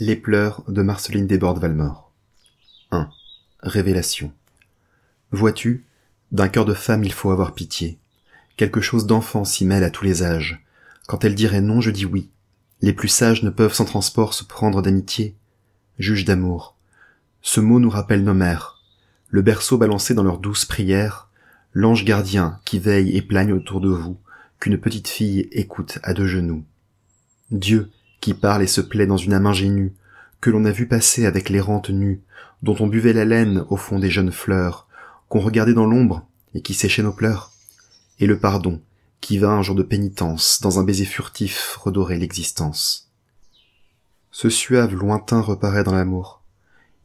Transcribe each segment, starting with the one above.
Les pleurs de Marceline Desbordes-Valmore. 1. Révélation. Vois-tu, d'un cœur de femme il faut avoir pitié. Quelque chose d'enfant s'y mêle à tous les âges. Quand elle dirait non, je dis oui. Les plus sages ne peuvent sans transport se prendre d'amitié. Juge d'amour. Ce mot nous rappelle nos mères. Le berceau balancé dans leurs douces prières. L'ange gardien qui veille et plaigne autour de vous, qu'une petite fille écoute à deux genoux. Dieu, qui parle et se plaît dans une âme ingénue, que l'on a vu passer avec les rentes nues, dont on buvait la laine au fond des jeunes fleurs, qu'on regardait dans l'ombre et qui séchait nos pleurs, et le pardon, qui vint un jour de pénitence, dans un baiser furtif redorer l'existence. Ce suave lointain reparaît dans l'amour.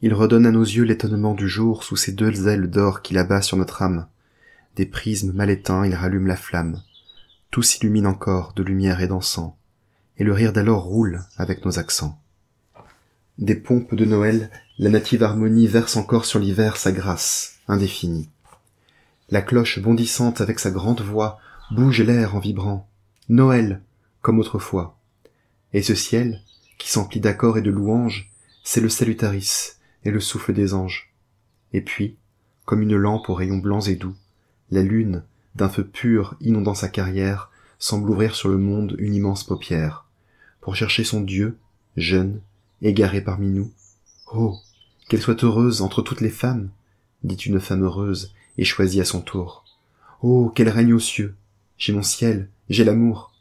Il redonne à nos yeux l'étonnement du jour sous ses deux ailes d'or qu'il abat sur notre âme. Des prismes mal éteints, il rallume la flamme. Tout s'illumine encore de lumière et d'encens et le rire d'alors roule avec nos accents. Des pompes de Noël, la native harmonie verse encore sur l'hiver sa grâce indéfinie. La cloche bondissante avec sa grande voix bouge l'air en vibrant. Noël, comme autrefois. Et ce ciel, qui s'emplit d'accords et de louanges, c'est le salutaris et le souffle des anges. Et puis, comme une lampe aux rayons blancs et doux, la lune, d'un feu pur inondant sa carrière, semble ouvrir sur le monde une immense paupière pour chercher son Dieu, jeune, égaré parmi nous. Oh, qu'elle soit heureuse entre toutes les femmes, dit une femme heureuse et choisie à son tour. Oh, qu'elle règne aux cieux. J'ai mon ciel, j'ai l'amour.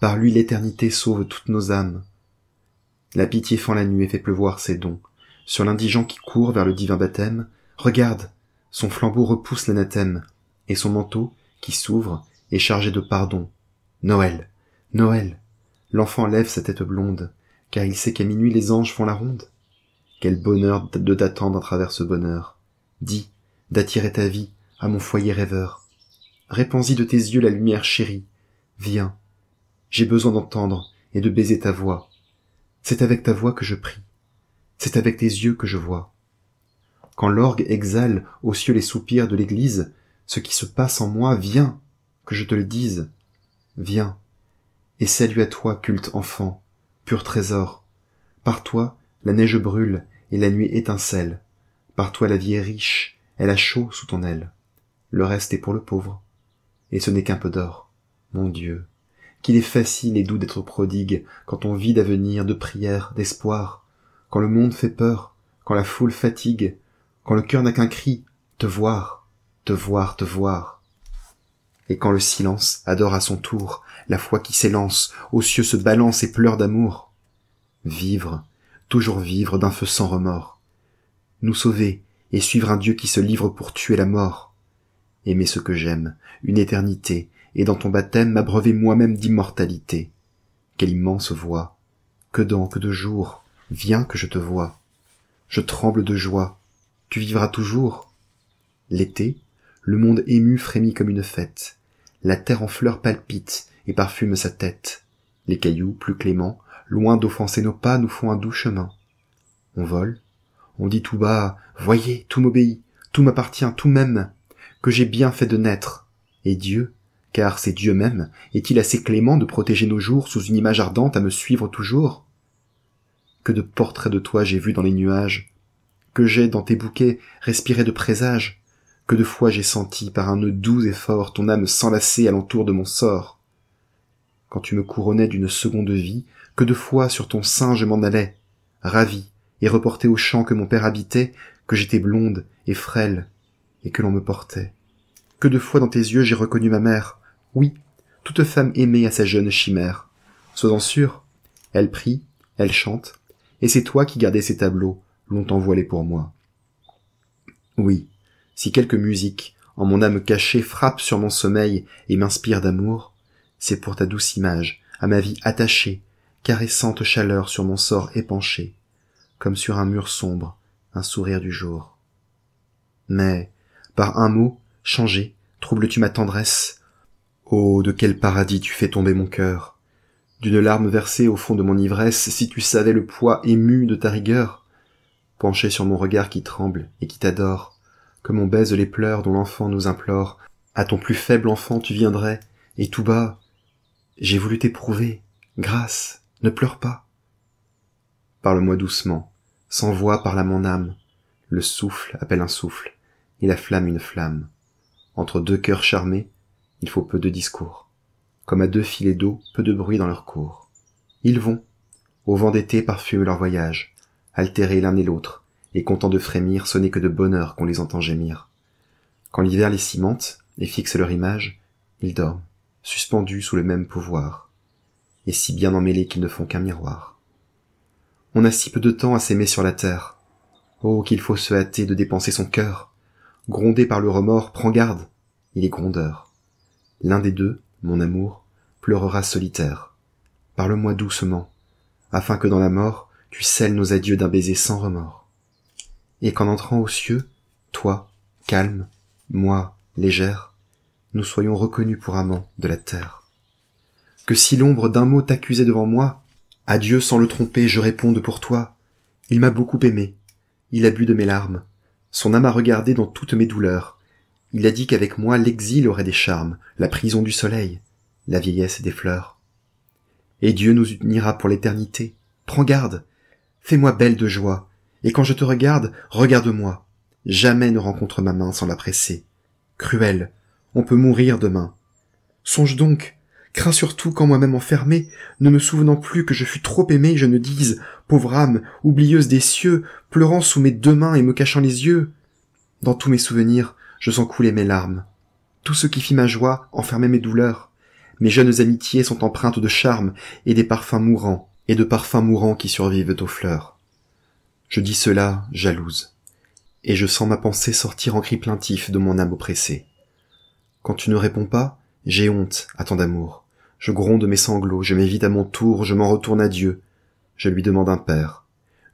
Par lui l'éternité sauve toutes nos âmes. La pitié fend la nuit et fait pleuvoir ses dons. Sur l'indigent qui court vers le divin baptême, regarde, son flambeau repousse l'anathème, et son manteau, qui s'ouvre, est chargé de pardon. Noël, Noël, l'enfant lève sa tête blonde, car il sait qu'à minuit les anges font la ronde. Quel bonheur de t'attendre à travers ce bonheur. Dis, d'attirer ta vie à mon foyer rêveur. Répands-y de tes yeux la lumière chérie. Viens. J'ai besoin d'entendre et de baiser ta voix. C'est avec ta voix que je prie. C'est avec tes yeux que je vois. Quand l'orgue exhale aux cieux les soupirs de l'église, ce qui se passe en moi, viens, que je te le dise. Viens, et salut à toi, culte enfant, pur trésor. Par toi, la neige brûle et la nuit étincelle. Par toi, la vie est riche, elle a chaud sous ton aile. Le reste est pour le pauvre. Et ce n'est qu'un peu d'or. Mon Dieu, qu'il est facile et doux d'être prodigue quand on vit d'avenir, de prière, d'espoir, quand le monde fait peur, quand la foule fatigue, quand le cœur n'a qu'un cri, te voir, te voir, te voir. Et quand le silence adore à son tour, la foi qui s'élance, aux cieux se balance et pleure d'amour. Vivre, toujours vivre d'un feu sans remords. Nous sauver et suivre un Dieu qui se livre pour tuer la mort. Aimer ce que j'aime, une éternité, et dans ton baptême m'abreuver moi-même d'immortalité. Quelle immense voix. Que dans, que de jours, viens que je te vois. Je tremble de joie. Tu vivras toujours. L'été, le monde ému frémit comme une fête. La terre en fleurs palpite, et parfume sa tête. Les cailloux, plus cléments, loin d'offenser nos pas, nous font un doux chemin. On vole, on dit tout bas, voyez, tout m'obéit, tout m'appartient, tout même, que j'ai bien fait de naître. Et Dieu, car c'est Dieu même, est-il assez clément de protéger nos jours sous une image ardente à me suivre toujours? Que de portraits de toi j'ai vus dans les nuages, que j'ai dans tes bouquets respiré de présages, que de fois j'ai senti par un nœud doux et fort ton âme s'enlacer à l'entour de mon sort quand tu me couronnais d'une seconde vie, que de fois sur ton sein je m'en allais, ravi, et reporté au champ que mon père habitait, que j'étais blonde et frêle, et que l'on me portait. Que de fois dans tes yeux j'ai reconnu ma mère, oui, toute femme aimée à sa jeune chimère. Sois-en sûr, elle prie, elle chante, et c'est toi qui gardais ces tableaux, longtemps voilés pour moi. Oui, si quelque musique, en mon âme cachée, frappe sur mon sommeil et m'inspire d'amour, c'est pour ta douce image, à ma vie attachée, caressante chaleur sur mon sort épanché, comme sur un mur sombre, un sourire du jour. Mais, par un mot, changé, troubles-tu ma tendresse Oh, de quel paradis tu fais tomber mon cœur D'une larme versée au fond de mon ivresse, si tu savais le poids ému de ta rigueur Penché sur mon regard qui tremble et qui t'adore, comme on baise les pleurs dont l'enfant nous implore, à ton plus faible enfant tu viendrais, et tout bas, j'ai voulu t'éprouver. Grâce. Ne pleure pas. Parle-moi doucement. Sans voix parle à mon âme. Le souffle appelle un souffle, et la flamme une flamme. Entre deux cœurs charmés, il faut peu de discours. Comme à deux filets d'eau, peu de bruit dans leur cours. Ils vont. Au vent d'été parfument leur voyage, altérés l'un et l'autre, et contents de frémir, ce n'est que de bonheur qu'on les entend gémir. Quand l'hiver les cimente et fixe leur image, ils dorment suspendus sous le même pouvoir, et si bien emmêlés qu'ils ne font qu'un miroir. On a si peu de temps à s'aimer sur la terre. Oh, qu'il faut se hâter de dépenser son cœur. Grondé par le remords, prends garde. Il est grondeur. L'un des deux, mon amour, pleurera solitaire. Parle-moi doucement, afin que dans la mort, tu scelles nos adieux d'un baiser sans remords. Et qu'en entrant aux cieux, toi, calme, moi, légère, nous soyons reconnus pour amants de la terre. Que si l'ombre d'un mot t'accusait devant moi, à Dieu sans le tromper je réponde pour toi. Il m'a beaucoup aimé, il a bu de mes larmes, son âme a regardé dans toutes mes douleurs. Il a dit qu'avec moi l'exil aurait des charmes, la prison du soleil, la vieillesse des fleurs. Et Dieu nous unira pour l'éternité. Prends garde, fais-moi belle de joie, et quand je te regarde, regarde-moi. Jamais ne rencontre ma main sans la presser. Cruelle, on peut mourir demain. Songe donc, crains surtout quand moi-même enfermé, ne me souvenant plus que je fus trop aimé, je ne dise, pauvre âme, oublieuse des cieux, pleurant sous mes deux mains et me cachant les yeux. Dans tous mes souvenirs, je sens couler mes larmes. Tout ce qui fit ma joie enfermait mes douleurs. Mes jeunes amitiés sont empreintes de charme et des parfums mourants, et de parfums mourants qui survivent aux fleurs. Je dis cela, jalouse, et je sens ma pensée sortir en cri plaintif de mon âme oppressée. Quand tu ne réponds pas, j'ai honte à tant d'amour. Je gronde mes sanglots, je m'évite à mon tour, je m'en retourne à Dieu. Je lui demande un père.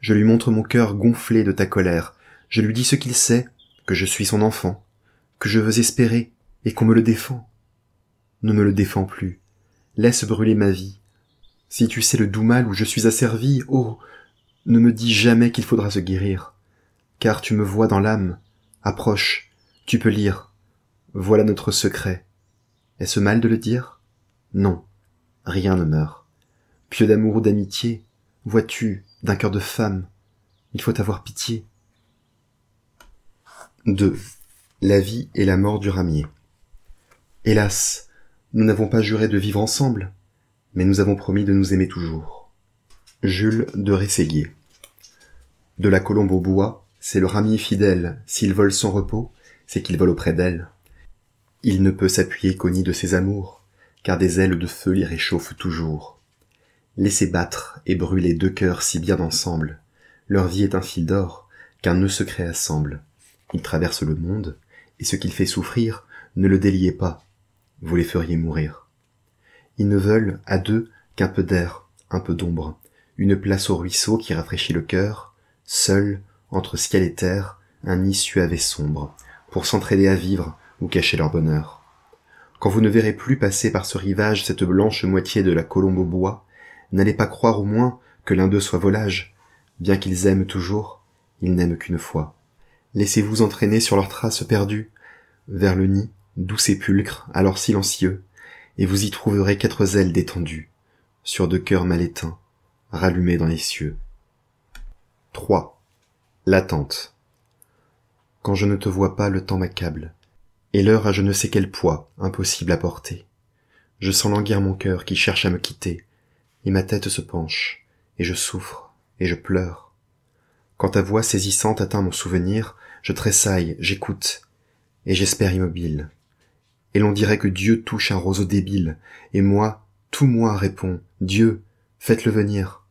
Je lui montre mon cœur gonflé de ta colère. Je lui dis ce qu'il sait, que je suis son enfant, que je veux espérer, et qu'on me le défend. Ne me le défends plus. Laisse brûler ma vie. Si tu sais le doux mal où je suis asservi, oh, ne me dis jamais qu'il faudra se guérir. Car tu me vois dans l'âme. Approche. Tu peux lire. Voilà notre secret. Est-ce mal de le dire Non, rien ne meurt. Pieux d'amour ou d'amitié, vois-tu, d'un cœur de femme, il faut avoir pitié. 2. La vie et la mort du ramier. Hélas, nous n'avons pas juré de vivre ensemble, mais nous avons promis de nous aimer toujours. Jules de Rességuier. De la colombe au bois, c'est le ramier fidèle, s'il vole son repos, c'est qu'il vole auprès d'elle. Il ne peut s'appuyer qu'au nid de ses amours, car des ailes de feu l'y réchauffent toujours. Laissez battre et brûler deux cœurs si bien ensemble. Leur vie est un fil d'or, qu'un nœud secret assemble. Ils traversent le monde, et ce qu'il fait souffrir, ne le déliez pas, vous les feriez mourir. Ils ne veulent, à deux, qu'un peu d'air, un peu d'ombre, une place au ruisseau qui rafraîchit le cœur, seul, entre ciel et terre, un nid suave et sombre, pour s'entraider à vivre, ou cacher leur bonheur. Quand vous ne verrez plus passer par ce rivage cette blanche moitié de la colombe au bois, n'allez pas croire au moins que l'un d'eux soit volage. Bien qu'ils aiment toujours, ils n'aiment qu'une fois. Laissez-vous entraîner sur leurs traces perdues, vers le nid, doux sépulcre, alors silencieux, et vous y trouverez quatre ailes détendues, sur deux cœurs mal éteints, rallumés dans les cieux. 3. L'attente. Quand je ne te vois pas, le temps m'accable et l'heure a je ne sais quel poids, impossible à porter. Je sens languir mon cœur qui cherche à me quitter, et ma tête se penche, et je souffre, et je pleure. Quand ta voix saisissante atteint mon souvenir, je tressaille, j'écoute, et j'espère immobile. Et l'on dirait que Dieu touche un roseau débile, et moi, tout moi répond, Dieu, faites-le venir.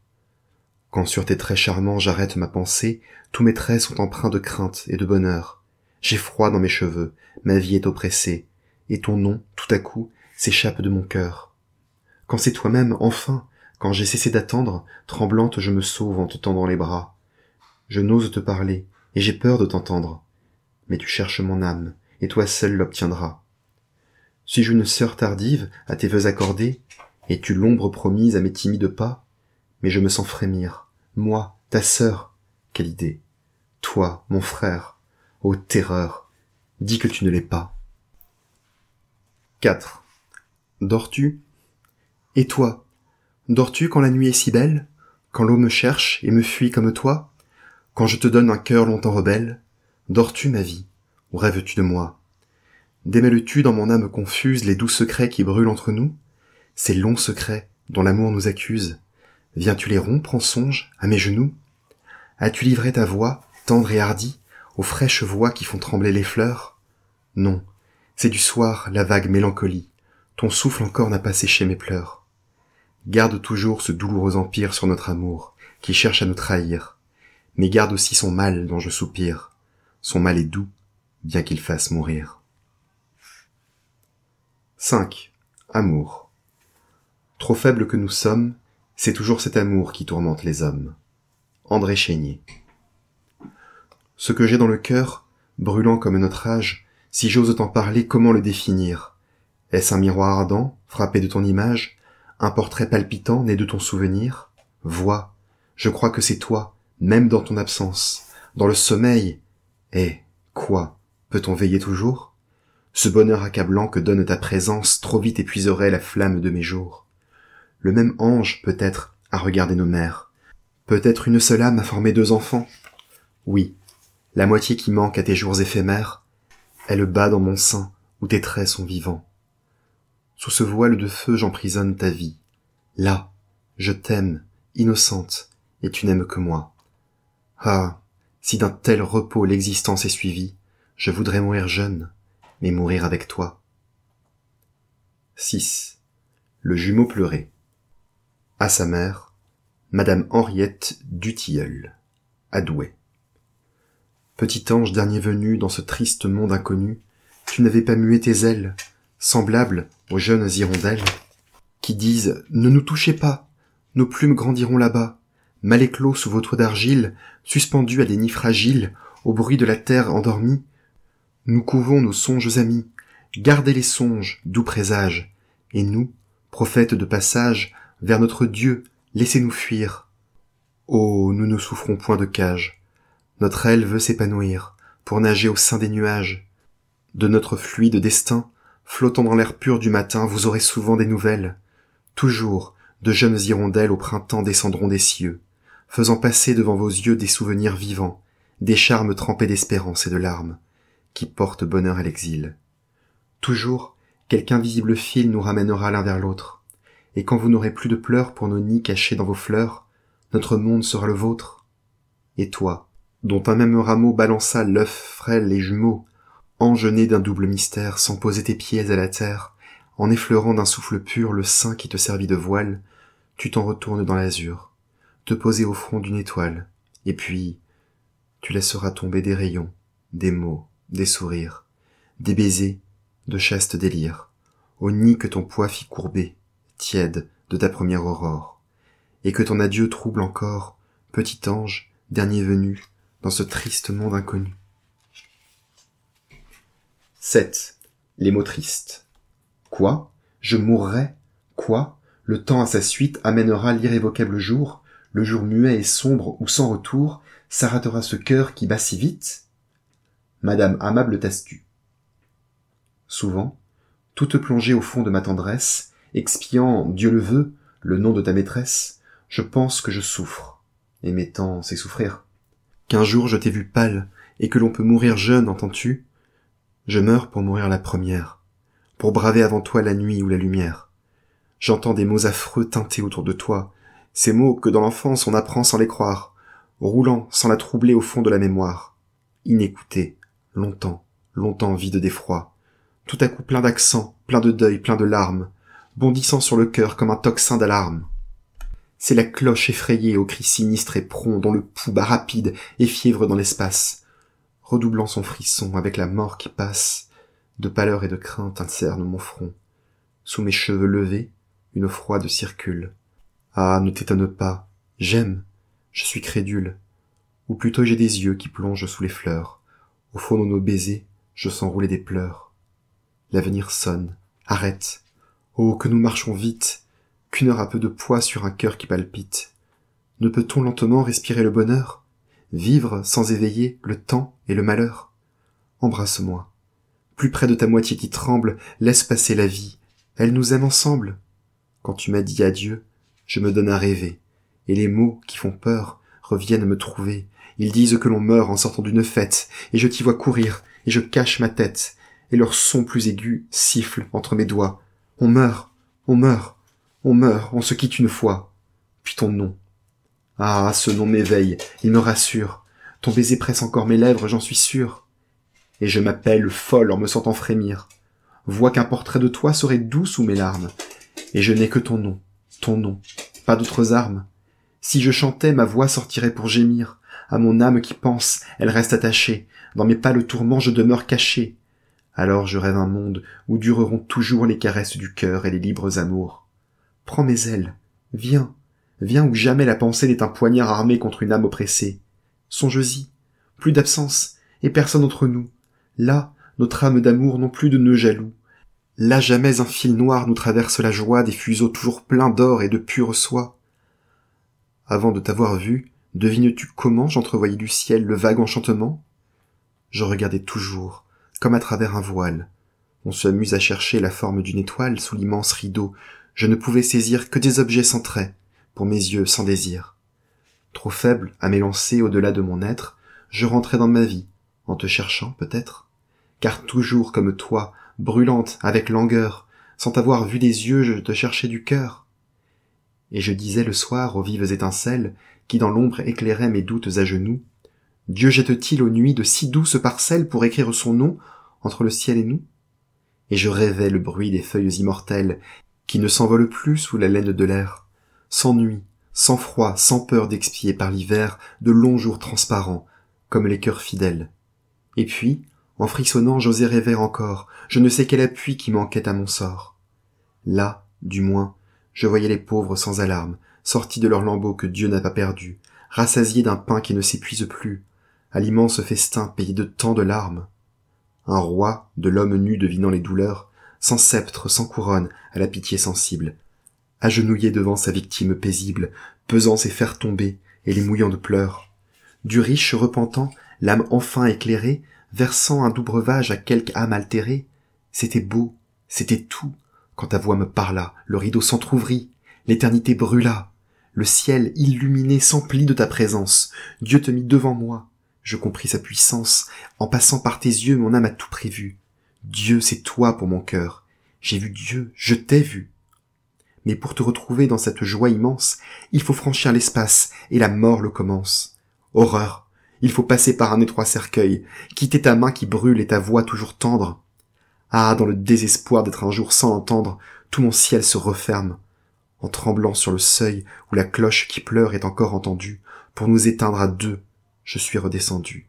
Quand sur tes traits charmants j'arrête ma pensée, tous mes traits sont empreints de crainte et de bonheur. J'ai froid dans mes cheveux, ma vie est oppressée, et ton nom, tout à coup, s'échappe de mon cœur. Quand c'est toi-même, enfin, quand j'ai cessé d'attendre, tremblante je me sauve en te tendant les bras. Je n'ose te parler, et j'ai peur de t'entendre. Mais tu cherches mon âme, et toi seule l'obtiendras. Suis-je une sœur tardive à tes vœux accordés Es-tu l'ombre promise à mes timides pas Mais je me sens frémir. Moi, ta sœur, quelle idée Toi, mon frère, ô terreur, dis que tu ne l'es pas. 4. Dors-tu Et toi Dors-tu quand la nuit est si belle Quand l'eau me cherche et me fuit comme toi Quand je te donne un cœur longtemps rebelle Dors-tu ma vie Ou rêves-tu de moi Démêles-tu dans mon âme confuse les doux secrets qui brûlent entre nous Ces longs secrets dont l'amour nous accuse Viens-tu les rompre en songe à mes genoux As-tu livré ta voix, tendre et hardie, aux fraîches voix qui font trembler les fleurs Non, c'est du soir la vague mélancolie, ton souffle encore n'a pas séché mes pleurs. Garde toujours ce douloureux empire sur notre amour, qui cherche à nous trahir, mais garde aussi son mal dont je soupire. Son mal est doux, bien qu'il fasse mourir. 5. Amour. Trop faible que nous sommes, c'est toujours cet amour qui tourmente les hommes. André Chénier. Ce que j'ai dans le cœur, brûlant comme notre âge, si j'ose t'en parler, comment le définir? Est-ce un miroir ardent, frappé de ton image? Un portrait palpitant, né de ton souvenir? Vois, je crois que c'est toi, même dans ton absence, dans le sommeil. Eh, quoi? Peut-on veiller toujours? Ce bonheur accablant que donne ta présence trop vite épuiserait la flamme de mes jours. Le même ange, peut-être, a regardé nos mères. Peut-être une seule âme a formé deux enfants. Oui, la moitié qui manque à tes jours éphémères, elle bat dans mon sein où tes traits sont vivants. Sous ce voile de feu j'emprisonne ta vie. Là, je t'aime, innocente, et tu n'aimes que moi. Ah, si d'un tel repos l'existence est suivie, je voudrais mourir jeune, mais mourir avec toi. 6. Le jumeau pleuré. À sa mère, Madame Henriette Dutilleul, Adoué. Petit ange dernier venu dans ce triste monde inconnu, tu n'avais pas mué tes ailes, semblables aux jeunes hirondelles, qui disent Ne nous touchez pas, nos plumes grandiront là-bas, mal éclos sous votre d'argile, suspendus à des nids fragiles, au bruit de la terre endormie. Nous couvons nos songes amis, gardez les songes, doux présages, et nous, prophètes de passage, vers notre Dieu, laissez-nous fuir. Oh, nous ne souffrons point de cage, notre aile veut s'épanouir, pour nager au sein des nuages. De notre fluide destin, flottant dans l'air pur du matin, vous aurez souvent des nouvelles. Toujours, de jeunes hirondelles au printemps descendront des cieux, faisant passer devant vos yeux des souvenirs vivants, des charmes trempés d'espérance et de larmes, qui portent bonheur à l'exil. Toujours, quelque invisible fil nous ramènera l'un vers l'autre, et quand vous n'aurez plus de pleurs pour nos nids cachés dans vos fleurs, notre monde sera le vôtre. Et toi, dont un même rameau balança l'œuf frêle et jumeau, enjeuné d'un double mystère, sans poser tes pieds à la terre, en effleurant d'un souffle pur le sein qui te servit de voile, tu t'en retournes dans l'azur, te poser au front d'une étoile, et puis tu laisseras tomber des rayons, des mots, des sourires, des baisers, de chastes délires, au nid que ton poids fit courber, tiède, de ta première aurore, et que ton adieu trouble encore, petit ange, dernier venu, dans ce triste monde inconnu. 7. Les mots tristes. Quoi Je mourrai Quoi Le temps à sa suite amènera l'irrévocable jour, le jour muet et sombre où sans retour s'arrêtera ce cœur qui bat si vite Madame Amable Tastu. Souvent, toute plongée au fond de ma tendresse, expiant, Dieu le veut, le nom de ta maîtresse, je pense que je souffre, et mes temps, c'est souffrir qu'un jour je t'ai vu pâle, et que l'on peut mourir jeune, entends-tu Je meurs pour mourir la première, pour braver avant toi la nuit ou la lumière. J'entends des mots affreux teintés autour de toi, ces mots que dans l'enfance on apprend sans les croire, roulant sans la troubler au fond de la mémoire. inécoutés, longtemps, longtemps vide d'effroi, tout à coup plein d'accents, plein de deuil, plein de larmes, bondissant sur le cœur comme un tocsin d'alarme. C'est la cloche effrayée au cri sinistre et prompt, dont le pouls bat rapide et fièvre dans l'espace, redoublant son frisson avec la mort qui passe, de pâleur et de crainte incerne mon front. Sous mes cheveux levés, une froide circule. Ah, ne t'étonne pas, j'aime, je suis crédule, ou plutôt j'ai des yeux qui plongent sous les fleurs. Au fond de nos baisers, je sens rouler des pleurs. L'avenir sonne, arrête. Oh, que nous marchons vite, qu'une heure a peu de poids sur un cœur qui palpite. Ne peut-on lentement respirer le bonheur Vivre sans éveiller le temps et le malheur Embrasse-moi. Plus près de ta moitié qui tremble, laisse passer la vie. Elle nous aime ensemble. Quand tu m'as dit adieu, je me donne à rêver. Et les mots qui font peur reviennent me trouver. Ils disent que l'on meurt en sortant d'une fête, et je t'y vois courir, et je cache ma tête, et leur son plus aigu siffle entre mes doigts. On meurt, on meurt. On meurt, on se quitte une fois. Puis ton nom. Ah, ce nom m'éveille, il me rassure. Ton baiser presse encore mes lèvres, j'en suis sûr. Et je m'appelle folle en me sentant frémir. Vois qu'un portrait de toi serait doux sous mes larmes. Et je n'ai que ton nom, ton nom, pas d'autres armes. Si je chantais, ma voix sortirait pour gémir. À mon âme qui pense, elle reste attachée. Dans mes pas tourments, je demeure cachée. Alors je rêve un monde où dureront toujours les caresses du cœur et les libres amours. Prends mes ailes. Viens. Viens où jamais la pensée n'est un poignard armé contre une âme oppressée. Songe-y. Plus d'absence, et personne entre nous. Là, notre âme d'amour n'ont plus de nœuds jaloux. Là jamais un fil noir nous traverse la joie des fuseaux toujours pleins d'or et de pure soie. Avant de t'avoir vu, devines-tu comment j'entrevoyais du ciel le vague enchantement? Je regardais toujours, comme à travers un voile. On se à chercher la forme d'une étoile sous l'immense rideau je ne pouvais saisir que des objets sans traits, pour mes yeux sans désir. Trop faible à m'élancer au-delà de mon être, je rentrais dans ma vie, en te cherchant peut-être, car toujours comme toi, brûlante avec langueur, sans t'avoir vu des yeux, je te cherchais du cœur. Et je disais le soir aux vives étincelles qui dans l'ombre éclairaient mes doutes à genoux, Dieu jette-t-il aux nuits de si douces parcelles pour écrire son nom entre le ciel et nous? Et je rêvais le bruit des feuilles immortelles qui ne s'envole plus sous la laine de l'air, sans nuit, sans froid, sans peur d'expier par l'hiver de longs jours transparents, comme les cœurs fidèles. Et puis, en frissonnant, j'osais rêver encore, je ne sais quel appui qui manquait à mon sort. Là, du moins, je voyais les pauvres sans alarme, sortis de leurs lambeaux que Dieu n'a pas perdu, rassasiés d'un pain qui ne s'épuise plus, à l'immense festin payé de tant de larmes. Un roi, de l'homme nu devinant les douleurs, sans sceptre, sans couronne, à la pitié sensible, agenouillé devant sa victime paisible, pesant ses fers tombés et les mouillant de pleurs. Du riche repentant, l'âme enfin éclairée, versant un doux breuvage à quelque âme altérée, c'était beau, c'était tout, quand ta voix me parla, le rideau s'entr'ouvrit, l'éternité brûla, le ciel illuminé s'emplit de ta présence, Dieu te mit devant moi, je compris sa puissance, en passant par tes yeux mon âme a tout prévu, Dieu, c'est toi pour mon cœur. J'ai vu Dieu, je t'ai vu. Mais pour te retrouver dans cette joie immense, il faut franchir l'espace, et la mort le commence. Horreur. Il faut passer par un étroit cercueil, quitter ta main qui brûle et ta voix toujours tendre. Ah, dans le désespoir d'être un jour sans l'entendre, tout mon ciel se referme. En tremblant sur le seuil où la cloche qui pleure est encore entendue, pour nous éteindre à deux, je suis redescendu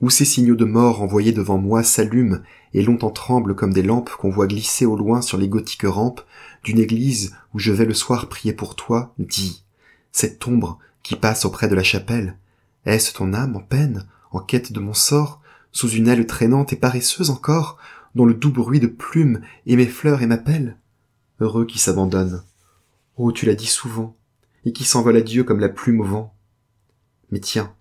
où ces signaux de mort envoyés devant moi s'allument et longtemps tremblent comme des lampes qu'on voit glisser au loin sur les gothiques rampes d'une église où je vais le soir prier pour toi, dis, cette ombre qui passe auprès de la chapelle, est-ce ton âme en peine, en quête de mon sort, sous une aile traînante et paresseuse encore, dont le doux bruit de plumes et mes fleurs et m'appelle? Heureux qui s'abandonne. Oh, tu l'as dit souvent, et qui s'envole à Dieu comme la plume au vent. Mais tiens,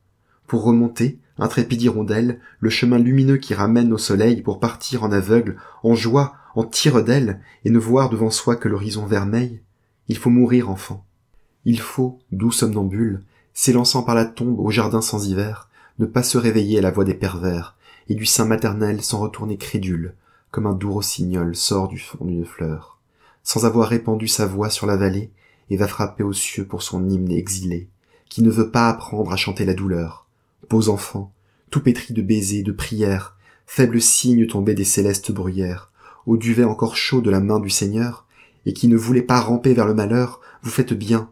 pour remonter, intrépide hirondelle, le chemin lumineux qui ramène au soleil pour partir en aveugle, en joie, en tire d'aile, et ne voir devant soi que l'horizon vermeil, il faut mourir, enfant. Il faut, doux somnambule, s'élançant par la tombe au jardin sans hiver, ne pas se réveiller à la voix des pervers, et du sein maternel s'en retourner crédule, comme un doux rossignol sort du fond d'une fleur, sans avoir répandu sa voix sur la vallée, et va frapper aux cieux pour son hymne exilé, qui ne veut pas apprendre à chanter la douleur, beaux enfants, tout pétris de baisers, de prières, faibles signes tombés des célestes bruyères, au duvet encore chaud de la main du Seigneur, et qui ne voulait pas ramper vers le malheur, vous faites bien.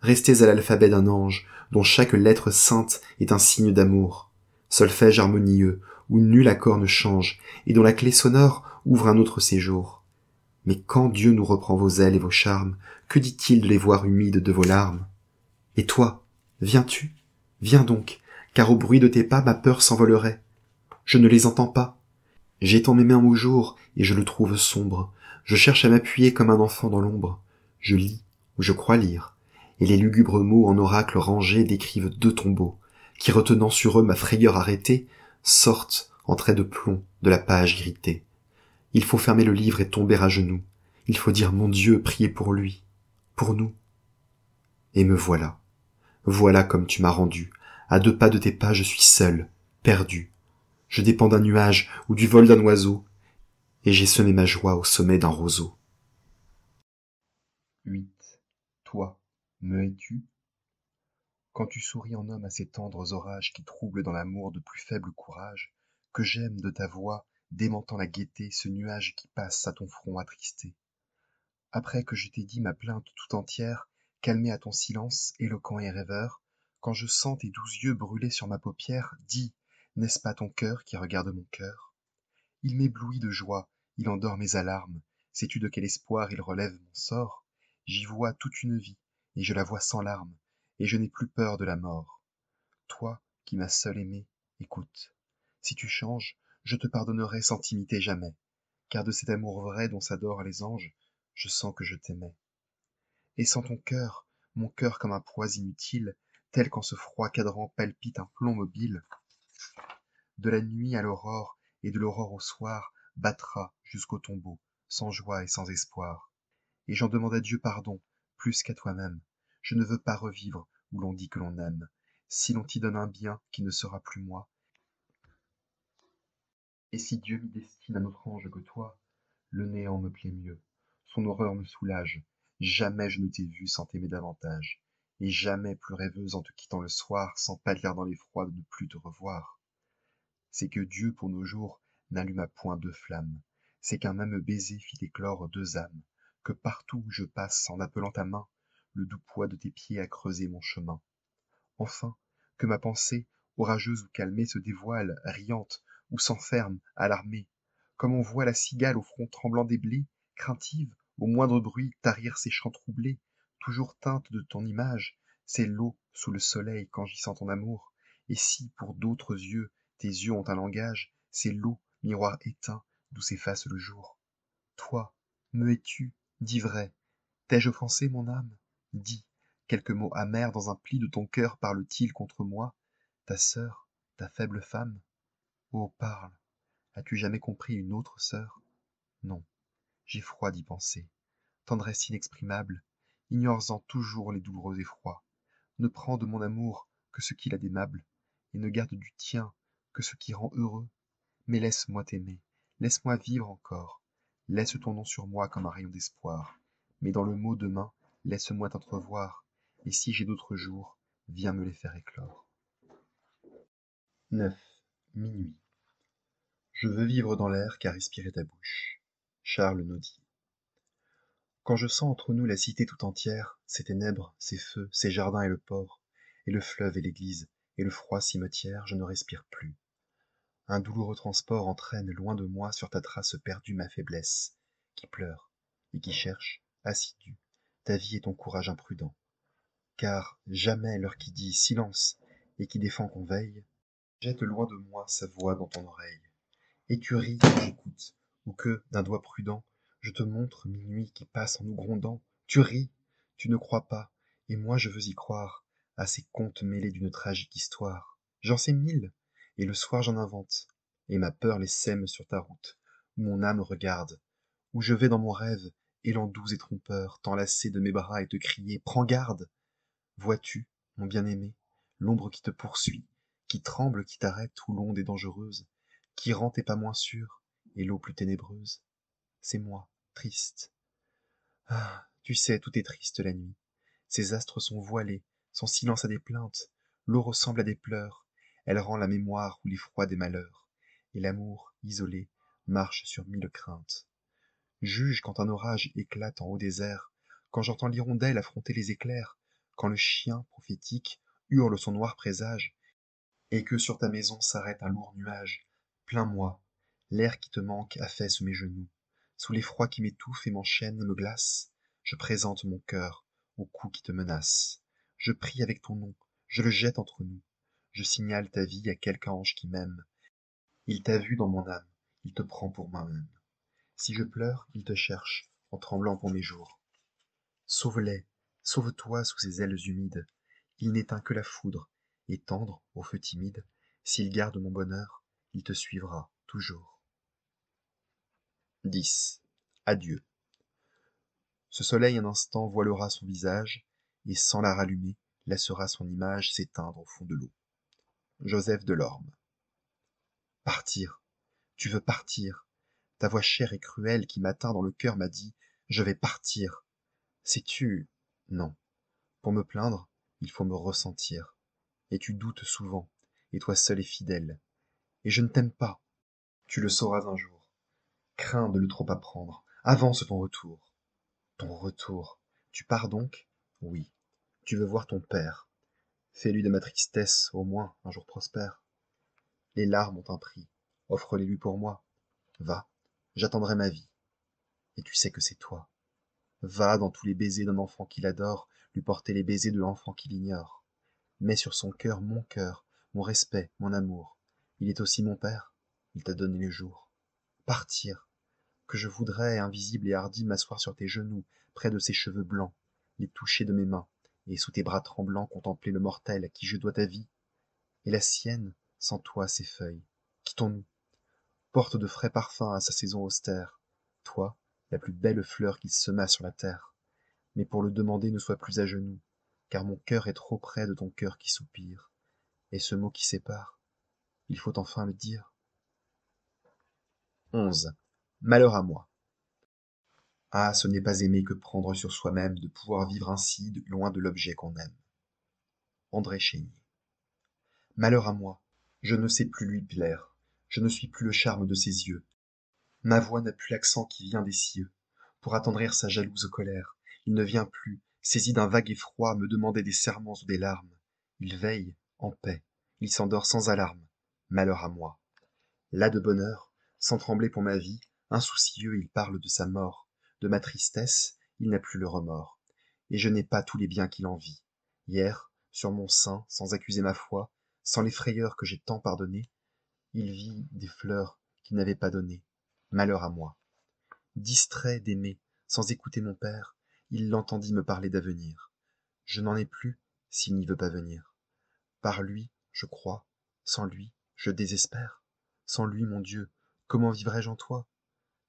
Restez à l'alphabet d'un ange, dont chaque lettre sainte est un signe d'amour. Solfège harmonieux, où nul accord ne change, et dont la clé sonore ouvre un autre séjour. Mais quand Dieu nous reprend vos ailes et vos charmes, que dit-il de les voir humides de vos larmes? Et toi, viens-tu? Viens donc, car au bruit de tes pas ma peur s'envolerait. Je ne les entends pas. J'étends mes mains au jour, et je le trouve sombre. Je cherche à m'appuyer comme un enfant dans l'ombre. Je lis, ou je crois lire, et les lugubres mots en oracle rangés décrivent deux tombeaux, qui retenant sur eux ma frayeur arrêtée, sortent, en traits de plomb, de la page irritée. Il faut fermer le livre et tomber à genoux. Il faut dire mon Dieu, priez pour lui, pour nous. Et me voilà. Voilà comme tu m'as rendu, à deux pas de tes pas, je suis seul, perdu. Je dépends d'un nuage ou du vol d'un oiseau, et j'ai semé ma joie au sommet d'un roseau. 8. Toi, me es tu Quand tu souris en homme à ces tendres orages qui troublent dans l'amour de plus faible courage, que j'aime de ta voix, démentant la gaieté, ce nuage qui passe à ton front attristé. Après que je t'ai dit ma plainte tout entière, calmée à ton silence, éloquent et rêveur, quand je sens tes doux yeux brûler sur ma paupière dis n'est-ce pas ton cœur qui regarde mon cœur il m'éblouit de joie il endort mes alarmes sais-tu de quel espoir il relève mon sort j'y vois toute une vie et je la vois sans larmes et je n'ai plus peur de la mort toi qui m'as seule aimé, écoute si tu changes je te pardonnerai sans t'imiter jamais car de cet amour vrai dont s'adorent les anges je sens que je t'aimais et sans ton cœur mon cœur comme un poids inutile tel qu'en ce froid cadran palpite un plomb mobile de la nuit à l'aurore et de l'aurore au soir battra jusqu'au tombeau sans joie et sans espoir et j'en demande à dieu pardon plus qu'à toi-même je ne veux pas revivre où l'on dit que l'on aime si l'on t'y donne un bien qui ne sera plus moi et si dieu m'y destine un autre ange que toi le néant me plaît mieux son horreur me soulage jamais je ne t'ai vu sans t'aimer davantage et jamais plus rêveuse en te quittant le soir sans pâlir dans l'effroi de ne plus te revoir c'est que dieu pour nos jours n'alluma point deux flammes c'est qu'un même baiser fit éclore deux âmes que partout où je passe en appelant ta main le doux poids de tes pieds a creusé mon chemin enfin que ma pensée orageuse ou calmée se dévoile riante ou s'enferme alarmée comme on voit la cigale au front tremblant des blés craintive au moindre bruit tarir ses chants troublés toujours teinte de ton image, c'est l'eau sous le soleil quand j'y sens ton amour. Et si, pour d'autres yeux, tes yeux ont un langage, c'est l'eau, miroir éteint, d'où s'efface le jour. Toi, me es-tu, dis vrai, t'ai-je offensé mon âme Dis, quelques mots amers dans un pli de ton cœur parlent-ils il contre moi, ta sœur, ta faible femme Oh, parle, as-tu jamais compris une autre sœur Non, j'ai froid d'y penser. Tendresse inexprimable, Ignore-en toujours les douloureux effrois ne prends de mon amour que ce qu'il a d'aimable et ne garde du tien que ce qui rend heureux mais laisse-moi t'aimer laisse-moi vivre encore laisse ton nom sur moi comme un rayon d'espoir mais dans le mot demain laisse-moi t'entrevoir et si j'ai d'autres jours viens me les faire éclore minuit je veux vivre dans l'air qu'a respiré ta bouche charles quand je sens entre nous la cité tout entière ses ténèbres ses feux ses jardins et le port et le fleuve et l'église et le froid cimetière je ne respire plus un douloureux transport entraîne loin de moi sur ta trace perdue ma faiblesse qui pleure et qui cherche assidue ta vie et ton courage imprudent car jamais l'heure qui dit silence et qui défend qu'on veille jette loin de moi sa voix dans ton oreille et tu ris quand j'écoute ou que d'un doigt prudent je te montre minuit qui passe en nous grondant tu ris tu ne crois pas et moi je veux y croire à ces contes mêlés d'une tragique histoire j'en sais mille et le soir j'en invente et ma peur les sème sur ta route où mon âme regarde où je vais dans mon rêve élan doux et trompeur t'enlacer de mes bras et te crier prends garde vois-tu mon bien-aimé l'ombre qui te poursuit qui tremble qui t'arrête où l'onde est dangereuse qui rend tes pas moins sûrs et l'eau plus ténébreuse c'est moi triste ah tu sais tout est triste la nuit ses astres sont voilés son silence a des plaintes l'eau ressemble à des pleurs elle rend la mémoire ou l'effroi des malheurs et l'amour isolé marche sur mille craintes juge quand un orage éclate en haut des airs quand j'entends l'hirondelle affronter les éclairs quand le chien prophétique hurle son noir présage et que sur ta maison s'arrête un lourd nuage plains moi l'air qui te manque affaisse mes genoux sous l'effroi qui m'étouffe et m'enchaîne et me glace je présente mon cœur au coup qui te menace je prie avec ton nom je le jette entre nous je signale ta vie à quelque ange qui m'aime il t'a vu dans mon âme il te prend pour moi-même si je pleure il te cherche en tremblant pour mes jours sauve les sauve-toi sous ses ailes humides il n'éteint que la foudre et tendre au feu timide s'il garde mon bonheur il te suivra toujours 10. adieu ce soleil un instant voilera son visage et sans la rallumer laissera son image s'éteindre au fond de l'eau joseph delorme partir tu veux partir ta voix chère et cruelle qui m'atteint dans le cœur m'a dit je vais partir sais-tu non pour me plaindre il faut me ressentir et tu doutes souvent et toi seul es fidèle et je ne t'aime pas tu le sauras un jour crains de le trop apprendre avance ton retour ton retour tu pars donc oui tu veux voir ton père fais-lui de ma tristesse au moins un jour prospère les larmes ont un prix offre les lui pour moi va j'attendrai ma vie et tu sais que c'est toi va dans tous les baisers d'un enfant qu'il adore lui porter les baisers de l'enfant qu'il ignore mets sur son cœur mon cœur mon respect mon amour il est aussi mon père il t'a donné le jour. partir que je voudrais invisible et hardi m'asseoir sur tes genoux près de ces cheveux blancs les toucher de mes mains et sous tes bras tremblants contempler le mortel à qui je dois ta vie et la sienne sans toi ses feuilles quittons-nous porte de frais parfums à sa saison austère toi la plus belle fleur qu'il sema sur la terre mais pour le demander ne sois plus à genoux car mon cœur est trop près de ton cœur qui soupire et ce mot qui sépare il faut enfin le dire malheur à moi ah ce n'est pas aimer que prendre sur soi-même de pouvoir vivre ainsi loin de l'objet qu'on aime andré chénier malheur à moi je ne sais plus lui plaire je ne suis plus le charme de ses yeux ma voix n'a plus l'accent qui vient des cieux pour attendrir sa jalouse colère il ne vient plus saisi d'un vague effroi me demander des serments ou des larmes il veille en paix il s'endort sans alarme malheur à moi Là de bonheur sans trembler pour ma vie insoucieux il parle de sa mort de ma tristesse il n'a plus le remords et je n'ai pas tous les biens qu'il envie hier sur mon sein sans accuser ma foi sans les frayeurs que j'ai tant pardonnées il vit des fleurs qu'il n'avait pas données malheur à moi distrait d'aimer sans écouter mon père il l'entendit me parler d'avenir je n'en ai plus s'il n'y veut pas venir par lui je crois sans lui je désespère sans lui mon dieu comment vivrais je en toi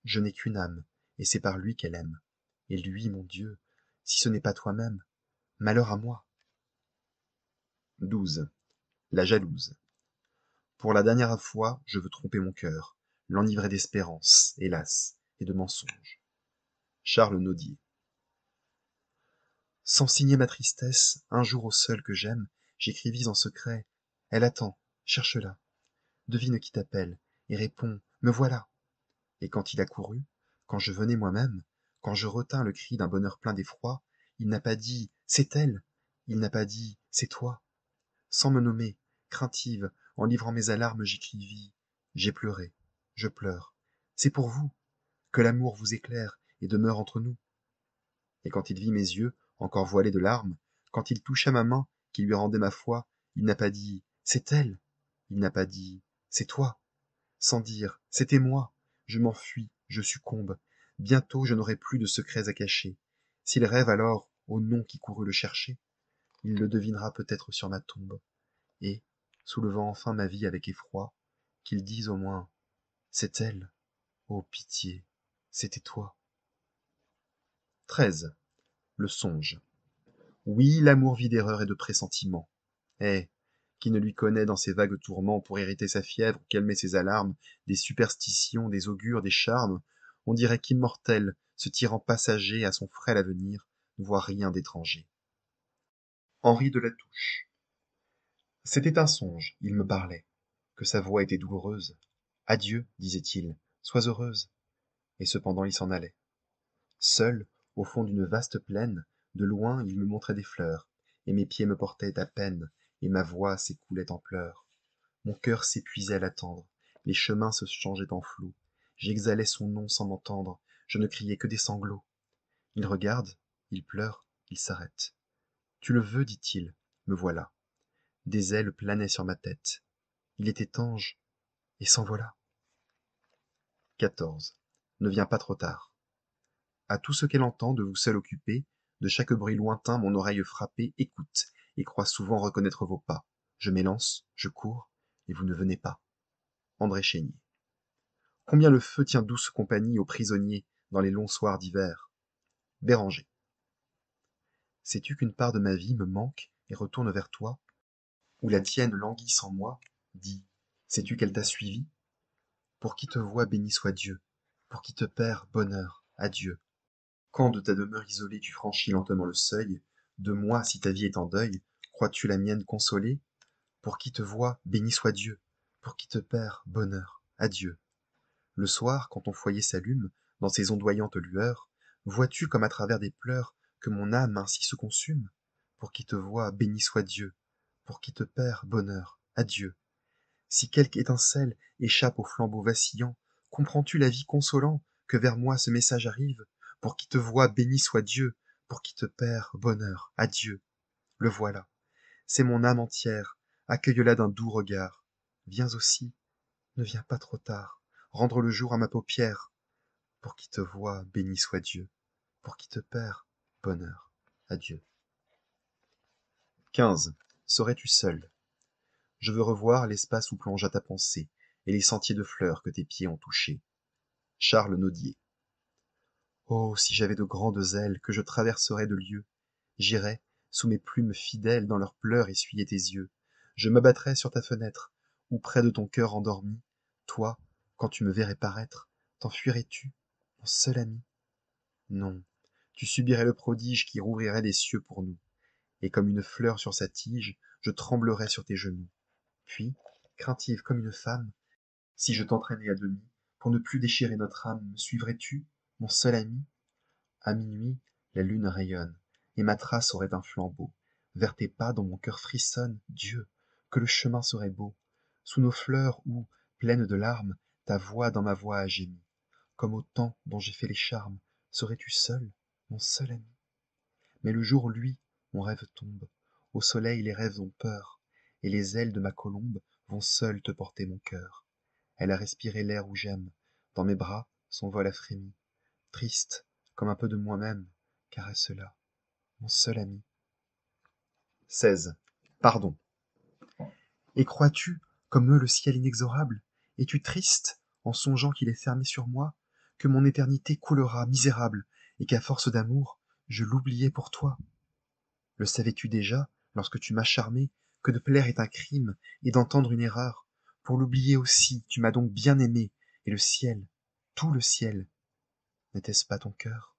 je n'ai qu'une âme et c'est par lui qu'elle aime et lui mon dieu si ce n'est pas toi-même malheur à moi la jalouse pour la dernière fois je veux tromper mon cœur l'enivrer d'espérance, hélas et de mensonges charles Naudier sans signer ma tristesse un jour au seul que j'aime j'écrivis en secret elle attend cherche la devine qui t'appelle et réponds me voilà et quand il a couru, quand je venais moi-même quand je retins le cri d'un bonheur plein d'effroi il n'a pas dit c'est elle il n'a pas dit c'est toi sans me nommer craintive en livrant mes alarmes j'écrivis j'ai pleuré je pleure c'est pour vous que l'amour vous éclaire et demeure entre nous et quand il vit mes yeux encore voilés de larmes quand il toucha ma main qui lui rendait ma foi il n'a pas dit c'est elle il n'a pas dit c'est toi sans dire c'était moi je m'enfuis je succombe bientôt je n'aurai plus de secrets à cacher s'il rêve alors au nom qui courut le chercher il le devinera peut-être sur ma tombe et soulevant enfin ma vie avec effroi qu'il dise au moins c'est elle ô pitié c'était toi le songe oui l'amour vit d'erreurs et de pressentiments eh qui ne lui connaît dans ses vagues tourments pour hériter sa fièvre ou calmer ses alarmes des superstitions des augures des charmes on dirait qu'immortel ce tyran passager à son frêle avenir ne voit rien d'étranger henri de La Touche. c'était un songe il me parlait que sa voix était douloureuse adieu disait-il sois heureuse et cependant il s'en allait seul au fond d'une vaste plaine de loin il me montrait des fleurs et mes pieds me portaient à peine et ma voix s'écoulait en pleurs mon cœur s'épuisait à l'attendre les chemins se changeaient en flots j'exhalais son nom sans m'entendre je ne criais que des sanglots il regarde il pleure il s'arrête tu le veux dit-il me voilà des ailes planaient sur ma tête il était ange et s'envola ne viens pas trop tard À tout ce qu'elle entend de vous seul occuper, de chaque bruit lointain mon oreille frappée écoute et crois souvent reconnaître vos pas je m'élance je cours et vous ne venez pas andré chénier combien le feu tient douce compagnie aux prisonniers dans les longs soirs d'hiver béranger sais-tu qu'une part de ma vie me manque et retourne vers toi ou la tienne languit sans moi dis sais-tu qu'elle t'a suivi pour qui te voit béni soit dieu pour qui te perd bonheur adieu quand de ta demeure isolée tu franchis lentement le seuil de moi si ta vie est en deuil crois-tu la mienne consolée pour qui te voit béni soit dieu pour qui te perd bonheur adieu le soir quand ton foyer s'allume dans ses ondoyantes lueurs vois-tu comme à travers des pleurs que mon âme ainsi se consume pour qui te voit béni soit dieu pour qui te perd bonheur adieu si quelque étincelle échappe au flambeau vacillant comprends-tu la vie consolant que vers moi ce message arrive pour qui te voit béni soit dieu pour qui te perd bonheur adieu le voilà c'est mon âme entière accueille la d'un doux regard viens aussi ne viens pas trop tard rendre le jour à ma paupière pour qui te voit béni soit dieu pour qui te perd bonheur adieu serais-tu seul je veux revoir l'espace où plongea ta pensée et les sentiers de fleurs que tes pieds ont touchés charles Naudier oh si j'avais de grandes ailes que je traverserais de lieux j'irais sous mes plumes fidèles dans leurs pleurs essuyer tes yeux je m'abattrais sur ta fenêtre ou près de ton cœur endormi toi quand tu me verrais paraître tenfuirais tu mon seul ami non tu subirais le prodige qui rouvrirait les cieux pour nous et comme une fleur sur sa tige je tremblerais sur tes genoux puis craintive comme une femme si je t'entraînais à demi pour ne plus déchirer notre âme me suivrais tu mon seul ami à minuit la lune rayonne et ma trace aurait un flambeau vers tes pas dont mon cœur frissonne dieu que le chemin serait beau sous nos fleurs où pleine de larmes ta voix dans ma voix a gémi comme au temps dont j'ai fait les charmes serais-tu seul mon seul ami mais le jour lui mon rêve tombe au soleil les rêves ont peur et les ailes de ma colombe vont seules te porter mon cœur elle a respiré l'air où j'aime dans mes bras son vol a frémi triste comme un peu de moi-même car à cela mon seul ami pardon et crois-tu comme eux le ciel inexorable es-tu triste en songeant qu'il est fermé sur moi que mon éternité coulera misérable et qu'à force d'amour je l'oubliais pour toi le savais-tu déjà lorsque tu m'as charmé que de plaire est un crime et d'entendre une erreur pour l'oublier aussi tu m'as donc bien aimé et le ciel tout le ciel n'était-ce pas ton cœur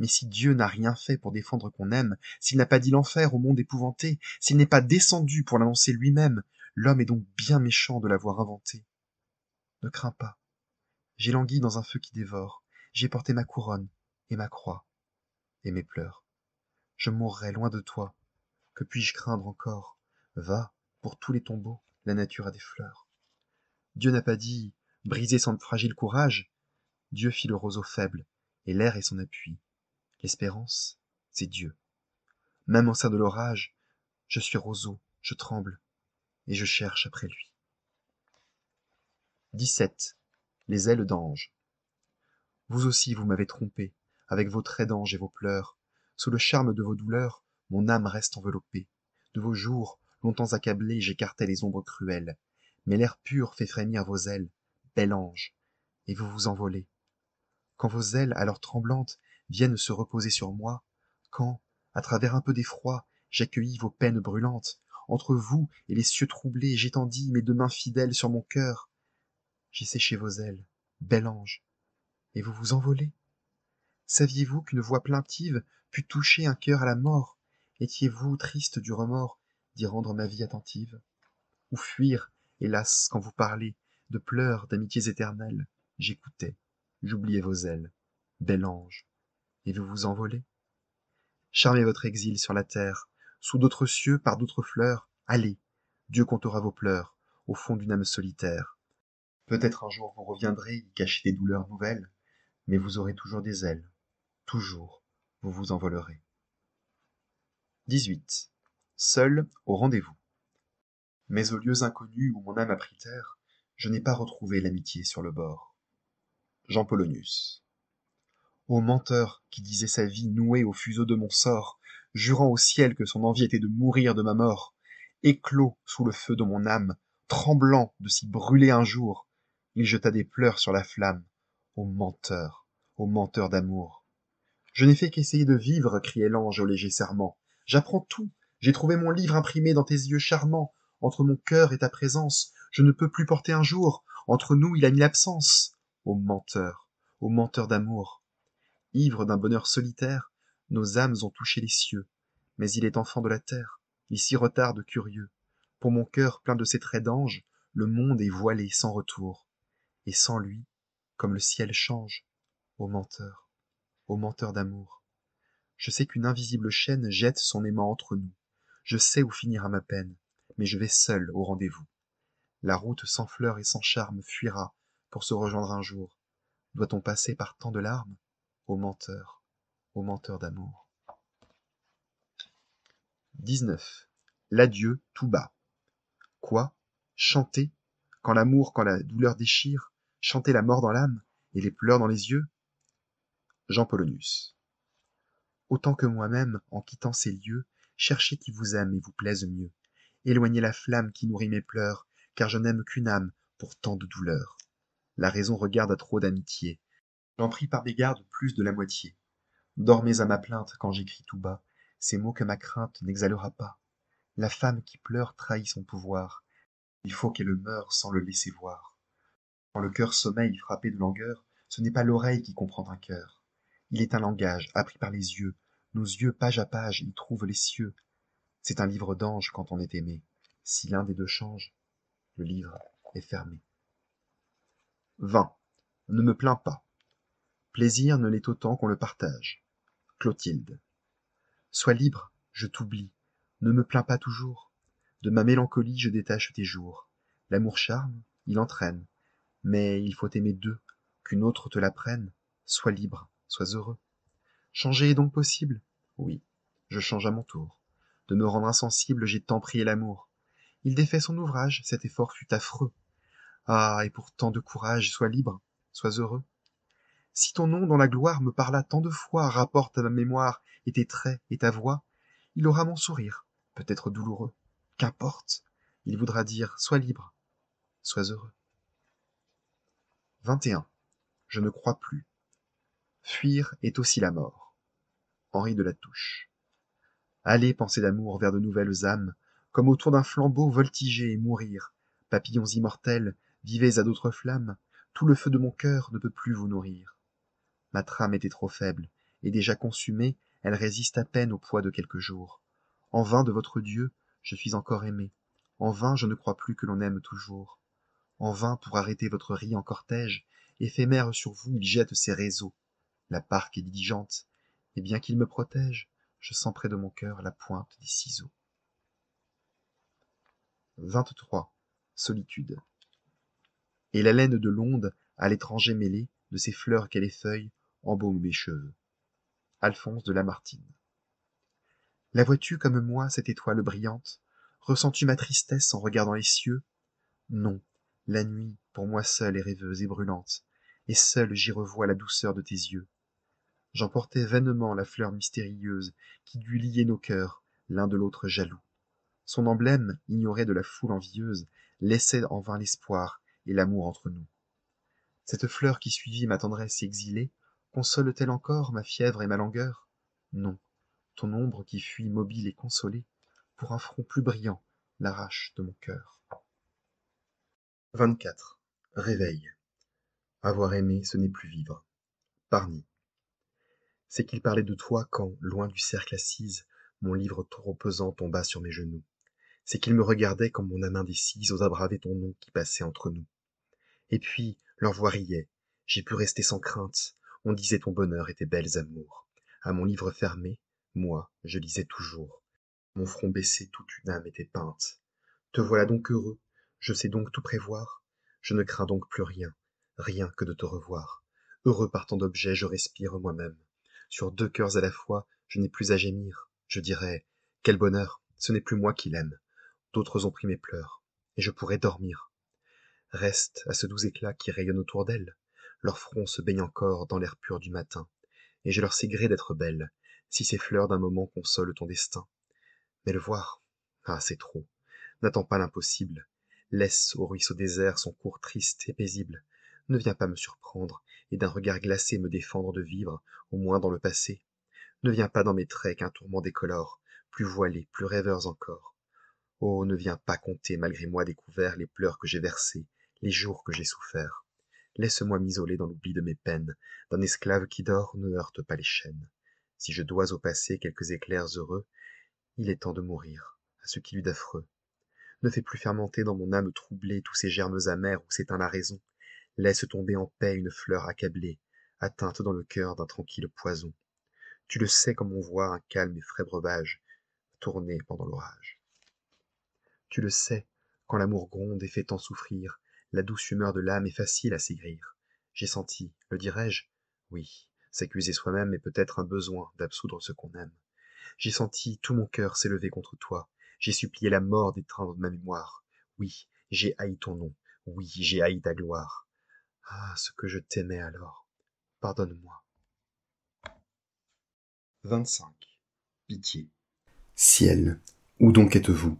mais si Dieu n'a rien fait pour défendre qu'on aime, s'il n'a pas dit l'enfer au monde épouvanté, s'il n'est pas descendu pour l'annoncer lui-même, l'homme est donc bien méchant de l'avoir inventé. Ne crains pas. J'ai langui dans un feu qui dévore. J'ai porté ma couronne et ma croix et mes pleurs. Je mourrai loin de toi. Que puis-je craindre encore Va, pour tous les tombeaux, la nature a des fleurs. Dieu n'a pas dit briser son fragile courage, dieu fit le roseau faible et l'air est son appui l'espérance c'est dieu même en sein de l'orage je suis roseau je tremble et je cherche après lui les ailes d'ange vous aussi vous m'avez trompé avec vos traits d'ange et vos pleurs sous le charme de vos douleurs mon âme reste enveloppée de vos jours longtemps accablés, j'écartais les ombres cruelles mais l'air pur fait frémir vos ailes bel ange et vous vous envolez quand vos ailes alors tremblantes viennent se reposer sur moi quand à travers un peu d'effroi j'accueillis vos peines brûlantes entre vous et les cieux troublés j'étendis mes deux mains fidèles sur mon cœur j'ai séché vos ailes bel ange et vous vous envolez saviez-vous qu'une voix plaintive pût toucher un cœur à la mort étiez-vous triste du remords d'y rendre ma vie attentive ou fuir hélas quand vous parlez de pleurs d'amitiés éternelles j'écoutais j'oubliais vos ailes bel ange et vous vous envolez charmez votre exil sur la terre sous d'autres cieux par d'autres fleurs allez dieu comptera vos pleurs au fond d'une âme solitaire peut-être un jour vous reviendrez y cacher des douleurs nouvelles mais vous aurez toujours des ailes toujours vous vous envolerez seul au rendez-vous mais aux lieux inconnus où mon âme a pris terre je n'ai pas retrouvé l'amitié sur le bord Jean Polonius. Ô menteur qui disait sa vie nouée au fuseau de mon sort, jurant au ciel que son envie était de mourir de ma mort, éclos sous le feu de mon âme, tremblant de s'y brûler un jour, il jeta des pleurs sur la flamme. Ô menteur, ô menteur d'amour. Je n'ai fait qu'essayer de vivre, criait l'ange au léger serment. J'apprends tout, j'ai trouvé mon livre imprimé dans tes yeux charmants, entre mon cœur et ta présence, je ne peux plus porter un jour, entre nous il a mis l'absence ô menteur ô menteur d'amour Ivre d'un bonheur solitaire nos âmes ont touché les cieux mais il est enfant de la terre il s'y retarde curieux pour mon cœur plein de ses traits d'ange le monde est voilé sans retour et sans lui comme le ciel change ô menteur ô menteur d'amour je sais qu'une invisible chaîne jette son aimant entre nous je sais où finira ma peine mais je vais seul au rendez-vous la route sans fleurs et sans charme fuira pour se rejoindre un jour doit-on passer par tant de larmes ô menteur ô menteur d'amour l'adieu tout bas quoi chanter quand l'amour quand la douleur déchire chanter la mort dans l'âme et les pleurs dans les yeux jean Polonius. autant que moi-même en quittant ces lieux cherchez qui vous aime et vous plaise mieux éloignez la flamme qui nourrit mes pleurs car je n'aime qu'une âme pour tant de douleurs la raison regarde à trop d'amitié j'en prie par des gardes plus de la moitié dormez à ma plainte quand j'écris tout bas ces mots que ma crainte n'exhalera pas la femme qui pleure trahit son pouvoir il faut qu'elle meure sans le laisser voir quand le cœur sommeille frappé de langueur ce n'est pas l'oreille qui comprend un cœur il est un langage appris par les yeux nos yeux page à page y trouvent les cieux c'est un livre d'ange quand on est aimé si l'un des deux change le livre est fermé vingt ne me plains pas plaisir ne l'est autant qu'on le partage clotilde sois libre je t'oublie ne me plains pas toujours de ma mélancolie je détache tes jours l'amour charme il entraîne mais il faut aimer deux qu'une autre te la prenne sois libre sois heureux changer est donc possible oui je change à mon tour de me rendre insensible j'ai tant prié l'amour il défait son ouvrage cet effort fut affreux ah et pour tant de courage sois libre sois heureux si ton nom dans la gloire me parla tant de fois rapporte à ma mémoire et tes traits et ta voix il aura mon sourire peut-être douloureux qu'importe il voudra dire sois libre sois heureux je ne crois plus fuir est aussi la mort henri de la touche allez pensée d'amour vers de nouvelles âmes comme autour d'un flambeau voltiger et mourir papillons immortels vivez à d'autres flammes tout le feu de mon cœur ne peut plus vous nourrir ma trame était trop faible et déjà consumée elle résiste à peine au poids de quelques jours en vain de votre dieu je suis encore aimé en vain je ne crois plus que l'on aime toujours en vain pour arrêter votre en cortège éphémère sur vous il jette ses réseaux la parque est diligente et bien qu'il me protège je sens près de mon cœur la pointe des ciseaux solitude et la laine de l'onde à l'étranger mêlée de ces fleurs qu'elle feuilles embaume mes cheveux alphonse de lamartine la vois-tu comme moi cette étoile brillante ressens tu ma tristesse en regardant les cieux non la nuit pour moi seule est rêveuse et brûlante et seule j'y revois la douceur de tes yeux j'emportais vainement la fleur mystérieuse qui dut lier nos cœurs l'un de l'autre jaloux son emblème ignoré de la foule envieuse laissait en vain l'espoir et l'amour entre nous cette fleur qui suivit ma tendresse exilée console t elle encore ma fièvre et ma langueur non ton ombre qui fuit mobile et consolée pour un front plus brillant l'arrache de mon cœur réveil avoir aimé ce n'est plus vivre Parni. c'est qu'il parlait de toi quand loin du cercle assise mon livre trop pesant tomba sur mes genoux c'est qu'il me regardait quand mon âme indécise osa braver ton nom qui passait entre nous et puis leur voix riait j'ai pu rester sans crainte on disait ton bonheur et tes belles amours À mon livre fermé moi je lisais toujours mon front baissé toute une âme était peinte te voilà donc heureux je sais donc tout prévoir je ne crains donc plus rien rien que de te revoir heureux par tant d'objets je respire moi-même sur deux cœurs à la fois je n'ai plus à gémir je dirais quel bonheur ce n'est plus moi qui l'aime d'autres ont pris mes pleurs et je pourrais dormir Reste à ce doux éclat qui rayonne autour d'elles leur front se baigne encore dans l'air pur du matin et je leur sais gré d'être belles si ces fleurs d'un moment consolent ton destin mais le voir ah c'est trop n'attends pas l'impossible laisse au ruisseau désert son cours triste et paisible ne viens pas me surprendre et d'un regard glacé me défendre de vivre au moins dans le passé ne viens pas dans mes traits qu'un tourment décolore plus voilés plus rêveurs encore oh ne viens pas compter malgré moi découvert les pleurs que j'ai versés les jours que j'ai souffert laisse-moi m'isoler dans l'oubli de mes peines d'un esclave qui dort ne heurte pas les chaînes si je dois au passé quelques éclairs heureux il est temps de mourir à ce qui lui d'affreux ne fais plus fermenter dans mon âme troublée tous ces germes amers où s'éteint la raison laisse tomber en paix une fleur accablée atteinte dans le cœur d'un tranquille poison tu le sais comme on voit un calme et frais breuvage tourner pendant l'orage tu le sais quand l'amour gronde et fait tant souffrir la douce humeur de l'âme est facile à s'aigrir j'ai senti le dirai-je oui s'accuser soi-même est peut-être un besoin d'absoudre ce qu'on aime j'ai senti tout mon cœur s'élever contre toi j'ai supplié la mort d'étreindre ma mémoire oui j'ai haï ton nom oui j'ai haï ta gloire ah ce que je t'aimais alors pardonne-moi pitié ciel où donc êtes-vous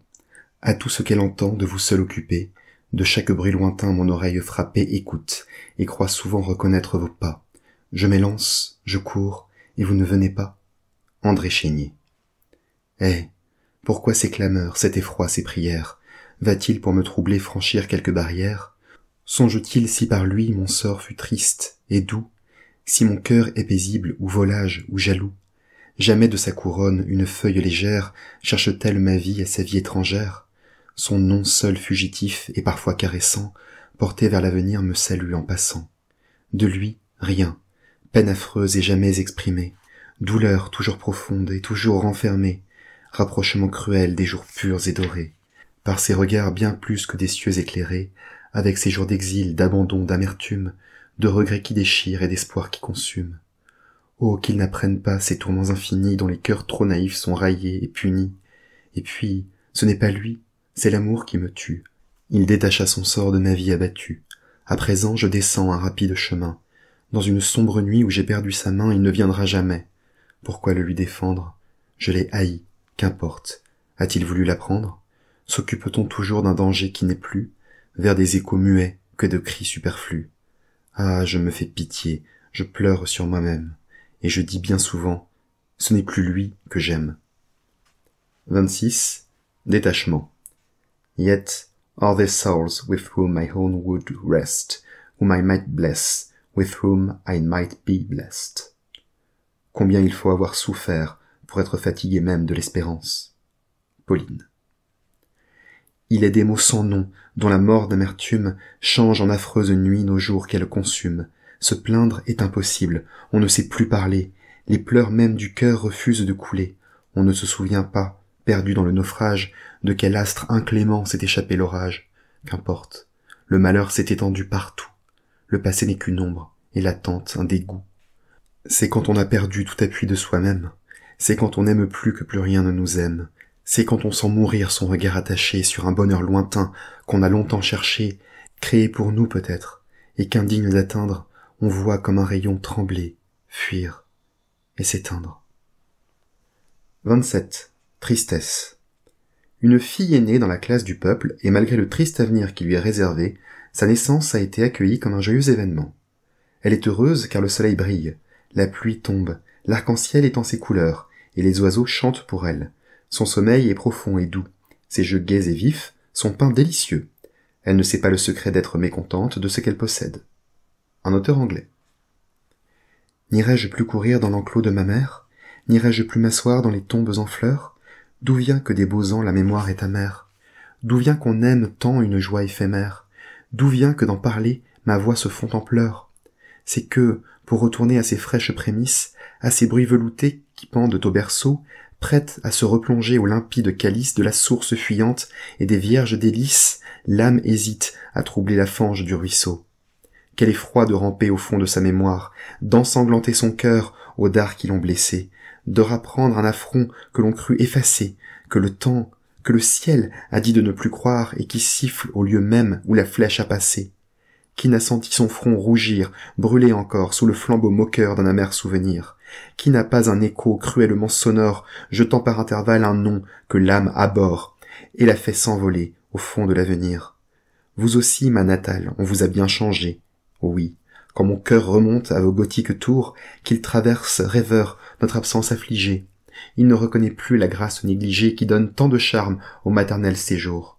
à tout ce qu'elle entend de vous seul occuper de chaque bruit lointain mon oreille frappée écoute, et croit souvent reconnaître vos pas. Je m'élance, je cours, et vous ne venez pas. André Chénier. Eh. pourquoi ces clameurs, cet effroi, ces prières? Va-t-il pour me troubler franchir quelque barrière? Songe-t-il si par lui mon sort fut triste et doux, si mon cœur est paisible ou volage ou jaloux? Jamais de sa couronne une feuille légère cherche-t-elle ma vie à sa vie étrangère? son nom seul fugitif et parfois caressant, porté vers l'avenir me salue en passant. De lui, rien, peine affreuse et jamais exprimée, douleur toujours profonde et toujours renfermée, rapprochement cruel des jours purs et dorés. Par ses regards bien plus que des cieux éclairés, avec ses jours d'exil, d'abandon, d'amertume, de regrets qui déchirent et d'espoir qui consument. Oh, qu'ils n'apprennent pas ces tourments infinis dont les cœurs trop naïfs sont raillés et punis. Et puis, ce n'est pas lui, c'est l'amour qui me tue. Il détacha son sort de ma vie abattue. À présent, je descends un rapide chemin. Dans une sombre nuit où j'ai perdu sa main, il ne viendra jamais. Pourquoi le lui défendre? Je l'ai haï. Qu'importe. A-t-il voulu l'apprendre? S'occupe-t-on toujours d'un danger qui n'est plus, vers des échos muets que de cris superflus? Ah, je me fais pitié, je pleure sur moi-même, et je dis bien souvent, ce n'est plus lui que j'aime. 26. Détachement. Yet are there souls with whom my own would rest, whom I might bless, with whom I might be blessed. Combien il faut avoir souffert pour être fatigué même de l'espérance. Pauline. Il est des mots sans nom, dont la mort d'amertume change en affreuse nuit nos jours qu'elle consume. Se plaindre est impossible, on ne sait plus parler, les pleurs même du cœur refusent de couler, on ne se souvient pas, perdu dans le naufrage, de quel astre inclément s'est échappé l'orage Qu'importe. Le malheur s'est étendu partout. Le passé n'est qu'une ombre, et l'attente un dégoût. C'est quand on a perdu tout appui de soi-même. C'est quand on n'aime plus que plus rien ne nous aime. C'est quand on sent mourir son regard attaché sur un bonheur lointain qu'on a longtemps cherché, créé pour nous peut-être, et qu'indigne d'atteindre, on voit comme un rayon trembler, fuir et s'éteindre. 27. Tristesse. Une fille est née dans la classe du peuple, et malgré le triste avenir qui lui est réservé, sa naissance a été accueillie comme un joyeux événement. Elle est heureuse car le soleil brille, la pluie tombe, l'arc-en-ciel est en ses couleurs, et les oiseaux chantent pour elle. Son sommeil est profond et doux, ses jeux gais et vifs, son pain délicieux. Elle ne sait pas le secret d'être mécontente de ce qu'elle possède. Un auteur anglais. N'irai-je plus courir dans l'enclos de ma mère? N'irai-je plus m'asseoir dans les tombes en fleurs? D'où vient que des beaux ans la mémoire est amère D'où vient qu'on aime tant une joie éphémère D'où vient que d'en parler ma voix se fond en pleurs C'est que, pour retourner à ces fraîches prémices, à ces bruits veloutés qui pendent au berceau, prête à se replonger au limpide calice de la source fuyante et des vierges délices, l'âme hésite à troubler la fange du ruisseau. Quel effroi de ramper au fond de sa mémoire, d'ensanglanter son cœur aux dards qui l'ont blessé, de rapprendre un affront que l'on crut effacé, que le temps, que le ciel a dit de ne plus croire et qui siffle au lieu même où la flèche a passé. Qui n'a senti son front rougir, brûler encore sous le flambeau moqueur d'un amer souvenir? Qui n'a pas un écho cruellement sonore, jetant par intervalles un nom que l'âme aborde et la fait s'envoler au fond de l'avenir? Vous aussi, ma natale, on vous a bien changé. Oui, quand mon cœur remonte à vos gothiques tours, qu'il traverse rêveur notre absence affligée. Il ne reconnaît plus la grâce négligée qui donne tant de charme au maternel séjour.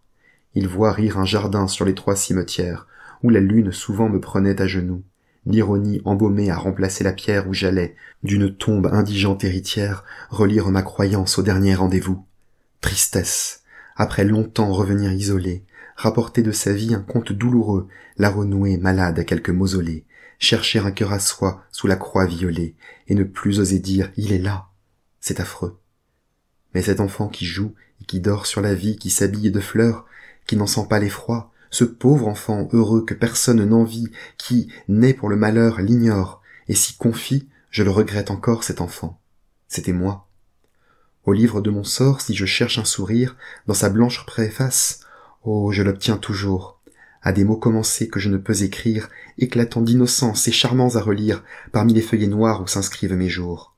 Il voit rire un jardin sur les trois cimetières, où la lune souvent me prenait à genoux. L'ironie embaumée a remplacé la pierre où j'allais, d'une tombe indigente héritière, relire ma croyance au dernier rendez-vous. Tristesse. Après longtemps revenir isolé, rapporter de sa vie un conte douloureux, la renouer malade à quelque mausolée, chercher un cœur à soi sous la croix violée, et ne plus oser dire Il est là. C'est affreux. Mais cet enfant qui joue et qui dort sur la vie, qui s'habille de fleurs, qui n'en sent pas l'effroi, ce pauvre enfant heureux que personne n'envie, qui, né pour le malheur, l'ignore, et s'y confie, je le regrette encore cet enfant. C'était moi. Au livre de mon sort, si je cherche un sourire, dans sa blanche préface, oh, je l'obtiens toujours, à des mots commencés que je ne peux écrire, éclatant d'innocence et charmants à relire parmi les feuillets noirs où s'inscrivent mes jours.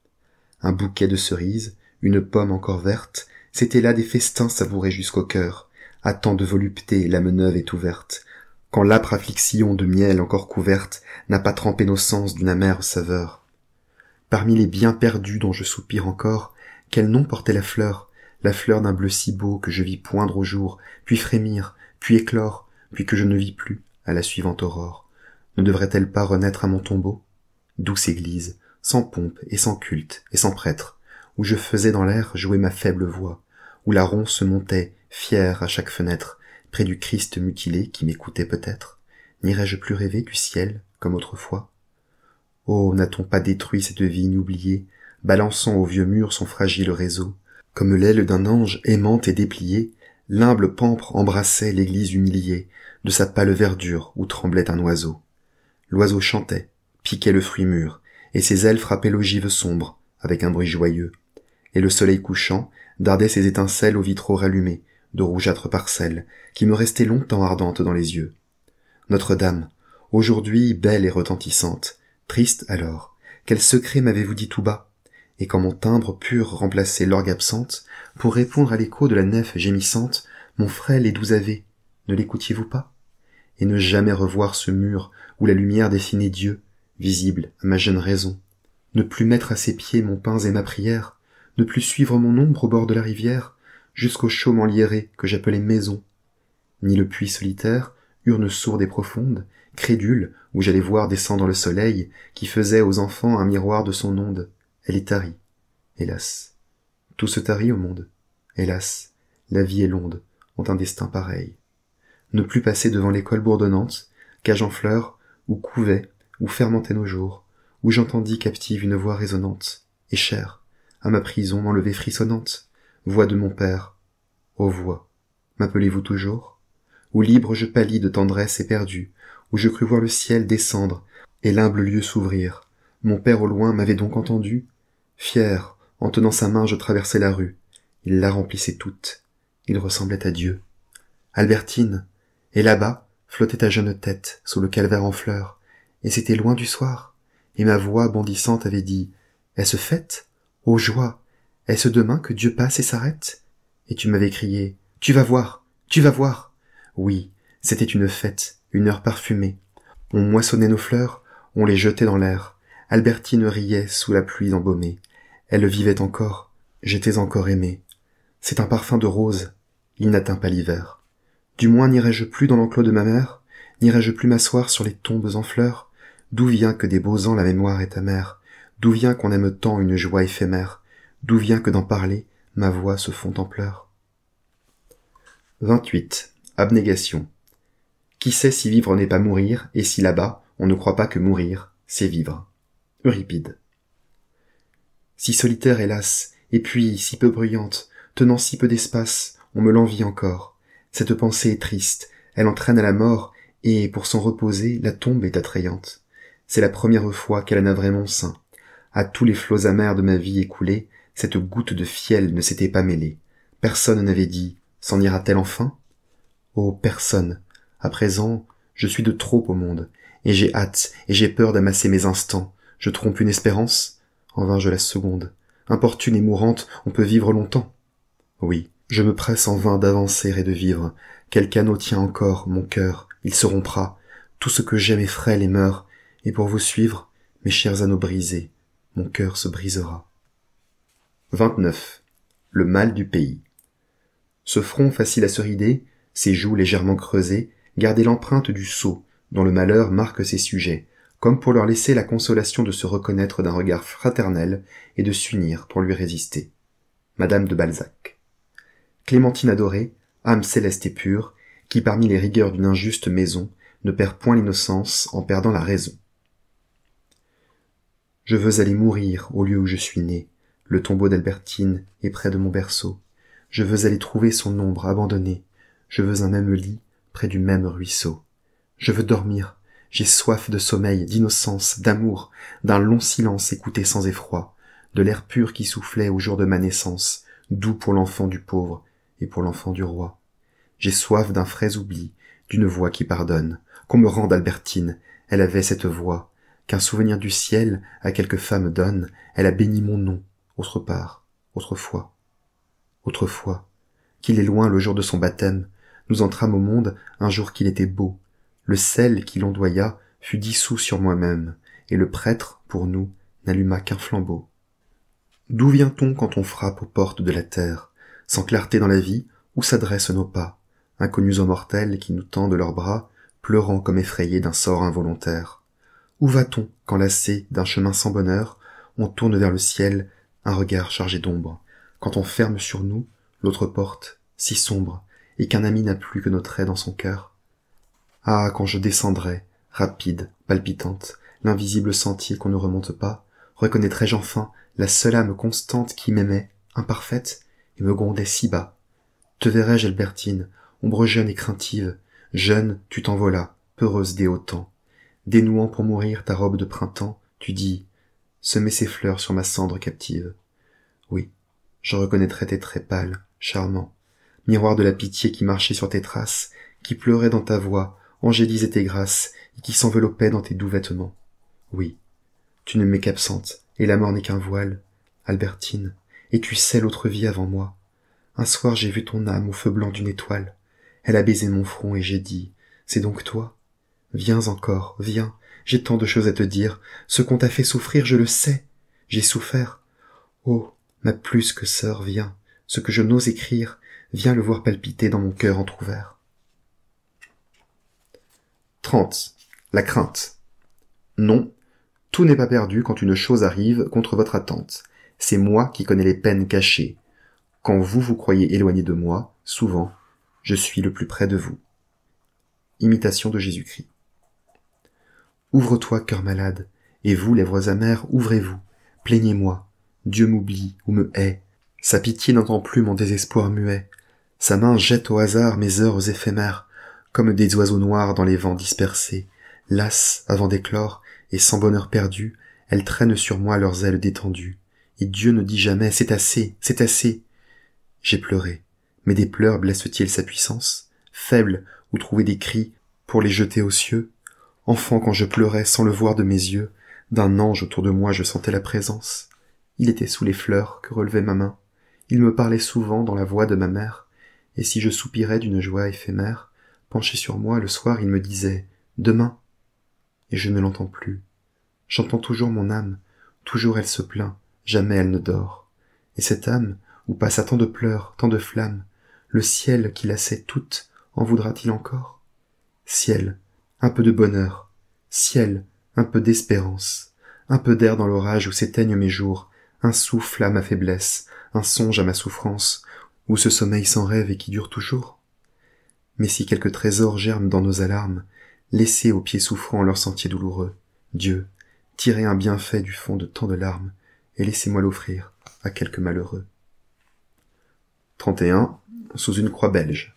Un bouquet de cerises, une pomme encore verte, c'était là des festins savourés jusqu'au cœur. À tant de volupté, l'âme neuve est ouverte, quand l'âpre affliction de miel encore couverte n'a pas trempé nos sens d'une amère saveur. Parmi les biens perdus dont je soupire encore, quel nom portait la fleur, la fleur d'un bleu si beau que je vis poindre au jour, puis frémir, puis éclore, puis que je ne vis plus à la suivante aurore, ne devrait-elle pas renaître à mon tombeau Douce église, sans pompe et sans culte et sans prêtre, où je faisais dans l'air jouer ma faible voix, où la ronce montait, fière à chaque fenêtre, près du Christ mutilé qui m'écoutait peut-être, n'irais-je plus rêver du ciel comme autrefois Oh, n'a-t-on pas détruit cette vigne oubliée, balançant au vieux mur son fragile réseau, comme l'aile d'un ange aimant et déplié, l'humble pampre embrassait l'église humiliée de sa pâle verdure où tremblait un oiseau. L'oiseau chantait, piquait le fruit mûr, et ses ailes frappaient l'ogive sombre avec un bruit joyeux. Et le soleil couchant dardait ses étincelles aux vitraux rallumés, de rougeâtres parcelles, qui me restaient longtemps ardentes dans les yeux. Notre-Dame, aujourd'hui belle et retentissante, triste alors, quel secret m'avez-vous dit tout bas Et quand mon timbre pur remplaçait l'orgue absente, pour répondre à l'écho de la nef gémissante, mon frêle et doux ave, ne l'écoutiez-vous pas? Et ne jamais revoir ce mur où la lumière dessinait Dieu, visible à ma jeune raison. Ne plus mettre à ses pieds mon pain et ma prière, ne plus suivre mon ombre au bord de la rivière, jusqu'au chaume enliéré que j'appelais maison. Ni le puits solitaire, urne sourde et profonde, crédule, où j'allais voir descendre le soleil, qui faisait aux enfants un miroir de son onde. Elle est tarie, hélas. Tout se tarit au monde. Hélas, la vie et l'onde ont un destin pareil. Ne plus passer devant l'école bourdonnante, cage en fleurs, où couvait, où fermentait nos jours, où j'entendis captive une voix résonnante, et chère, à ma prison enlevée frissonnante, voix de mon père. Ô voix, m'appelez-vous toujours? Où libre je pâlis de tendresse éperdue, où je crus voir le ciel descendre, et l'humble lieu s'ouvrir. Mon père au loin m'avait donc entendu? Fier, en tenant sa main, je traversais la rue. Il la remplissait toute. Il ressemblait à Dieu. Albertine. Et là-bas, flottait ta jeune tête, sous le calvaire en fleurs. Et c'était loin du soir. Et ma voix bondissante avait dit, Est-ce fête? Oh joie! Est-ce demain que Dieu passe et s'arrête? Et tu m'avais crié, Tu vas voir! Tu vas voir! Oui, c'était une fête, une heure parfumée. On moissonnait nos fleurs, on les jetait dans l'air. Albertine riait sous la pluie embaumée. Elle vivait encore. J'étais encore aimé. C'est un parfum de rose. Il n'atteint pas l'hiver. Du moins n'irai-je plus dans l'enclos de ma mère, n'irai-je plus m'asseoir sur les tombes en fleurs. D'où vient que des beaux ans la mémoire est amère, d'où vient qu'on aime tant une joie éphémère, d'où vient que d'en parler ma voix se fond en pleurs. 28. Abnégation. Qui sait si vivre n'est pas mourir, et si là-bas, on ne croit pas que mourir, c'est vivre. Euripide. Si solitaire, hélas, et puis si peu bruyante, tenant si peu d'espace, on me l'envie encore. Cette pensée est triste, elle entraîne à la mort, et pour s'en reposer, la tombe est attrayante. C'est la première fois qu'elle en a vraiment sein. À tous les flots amers de ma vie écoulés, cette goutte de fiel ne s'était pas mêlée. Personne n'avait dit, s'en ira-t-elle enfin? Oh, personne. À présent, je suis de trop au monde, et j'ai hâte, et j'ai peur d'amasser mes instants. Je trompe une espérance? En vain je la seconde. Importune et mourante, on peut vivre longtemps. Oui, je me presse en vain d'avancer et de vivre. Quel canot tient encore mon cœur Il se rompra. Tout ce que j'aime est frêle et meurt. Et pour vous suivre, mes chers anneaux brisés, mon cœur se brisera. 29. Le mal du pays. Ce front facile à se rider, ses joues légèrement creusées, gardait l'empreinte du sceau dont le malheur marque ses sujets, comme pour leur laisser la consolation de se reconnaître d'un regard fraternel et de s'unir pour lui résister. Madame de Balzac. Clémentine adorée, âme céleste et pure, qui parmi les rigueurs d'une injuste maison ne perd point l'innocence en perdant la raison. Je veux aller mourir au lieu où je suis né. Le tombeau d'Albertine est près de mon berceau. Je veux aller trouver son ombre abandonnée. Je veux un même lit près du même ruisseau. Je veux dormir j'ai soif de sommeil, d'innocence, d'amour, d'un long silence écouté sans effroi, de l'air pur qui soufflait au jour de ma naissance, doux pour l'enfant du pauvre et pour l'enfant du roi. J'ai soif d'un frais oubli, d'une voix qui pardonne. Qu'on me rende Albertine, elle avait cette voix, qu'un souvenir du ciel à quelque femme donne, elle a béni mon nom, autre part, autrefois. Autrefois, qu'il est loin le jour de son baptême, nous entrâmes au monde un jour qu'il était beau, le sel qui l'ondoya fut dissous sur moi-même, et le prêtre, pour nous, n'alluma qu'un flambeau. D'où vient-on quand on frappe aux portes de la terre Sans clarté dans la vie, où s'adressent nos pas Inconnus aux mortels qui nous tendent leurs bras, pleurant comme effrayés d'un sort involontaire. Où va-t-on quand lassé d'un chemin sans bonheur, on tourne vers le ciel un regard chargé d'ombre Quand on ferme sur nous l'autre porte, si sombre, et qu'un ami n'a plus que notre traits dans son cœur ah quand je descendrais rapide palpitante l'invisible sentier qu'on ne remonte pas reconnaîtrais-je enfin la seule âme constante qui m'aimait imparfaite et me grondait si bas te verrai-je albertine ombre jeune et craintive jeune tu t'envolas peureuse des hauts temps dénouant pour mourir ta robe de printemps tu dis semez ces fleurs sur ma cendre captive oui je reconnaîtrais tes traits pâles charmants miroir de la pitié qui marchait sur tes traces qui pleurait dans ta voix Angélise tes grâces et qui s'enveloppait dans tes doux vêtements. Oui, tu ne m'es qu'absente, et la mort n'est qu'un voile. Albertine, et tu sais l'autre vie avant moi. Un soir j'ai vu ton âme au feu blanc d'une étoile. Elle a baisé mon front et j'ai dit, c'est donc toi? Viens encore, viens, j'ai tant de choses à te dire. Ce qu'on t'a fait souffrir, je le sais. J'ai souffert. Oh, ma plus que sœur, viens. Ce que je n'ose écrire, viens le voir palpiter dans mon cœur entr'ouvert. 30. La crainte. Non, tout n'est pas perdu quand une chose arrive contre votre attente. C'est moi qui connais les peines cachées. Quand vous vous croyez éloigné de moi, souvent, je suis le plus près de vous. Imitation de Jésus-Christ. Ouvre-toi, cœur malade, et vous, lèvres amères, ouvrez-vous, plaignez-moi. Dieu m'oublie ou me hait. Sa pitié n'entend plus mon désespoir muet. Sa main jette au hasard mes heures éphémères comme des oiseaux noirs dans les vents dispersés, lasses avant d'éclore, et sans bonheur perdu, elles traînent sur moi leurs ailes détendues. Et Dieu ne dit jamais, c'est assez, c'est assez. J'ai pleuré. Mais des pleurs blessent-ils sa puissance? Faible, ou trouver des cris, pour les jeter aux cieux? Enfant, quand je pleurais sans le voir de mes yeux, d'un ange autour de moi je sentais la présence. Il était sous les fleurs que relevait ma main. Il me parlait souvent dans la voix de ma mère, et si je soupirais d'une joie éphémère, penché sur moi le soir, il me disait Demain. Et je ne l'entends plus. J'entends toujours mon âme, toujours elle se plaint, jamais elle ne dort. Et cette âme, où passa tant de pleurs, tant de flammes, le ciel qui la sait toute, en voudra-t-il encore Ciel, un peu de bonheur, ciel, un peu d'espérance, un peu d'air dans l'orage où s'éteignent mes jours, un souffle à ma faiblesse, un songe à ma souffrance, où ce sommeil sans rêve et qui dure toujours mais si quelque trésors germe dans nos alarmes, laissez aux pieds souffrants leur sentiers douloureux. Dieu, tirez un bienfait du fond de tant de larmes, et laissez-moi l'offrir à quelque malheureux. 31. Sous une croix belge.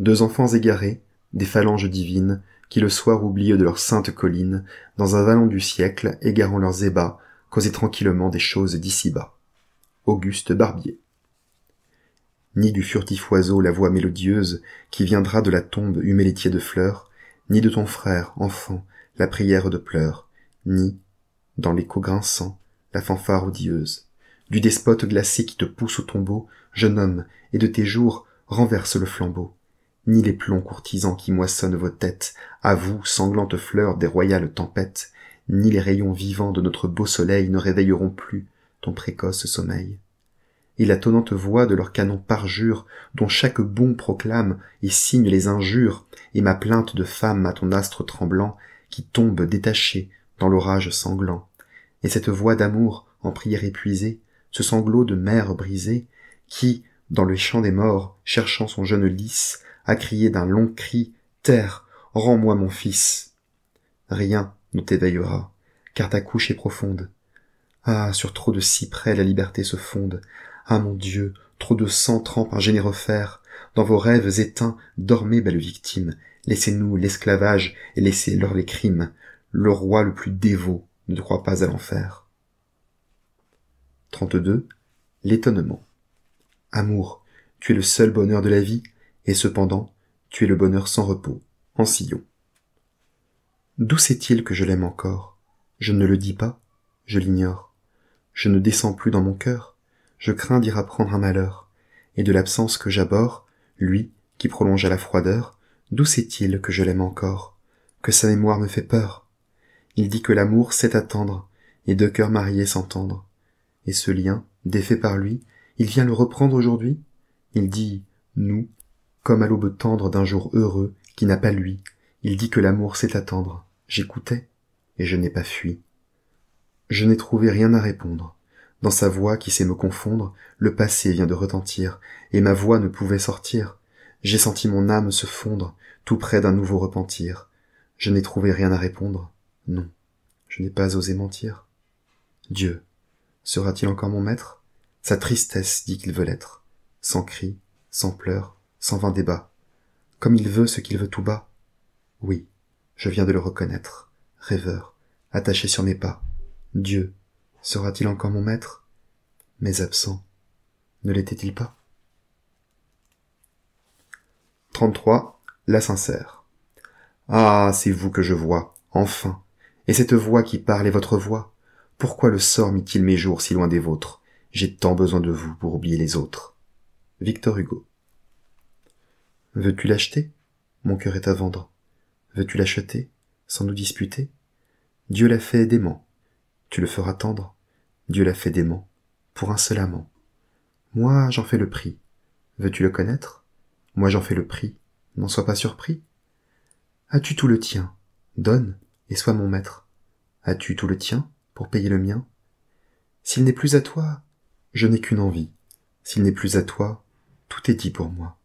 Deux enfants égarés, des phalanges divines, qui le soir oublient de leurs saintes collines, dans un vallon du siècle, égarant leurs ébats, causaient tranquillement des choses d'ici-bas. Auguste Barbier ni du furtif oiseau la voix mélodieuse qui viendra de la tombe humer de fleurs, ni de ton frère, enfant, la prière de pleurs, ni, dans l'écho grinçant, la fanfare odieuse, du despote glacé qui te pousse au tombeau, jeune homme, et de tes jours renverse le flambeau, ni les plombs courtisans qui moissonnent vos têtes, à vous, sanglantes fleurs des royales tempêtes, ni les rayons vivants de notre beau soleil ne réveilleront plus ton précoce sommeil et la tonnante voix de leurs canons parjure, dont chaque bond proclame et signe les injures, et ma plainte de femme à ton astre tremblant, qui tombe détachée dans l'orage sanglant. Et cette voix d'amour, en prière épuisée, ce sanglot de mère brisée, qui, dans le champ des morts, cherchant son jeune lys, a crié d'un long cri, Terre, rends-moi mon fils. Rien ne t'éveillera, car ta couche est profonde. Ah, sur trop de cyprès la liberté se fonde, ah mon Dieu, trop de sang trempe un généreux fer. Dans vos rêves éteints, dormez, belle victime. Laissez-nous l'esclavage et laissez-leur les crimes. Le roi le plus dévot ne croit pas à l'enfer. 32. L'étonnement. Amour, tu es le seul bonheur de la vie, et cependant, tu es le bonheur sans repos, en sillon. D'où sait-il que je l'aime encore? Je ne le dis pas, je l'ignore. Je ne descends plus dans mon cœur je crains d'y apprendre un malheur, et de l'absence que j'aborde, lui, qui prolonge à la froideur, d'où sait-il que je l'aime encore, que sa mémoire me fait peur? Il dit que l'amour sait attendre, et deux cœurs mariés s'entendre. Et ce lien, défait par lui, il vient le reprendre aujourd'hui? Il dit, nous, comme à l'aube tendre d'un jour heureux, qui n'a pas lui, il dit que l'amour sait attendre. J'écoutais, et je n'ai pas fui. Je n'ai trouvé rien à répondre. Dans sa voix qui sait me confondre, le passé vient de retentir, et ma voix ne pouvait sortir. J'ai senti mon âme se fondre, tout près d'un nouveau repentir. Je n'ai trouvé rien à répondre. Non, je n'ai pas osé mentir. Dieu, sera-t-il encore mon maître Sa tristesse dit qu'il veut l'être. Sans cri, sans pleurs, sans vain débat. Comme il veut ce qu'il veut tout bas. Oui, je viens de le reconnaître. Rêveur, attaché sur mes pas. Dieu, sera-t-il encore mon maître Mais absent. Ne l'était-il pas 33. La sincère. Ah, c'est vous que je vois, enfin. Et cette voix qui parle est votre voix. Pourquoi le sort mit-il mes jours si loin des vôtres J'ai tant besoin de vous pour oublier les autres. Victor Hugo. Veux-tu l'acheter Mon cœur est à vendre. Veux-tu l'acheter Sans nous disputer Dieu l'a fait aidément. Tu le feras tendre Dieu l'a fait dément, pour un seul amant. Moi, j'en fais le prix. Veux-tu le connaître Moi, j'en fais le prix. N'en sois pas surpris. As-tu tout le tien Donne, et sois mon maître. As-tu tout le tien pour payer le mien S'il n'est plus à toi, je n'ai qu'une envie. S'il n'est plus à toi, tout est dit pour moi.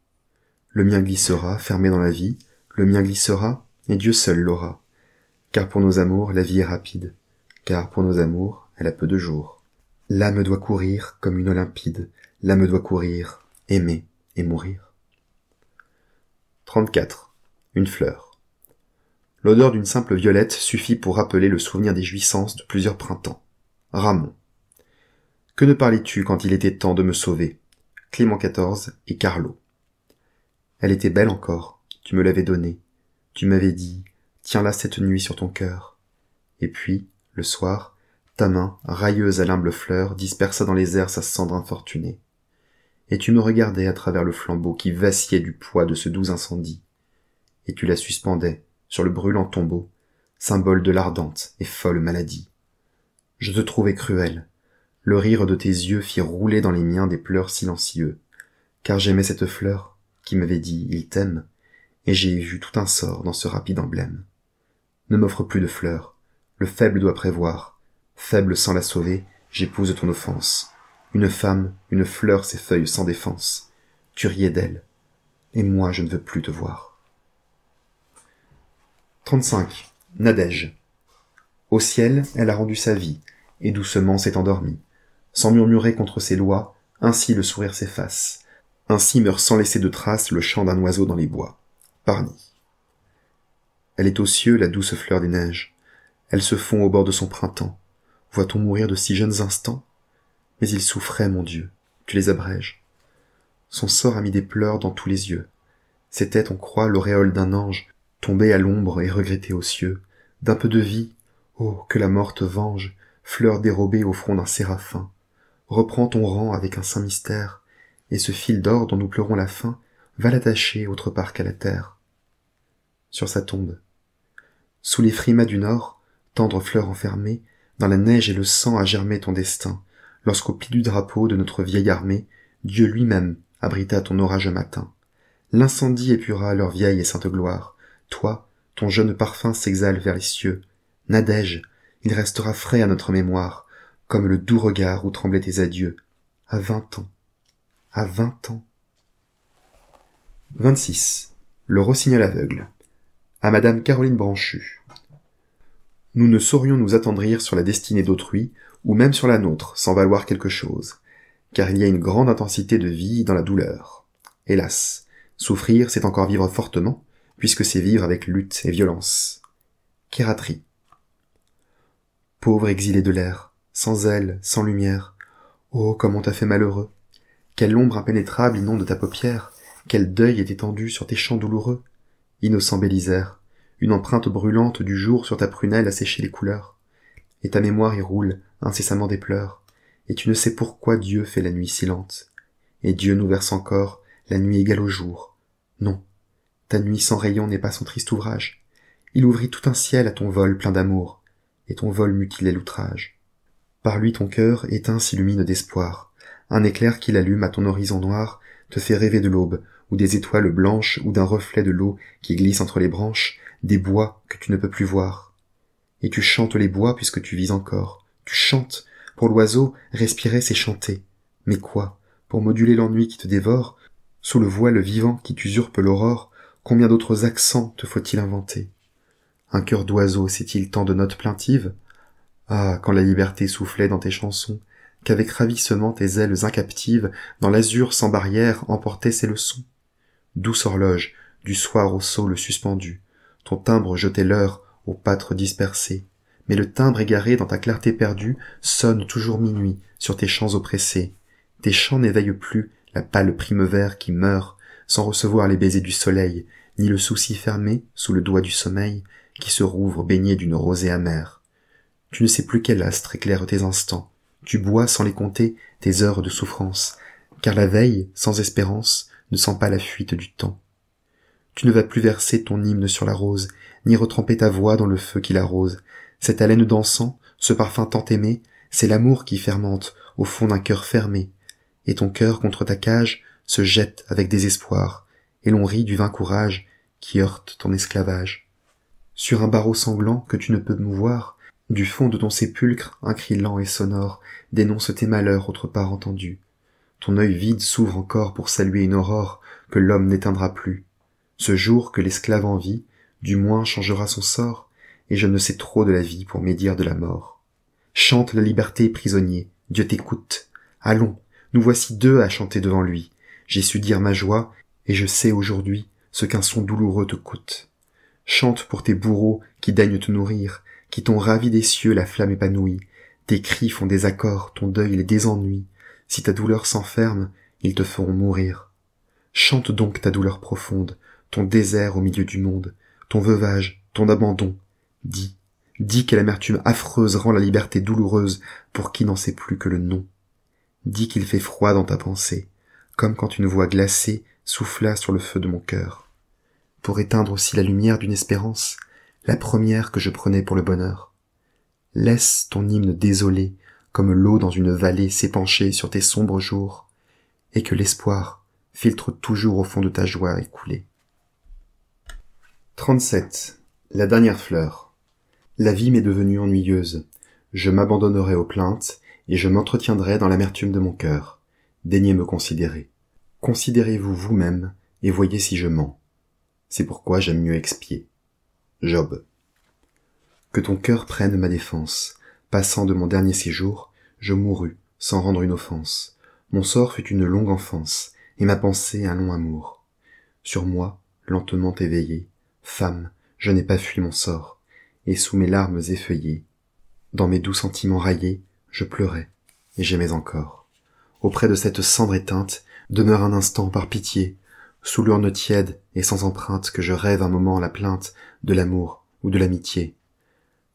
Le mien glissera, fermé dans la vie, le mien glissera, et Dieu seul l'aura. Car pour nos amours, la vie est rapide. Car pour nos amours, elle a peu de jours. L'âme doit courir comme une olympide, l'âme doit courir, aimer et mourir. 34. Une fleur. L'odeur d'une simple violette suffit pour rappeler le souvenir des jouissances de plusieurs printemps. Ramon. Que ne parlais-tu quand il était temps de me sauver? Clément XIV et Carlo. Elle était belle encore, tu me l'avais donnée. Tu m'avais dit, tiens-la cette nuit sur ton cœur. Et puis, le soir, ta main, railleuse à l'humble fleur, dispersa dans les airs sa cendre infortunée. Et tu me regardais à travers le flambeau qui vacillait du poids de ce doux incendie. Et tu la suspendais sur le brûlant tombeau, symbole de l'ardente et folle maladie. Je te trouvais cruel. Le rire de tes yeux fit rouler dans les miens des pleurs silencieux. Car j'aimais cette fleur qui m'avait dit il t'aime, et j'ai vu tout un sort dans ce rapide emblème. Ne m'offre plus de fleurs, le faible doit prévoir, faible sans la sauver, j'épouse ton offense. Une femme, une fleur, ses feuilles sans défense. Tu riais d'elle. Et moi, je ne veux plus te voir. 35. Nadège. Au ciel, elle a rendu sa vie, et doucement s'est endormie. Sans murmurer contre ses lois, ainsi le sourire s'efface. Ainsi meurt sans laisser de trace le chant d'un oiseau dans les bois. Parni. Elle est aux cieux la douce fleur des neiges. Elle se fond au bord de son printemps. Voit-on mourir de si jeunes instants Mais ils souffrait, mon Dieu, tu les abrèges. Son sort a mis des pleurs dans tous les yeux. C'était, on croit, l'auréole d'un ange, tombé à l'ombre et regretté aux cieux. D'un peu de vie, oh, que la morte venge, fleur dérobée au front d'un séraphin. Reprends ton rang avec un saint mystère, et ce fil d'or dont nous pleurons la fin, va l'attacher autre part qu'à la terre. Sur sa tombe. Sous les frimas du nord, tendre fleur enfermée, dans la neige et le sang a germé ton destin, lorsqu'au pied du drapeau de notre vieille armée, Dieu lui-même abrita ton orage matin. L'incendie épura leur vieille et sainte gloire. Toi, ton jeune parfum s'exhale vers les cieux. Nadège, il restera frais à notre mémoire, comme le doux regard où tremblaient tes adieux. À vingt ans. À vingt ans. 26. Le rossignol aveugle. À madame Caroline Branchu. Nous ne saurions nous attendrir sur la destinée d'autrui, ou même sur la nôtre, sans valoir quelque chose, car il y a une grande intensité de vie dans la douleur. Hélas, souffrir, c'est encore vivre fortement, puisque c'est vivre avec lutte et violence. Kératri. Pauvre exilé de l'air, sans aile, sans lumière. Oh, comment t'a fait malheureux! Quelle ombre impénétrable inonde ta paupière, quel deuil est étendu sur tes champs douloureux! Innocent Bélisaire, une empreinte brûlante du jour sur ta prunelle a séché les couleurs, et ta mémoire y roule incessamment des pleurs, et tu ne sais pourquoi Dieu fait la nuit silente, et Dieu nous verse encore la nuit égale au jour. Non, ta nuit sans rayon n'est pas son triste ouvrage. Il ouvrit tout un ciel à ton vol plein d'amour, et ton vol mutilait l'outrage. Par lui ton cœur éteint s'illumine d'espoir. Un éclair qui l'allume à ton horizon noir te fait rêver de l'aube, ou des étoiles blanches, ou d'un reflet de l'eau qui glisse entre les branches, des bois que tu ne peux plus voir. Et tu chantes les bois puisque tu vis encore. Tu chantes. Pour l'oiseau, respirer, c'est chanter. Mais quoi? Pour moduler l'ennui qui te dévore, sous le voile vivant qui t'usurpe l'aurore, combien d'autres accents te faut-il inventer? Un cœur d'oiseau sait-il tant de notes plaintives? Ah, quand la liberté soufflait dans tes chansons, qu'avec ravissement tes ailes incaptives, dans l'azur sans barrière, emportaient ses leçons. Douce horloge, du soir au saule suspendu, ton timbre jetait l'heure aux pâtres dispersés mais le timbre égaré dans ta clarté perdue sonne toujours minuit sur tes champs oppressés tes chants n'éveillent plus la pâle prime qui meurt sans recevoir les baisers du soleil ni le souci fermé sous le doigt du sommeil qui se rouvre baigné d'une rosée amère tu ne sais plus quel astre éclaire tes instants tu bois sans les compter tes heures de souffrance car la veille sans espérance ne sent pas la fuite du temps tu ne vas plus verser ton hymne sur la rose, ni retremper ta voix dans le feu qui l'arrose. Cette haleine d'encens, ce parfum tant aimé, c'est l'amour qui fermente au fond d'un cœur fermé. Et ton cœur contre ta cage se jette avec désespoir, et l'on rit du vain courage qui heurte ton esclavage. Sur un barreau sanglant que tu ne peux mouvoir, du fond de ton sépulcre, un cri lent et sonore dénonce tes malheurs autre part entendus. Ton œil vide s'ouvre encore pour saluer une aurore que l'homme n'éteindra plus ce jour que l'esclave en vie du moins changera son sort et je ne sais trop de la vie pour médire de la mort chante la liberté prisonnier dieu t'écoute allons nous voici deux à chanter devant lui j'ai su dire ma joie et je sais aujourd'hui ce qu'un son douloureux te coûte chante pour tes bourreaux qui daignent te nourrir qui t'ont ravi des cieux la flamme épanouie tes cris font des accords ton deuil les désennuie si ta douleur s'enferme ils te feront mourir chante donc ta douleur profonde ton désert au milieu du monde, ton veuvage, ton abandon. Dis, dis quelle amertume affreuse rend la liberté douloureuse pour qui n'en sait plus que le nom. Dis qu'il fait froid dans ta pensée, comme quand une voix glacée souffla sur le feu de mon cœur. Pour éteindre aussi la lumière d'une espérance, la première que je prenais pour le bonheur. Laisse ton hymne désolé, comme l'eau dans une vallée s'épancher sur tes sombres jours, et que l'espoir filtre toujours au fond de ta joie écoulée. 37. La dernière fleur. La vie m'est devenue ennuyeuse. Je m'abandonnerai aux plaintes, et je m'entretiendrai dans l'amertume de mon cœur. Daignez me considérer. Considérez-vous vous-même, et voyez si je mens. C'est pourquoi j'aime mieux expier. Job. Que ton cœur prenne ma défense. Passant de mon dernier séjour, je mourus, sans rendre une offense. Mon sort fut une longue enfance, et ma pensée un long amour. Sur moi, lentement éveillé, femme je n'ai pas fui mon sort et sous mes larmes effeuillées dans mes doux sentiments raillés je pleurais et j'aimais encore auprès de cette cendre éteinte demeure un instant par pitié sous l'urne tiède et sans empreinte que je rêve un moment la plainte de l'amour ou de l'amitié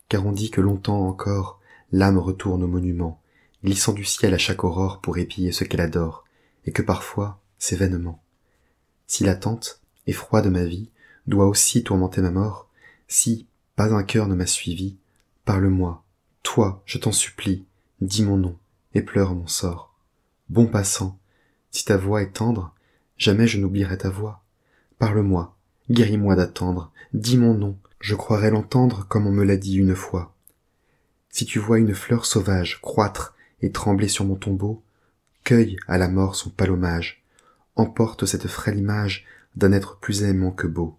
car on dit que longtemps encore l'âme retourne au monument glissant du ciel à chaque aurore pour épier ce qu'elle adore et que parfois c'est vainement si l'attente froid de ma vie doit aussi tourmenter ma mort, si pas un cœur ne m'a suivi, parle-moi, toi, je t'en supplie, dis mon nom, et pleure mon sort. Bon passant, si ta voix est tendre, jamais je n'oublierai ta voix. Parle-moi, guéris-moi d'attendre, dis mon nom, je croirai l'entendre comme on me l'a dit une fois. Si tu vois une fleur sauvage croître et trembler sur mon tombeau, cueille à la mort son palomage, emporte cette frêle image d'un être plus aimant que beau.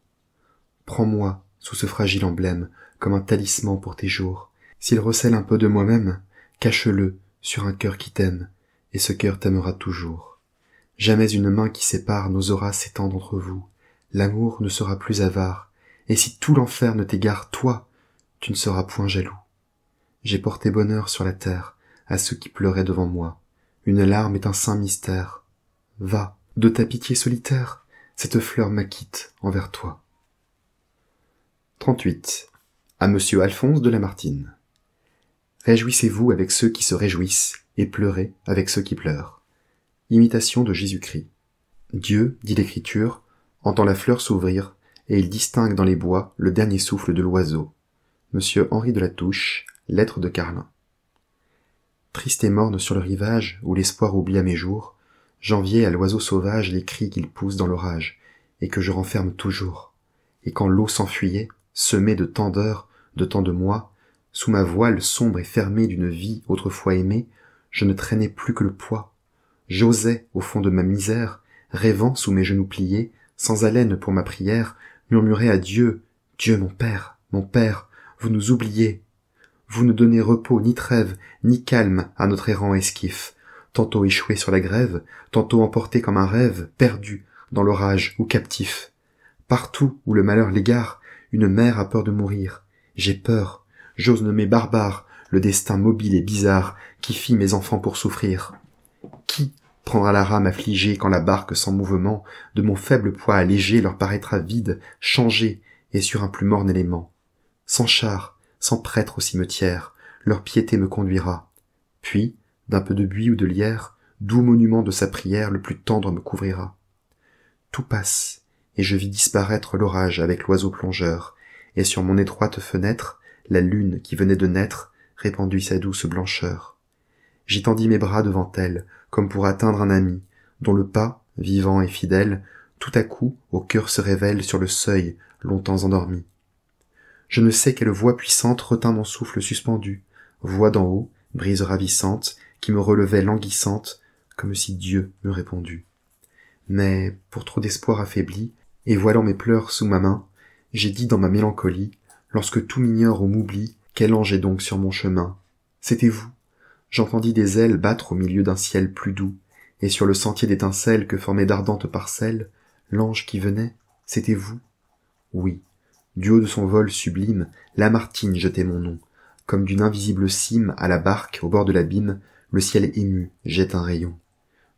Prends-moi, sous ce fragile emblème, comme un talisman pour tes jours. S'il recèle un peu de moi-même, cache-le sur un cœur qui t'aime, et ce cœur t'aimera toujours. Jamais une main qui sépare n'osera s'étendre entre vous. L'amour ne sera plus avare, et si tout l'enfer ne t'égare, toi, tu ne seras point jaloux. J'ai porté bonheur sur la terre à ceux qui pleuraient devant moi. Une larme est un saint mystère. Va, de ta pitié solitaire, cette fleur m'acquitte envers toi. 38. À monsieur Alphonse de Lamartine. Réjouissez-vous avec ceux qui se réjouissent et pleurez avec ceux qui pleurent. Imitation de Jésus-Christ. Dieu, dit l'Écriture, entend la fleur s'ouvrir et il distingue dans les bois le dernier souffle de l'oiseau. Monsieur Henri de la Touche, lettre de Carlin. Triste et morne sur le rivage où l'espoir oublia mes jours, j'enviais à l'oiseau sauvage les cris qu'il pousse dans l'orage et que je renferme toujours. Et quand l'eau s'enfuyait, semé de tant d'heures, de tant de mois, sous ma voile sombre et fermée d'une vie autrefois aimée, je ne traînais plus que le poids. J'osais, au fond de ma misère, rêvant sous mes genoux pliés, sans haleine pour ma prière, murmurer à Dieu, Dieu mon Père, mon Père, vous nous oubliez. Vous ne donnez repos, ni trêve, ni calme à notre errant esquif, tantôt échoué sur la grève, tantôt emporté comme un rêve, perdu, dans l'orage ou captif. Partout où le malheur l'égare, une mère a peur de mourir. J'ai peur. J'ose nommer barbare le destin mobile et bizarre qui fit mes enfants pour souffrir. Qui prendra la rame affligée quand la barque sans mouvement de mon faible poids allégé leur paraîtra vide, changée et sur un plus morne élément? Sans char, sans prêtre au cimetière, leur piété me conduira. Puis, d'un peu de buis ou de lierre, doux monument de sa prière le plus tendre me couvrira. Tout passe, et je vis disparaître l'orage avec l'oiseau plongeur, et sur mon étroite fenêtre, la lune qui venait de naître répandit sa douce blancheur. J'étendis mes bras devant elle, comme pour atteindre un ami, dont le pas, vivant et fidèle, tout à coup au cœur se révèle sur le seuil, longtemps endormi. Je ne sais quelle voix puissante retint mon souffle suspendu, voix d'en haut, brise ravissante, qui me relevait languissante, comme si Dieu me répondu. Mais, pour trop d'espoir affaibli, et voilant mes pleurs sous ma main, j'ai dit dans ma mélancolie, lorsque tout m'ignore ou m'oublie, quel ange est donc sur mon chemin? C'était vous. J'entendis des ailes battre au milieu d'un ciel plus doux, et sur le sentier d'étincelles que formaient d'ardentes parcelles, l'ange qui venait, c'était vous? Oui. Du haut de son vol sublime, Lamartine jetait mon nom. Comme d'une invisible cime à la barque au bord de l'abîme, le ciel ému jette un rayon.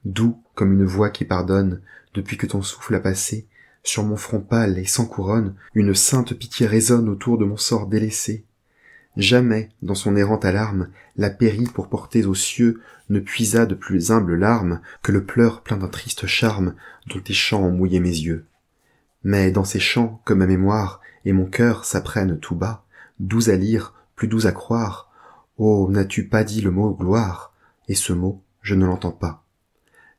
Doux comme une voix qui pardonne, depuis que ton souffle a passé, sur mon front pâle et sans couronne, une sainte pitié résonne autour de mon sort délaissé. Jamais, dans son errante alarme, la pérille pour porter aux cieux ne puisa de plus humbles larmes que le pleur plein d'un triste charme dont tes chants ont mouillé mes yeux. Mais dans ces chants que ma mémoire et mon cœur s'apprennent tout bas, doux à lire, plus doux à croire, oh, n'as-tu pas dit le mot gloire? Et ce mot, je ne l'entends pas.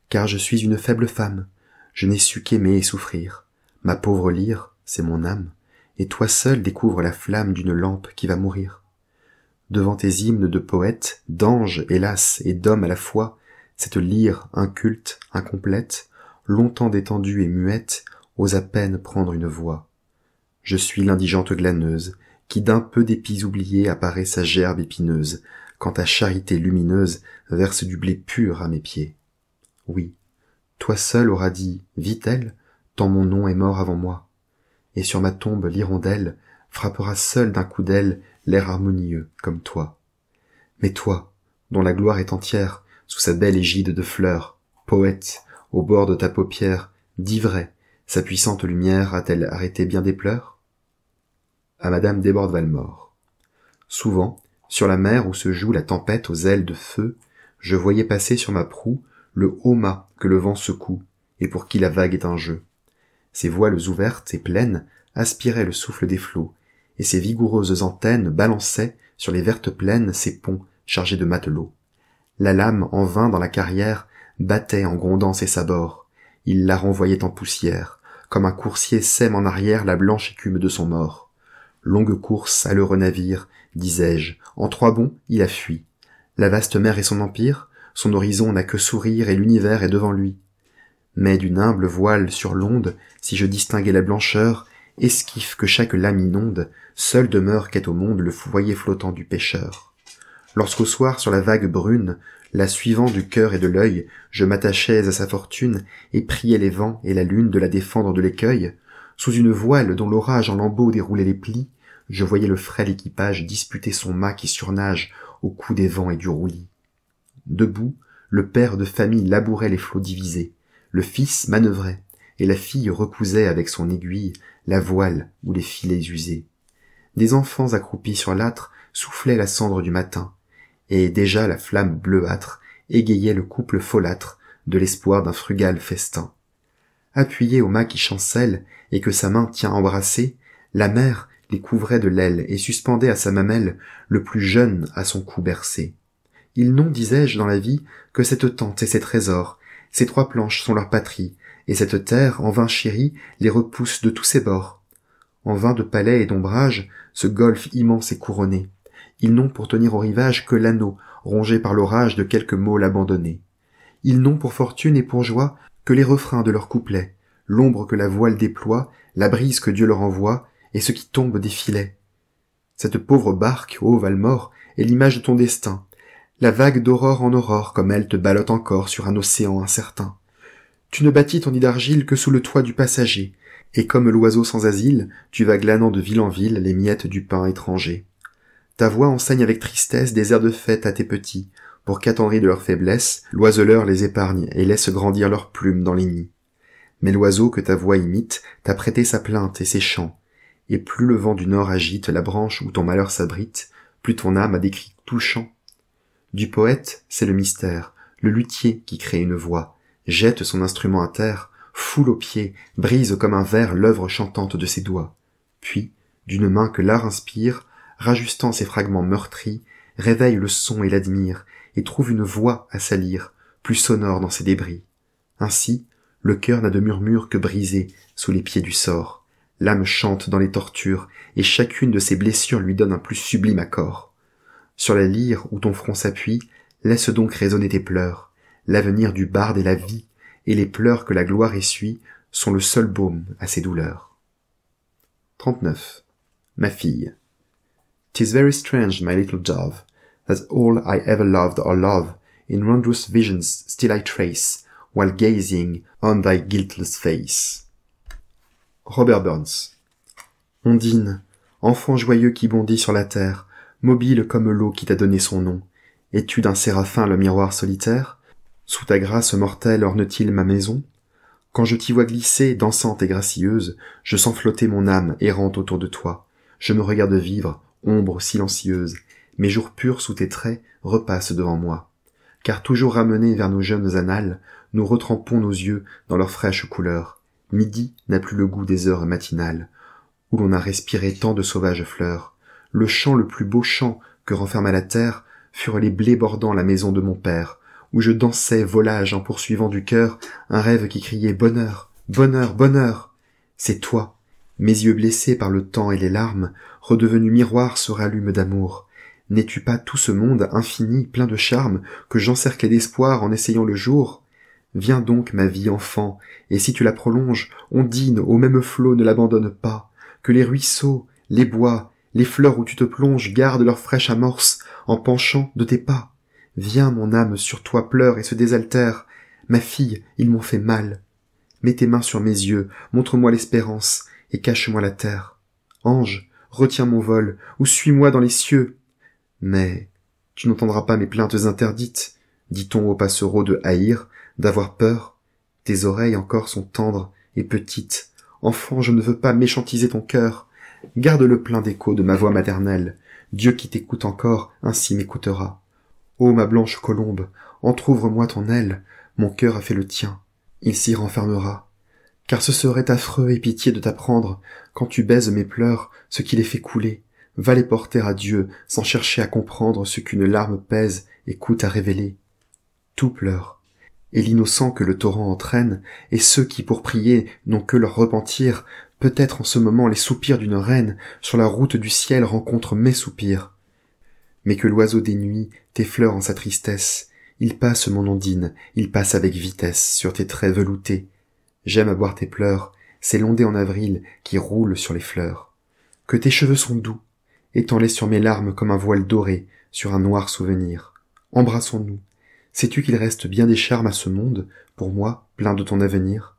Car je suis une faible femme, je n'ai su qu'aimer et souffrir. Ma pauvre lyre, c'est mon âme, et toi seul découvre la flamme d'une lampe qui va mourir. Devant tes hymnes de poète, d'ange, hélas, et d'homme à la fois, cette lyre inculte, incomplète, longtemps détendue et muette, ose à peine prendre une voix. Je suis l'indigente glaneuse, qui d'un peu d'épis oubliés apparaît sa gerbe épineuse, quand ta charité lumineuse verse du blé pur à mes pieds. Oui, toi seul aura dit, vit-elle, tant mon nom est mort avant moi. Et sur ma tombe l'hirondelle frappera seule d'un coup d'aile l'air harmonieux comme toi. Mais toi, dont la gloire est entière, sous sa belle égide de fleurs, poète, au bord de ta paupière, vrai, sa puissante lumière a-t-elle arrêté bien des pleurs? À madame Desbordes Valmore. Souvent, sur la mer où se joue la tempête aux ailes de feu, je voyais passer sur ma proue le haut mât que le vent secoue, et pour qui la vague est un jeu. Ses voiles ouvertes et pleines aspiraient le souffle des flots, et ses vigoureuses antennes balançaient sur les vertes plaines ses ponts chargés de matelots. La lame en vain dans la carrière battait en grondant ses sabords. Il la renvoyait en poussière, comme un coursier sème en arrière la blanche écume de son mort. Longue course à l'heureux navire, disais-je. En trois bonds, il a fui. La vaste mer et son empire, son horizon n'a que sourire et l'univers est devant lui mais d'une humble voile sur l'onde, si je distinguais la blancheur, esquif que chaque lame inonde, seule demeure qu'est au monde le foyer flottant du pêcheur. Lorsqu'au soir sur la vague brune, la suivant du cœur et de l'œil, je m'attachais à sa fortune, et priais les vents et la lune de la défendre de l'écueil, sous une voile dont l'orage en lambeaux déroulait les plis, je voyais le frêle équipage disputer son mât qui surnage au coup des vents et du roulis. Debout, le père de famille labourait les flots divisés le fils manœuvrait, et la fille recousait avec son aiguille la voile ou les filets usés. Des enfants accroupis sur l'âtre soufflaient la cendre du matin, et déjà la flamme bleuâtre égayait le couple folâtre de l'espoir d'un frugal festin. Appuyée au mât qui chancelle et que sa main tient embrassée, la mère les couvrait de l'aile et suspendait à sa mamelle le plus jeune à son cou bercé. Ils n'ont, disais-je, dans la vie, que cette tente et ses trésors, ces trois planches sont leur patrie, et cette terre, en vain chérie, les repousse de tous ses bords. En vain de palais et d'ombrage, ce golfe immense est couronné. Ils n'ont pour tenir au rivage que l'anneau, rongé par l'orage de quelques môles abandonnés. Ils n'ont pour fortune et pour joie que les refrains de leurs couplets, l'ombre que la voile déploie, la brise que Dieu leur envoie, et ce qui tombe des filets. Cette pauvre barque, ô Valmore, est l'image de ton destin, la vague d'aurore en aurore comme elle te ballotte encore sur un océan incertain. Tu ne bâtis ton nid d'argile que sous le toit du passager, et comme l'oiseau sans asile, tu vas glanant de ville en ville les miettes du pain étranger. Ta voix enseigne avec tristesse des airs de fête à tes petits, pour qu'attendris de leur faiblesse, l'oiseleur les épargne et laisse grandir leurs plumes dans les nids. Mais l'oiseau que ta voix imite t'a prêté sa plainte et ses chants, et plus le vent du nord agite la branche où ton malheur s'abrite, plus ton âme a des cris touchants du poète, c'est le mystère, le luthier qui crée une voix, jette son instrument à terre, foule aux pieds, brise comme un verre l'œuvre chantante de ses doigts. Puis, d'une main que l'art inspire, rajustant ses fragments meurtris, réveille le son et l'admire, et trouve une voix à salir, plus sonore dans ses débris. Ainsi, le cœur n'a de murmure que brisé sous les pieds du sort. L'âme chante dans les tortures, et chacune de ses blessures lui donne un plus sublime accord. Sur la lyre où ton front s'appuie, laisse donc résonner tes pleurs. L'avenir du barde et la vie, et les pleurs que la gloire essuie sont le seul baume à ses douleurs. 39. Ma fille. Tis very strange, my little dove, that all I ever loved or love, in wondrous visions still I trace, while gazing on thy guiltless face. Robert Burns. Ondine, enfant joyeux qui bondit sur la terre, mobile comme l'eau qui t'a donné son nom, es-tu d'un séraphin le miroir solitaire Sous ta grâce mortelle orne-t-il ma maison Quand je t'y vois glisser, dansante et gracieuse, je sens flotter mon âme errante autour de toi. Je me regarde vivre, ombre silencieuse, mes jours purs sous tes traits repassent devant moi. Car toujours ramenés vers nos jeunes annales, nous retrempons nos yeux dans leurs fraîches couleurs. Midi n'a plus le goût des heures matinales, où l'on a respiré tant de sauvages fleurs le chant le plus beau chant que renferma la terre furent les blés bordant la maison de mon père, où je dansais volage en poursuivant du cœur un rêve qui criait bonheur, bonheur, bonheur. C'est toi. Mes yeux blessés par le temps et les larmes, redevenus miroirs, se rallument d'amour. N'es-tu pas tout ce monde infini, plein de charme, que j'encerclais d'espoir en essayant le jour? Viens donc, ma vie, enfant, et si tu la prolonges, on dîne au même flot ne l'abandonne pas, que les ruisseaux, les bois, les fleurs où tu te plonges gardent leur fraîche amorce en penchant de tes pas. Viens, mon âme, sur toi pleure et se désaltère. Ma fille, ils m'ont fait mal. Mets tes mains sur mes yeux, montre-moi l'espérance, et cache-moi la terre. Ange, retiens mon vol, ou suis-moi dans les cieux. Mais tu n'entendras pas mes plaintes interdites, dit-on aux passereau de haïr, d'avoir peur. Tes oreilles encore sont tendres et petites. Enfant, je ne veux pas méchantiser ton cœur. Garde le plein d'écho de ma voix maternelle. Dieu qui t'écoute encore, ainsi m'écoutera. Ô ma blanche colombe, entr'ouvre-moi ton aile, mon cœur a fait le tien, il s'y renfermera. Car ce serait affreux et pitié de t'apprendre, quand tu baises mes pleurs, ce qui les fait couler. Va les porter à Dieu, sans chercher à comprendre ce qu'une larme pèse et coûte à révéler. Tout pleure, et l'innocent que le torrent entraîne, et ceux qui pour prier n'ont que leur repentir, Peut-être en ce moment les soupirs d'une reine sur la route du ciel rencontrent mes soupirs. Mais que l'oiseau des nuits t'effleure en sa tristesse, il passe mon ondine, il passe avec vitesse sur tes traits veloutés. J'aime à boire tes pleurs, c'est l'ondée en avril qui roule sur les fleurs. Que tes cheveux sont doux, étends-les sur mes larmes comme un voile doré sur un noir souvenir. Embrassons-nous. Sais-tu qu'il reste bien des charmes à ce monde, pour moi, plein de ton avenir?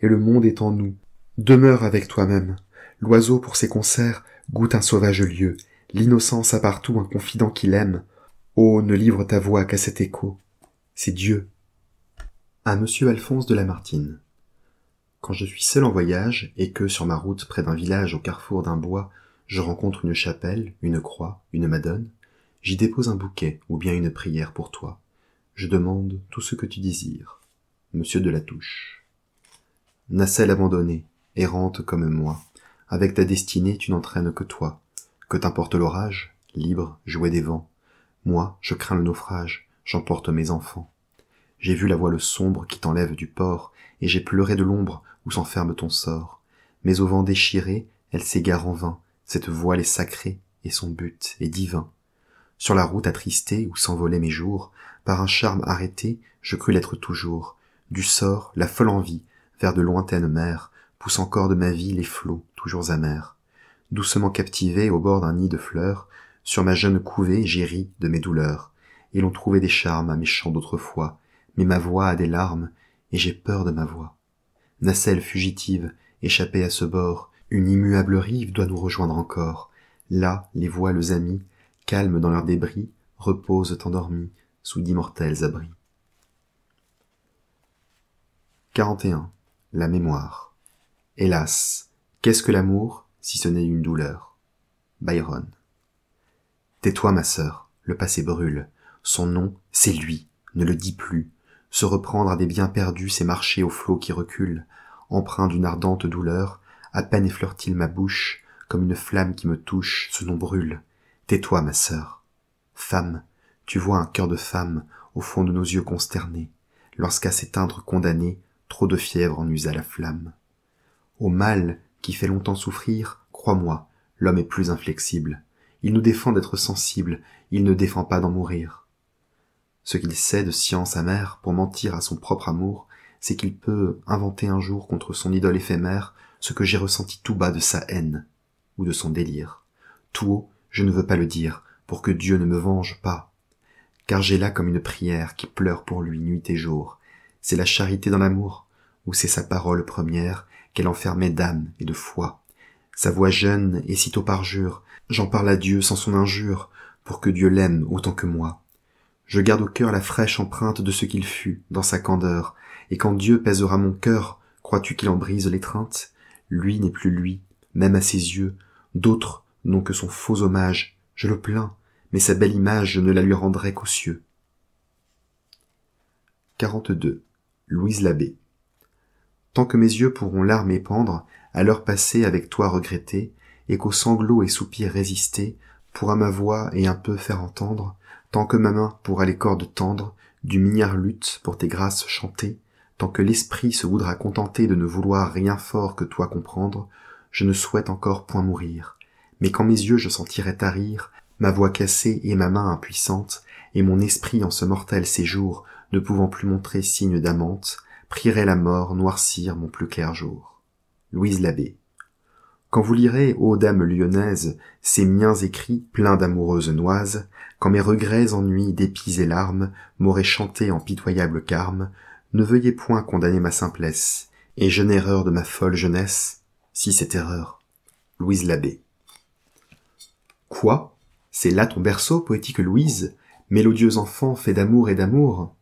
Et le monde est en nous, Demeure avec toi-même. L'oiseau pour ses concerts goûte un sauvage lieu. L'innocence a partout un confident qu'il aime. Oh, ne livre ta voix qu'à cet écho. C'est Dieu. À monsieur Alphonse de Lamartine. Quand je suis seul en voyage et que sur ma route près d'un village au carrefour d'un bois, je rencontre une chapelle, une croix, une madone, j'y dépose un bouquet ou bien une prière pour toi. Je demande tout ce que tu désires. Monsieur de la Touche. Nacelle abandonnée, errante comme moi. Avec ta destinée, tu n'entraînes que toi. Que t'importe l'orage, libre, jouet des vents. Moi, je crains le naufrage, j'emporte mes enfants. J'ai vu la voile sombre qui t'enlève du port, et j'ai pleuré de l'ombre où s'enferme ton sort. Mais au vent déchiré, elle s'égare en vain, cette voile est sacrée, et son but est divin. Sur la route attristée où s'envolaient mes jours, par un charme arrêté, je crus l'être toujours, du sort, la folle envie, vers de lointaines mers, pousse encore de ma vie les flots, toujours amers. Doucement captivé au bord d'un nid de fleurs, sur ma jeune couvée j'ai de mes douleurs, et l'on trouvait des charmes à mes chants d'autrefois, mais ma voix a des larmes, et j'ai peur de ma voix. Nacelle fugitive, échappée à ce bord, une immuable rive doit nous rejoindre encore. Là, les voiles amis, calmes dans leurs débris, reposent endormis sous d'immortels abris. 41. La mémoire. Hélas, qu'est-ce que l'amour si ce n'est une douleur Byron. Tais-toi, ma sœur, le passé brûle. Son nom, c'est lui, ne le dis plus. Se reprendre à des biens perdus, c'est marcher au flot qui recule. Empreint d'une ardente douleur, à peine effleure-t-il ma bouche, comme une flamme qui me touche, ce nom brûle. Tais-toi, ma sœur. Femme, tu vois un cœur de femme au fond de nos yeux consternés, lorsqu'à s'éteindre condamné, trop de fièvre en usa la flamme. Au mal qui fait longtemps souffrir, crois-moi, l'homme est plus inflexible. Il nous défend d'être sensible, il ne défend pas d'en mourir. Ce qu'il sait de science amère pour mentir à son propre amour, c'est qu'il peut inventer un jour contre son idole éphémère ce que j'ai ressenti tout bas de sa haine ou de son délire. Tout haut, je ne veux pas le dire, pour que Dieu ne me venge pas, car j'ai là comme une prière qui pleure pour lui nuit et jour. C'est la charité dans l'amour, ou c'est sa parole première qu'elle enfermait d'âme et de foi. Sa voix jeune et sitôt parjure, j'en parle à Dieu sans son injure, pour que Dieu l'aime autant que moi. Je garde au cœur la fraîche empreinte de ce qu'il fut, dans sa candeur, et quand Dieu pèsera mon cœur, crois-tu qu'il en brise l'étreinte? Lui n'est plus lui, même à ses yeux, d'autres n'ont que son faux hommage, je le plains, mais sa belle image ne la lui rendrai qu'aux cieux. 42. Louise Labbé tant que mes yeux pourront larmes épandre, à l'heure passée avec toi regrettée, et qu'aux sanglots et soupirs résister, pourra ma voix et un peu faire entendre, tant que ma main pourra les cordes tendre, du minard lutte pour tes grâces chanter, tant que l'esprit se voudra contenter de ne vouloir rien fort que toi comprendre, je ne souhaite encore point mourir. Mais quand mes yeux je sentirai tarir, ma voix cassée et ma main impuissante, et mon esprit en ce mortel séjour ne pouvant plus montrer signe d'amante, prierai la mort noircir mon plus clair jour. Louise Labbé. Quand vous lirez, ô dame lyonnaise, ces miens écrits pleins d'amoureuses noises, quand mes regrets, ennuis, d'épis et larmes m'auraient chanté en pitoyable carme, ne veuillez point condamner ma simplesse, et jeune erreur de ma folle jeunesse, si c'est erreur. Louise Labbé. Quoi? C'est là ton berceau, poétique Louise, mélodieux enfant fait d'amour et d'amour,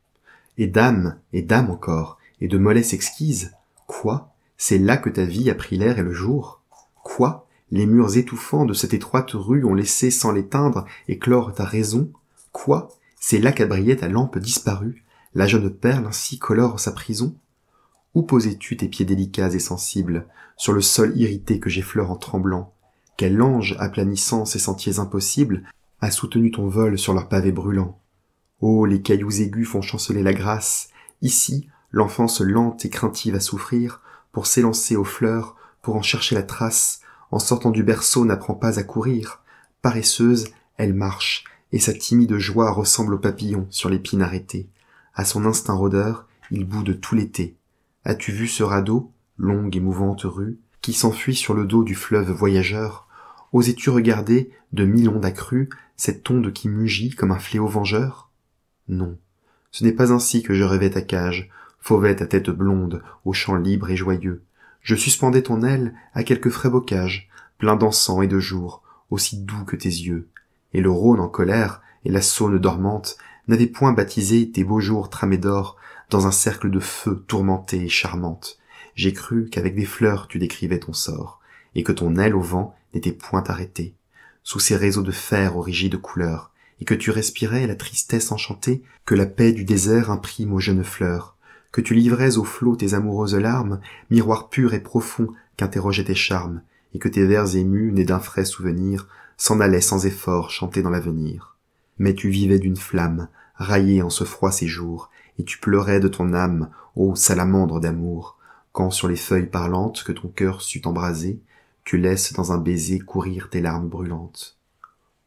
et dame, et dame encore, et de mollesse exquise. Quoi C'est là que ta vie a pris l'air et le jour Quoi Les murs étouffants de cette étroite rue ont laissé sans l'éteindre éclore ta raison Quoi C'est là qu'a brillé ta lampe disparue La jeune perle ainsi colore sa prison Où posais-tu tes pieds délicats et sensibles Sur le sol irrité que j'effleure en tremblant Quel ange aplanissant ces sentiers impossibles a soutenu ton vol sur leur pavé brûlant Oh, les cailloux aigus font chanceler la grâce. Ici, l'enfance lente et craintive à souffrir, pour s'élancer aux fleurs, pour en chercher la trace, en sortant du berceau n'apprend pas à courir. Paresseuse, elle marche, et sa timide joie ressemble au papillon sur l'épine arrêtée. À son instinct rôdeur, il boude tout l'été. As-tu vu ce radeau, longue et mouvante rue, qui s'enfuit sur le dos du fleuve voyageur? Osais-tu regarder, de mille ondes accrues, cette onde qui mugit comme un fléau vengeur? Non. Ce n'est pas ainsi que je rêvais ta cage, fauvais à tête blonde, aux chants libres et joyeux. Je suspendais ton aile à quelques frais bocage, plein d'encens et de jours, aussi doux que tes yeux. Et le Rhône en colère, et la Saône dormante, n'avaient point baptisé tes beaux jours tramés d'or, dans un cercle de feu tourmenté et charmante. J'ai cru qu'avec des fleurs tu décrivais ton sort, et que ton aile au vent n'était point arrêtée, sous ces réseaux de fer aux rigides couleurs, et que tu respirais la tristesse enchantée que la paix du désert imprime aux jeunes fleurs, que tu livrais au flot tes amoureuses larmes, miroir pur et profond qu'interrogeaient tes charmes, et que tes vers émus, nés d'un frais souvenir, s'en allaient sans effort chanter dans l'avenir. Mais tu vivais d'une flamme, raillée en ce froid séjour, et tu pleurais de ton âme, ô salamandre d'amour, quand sur les feuilles parlantes que ton cœur sut embraser, tu laisses dans un baiser courir tes larmes brûlantes.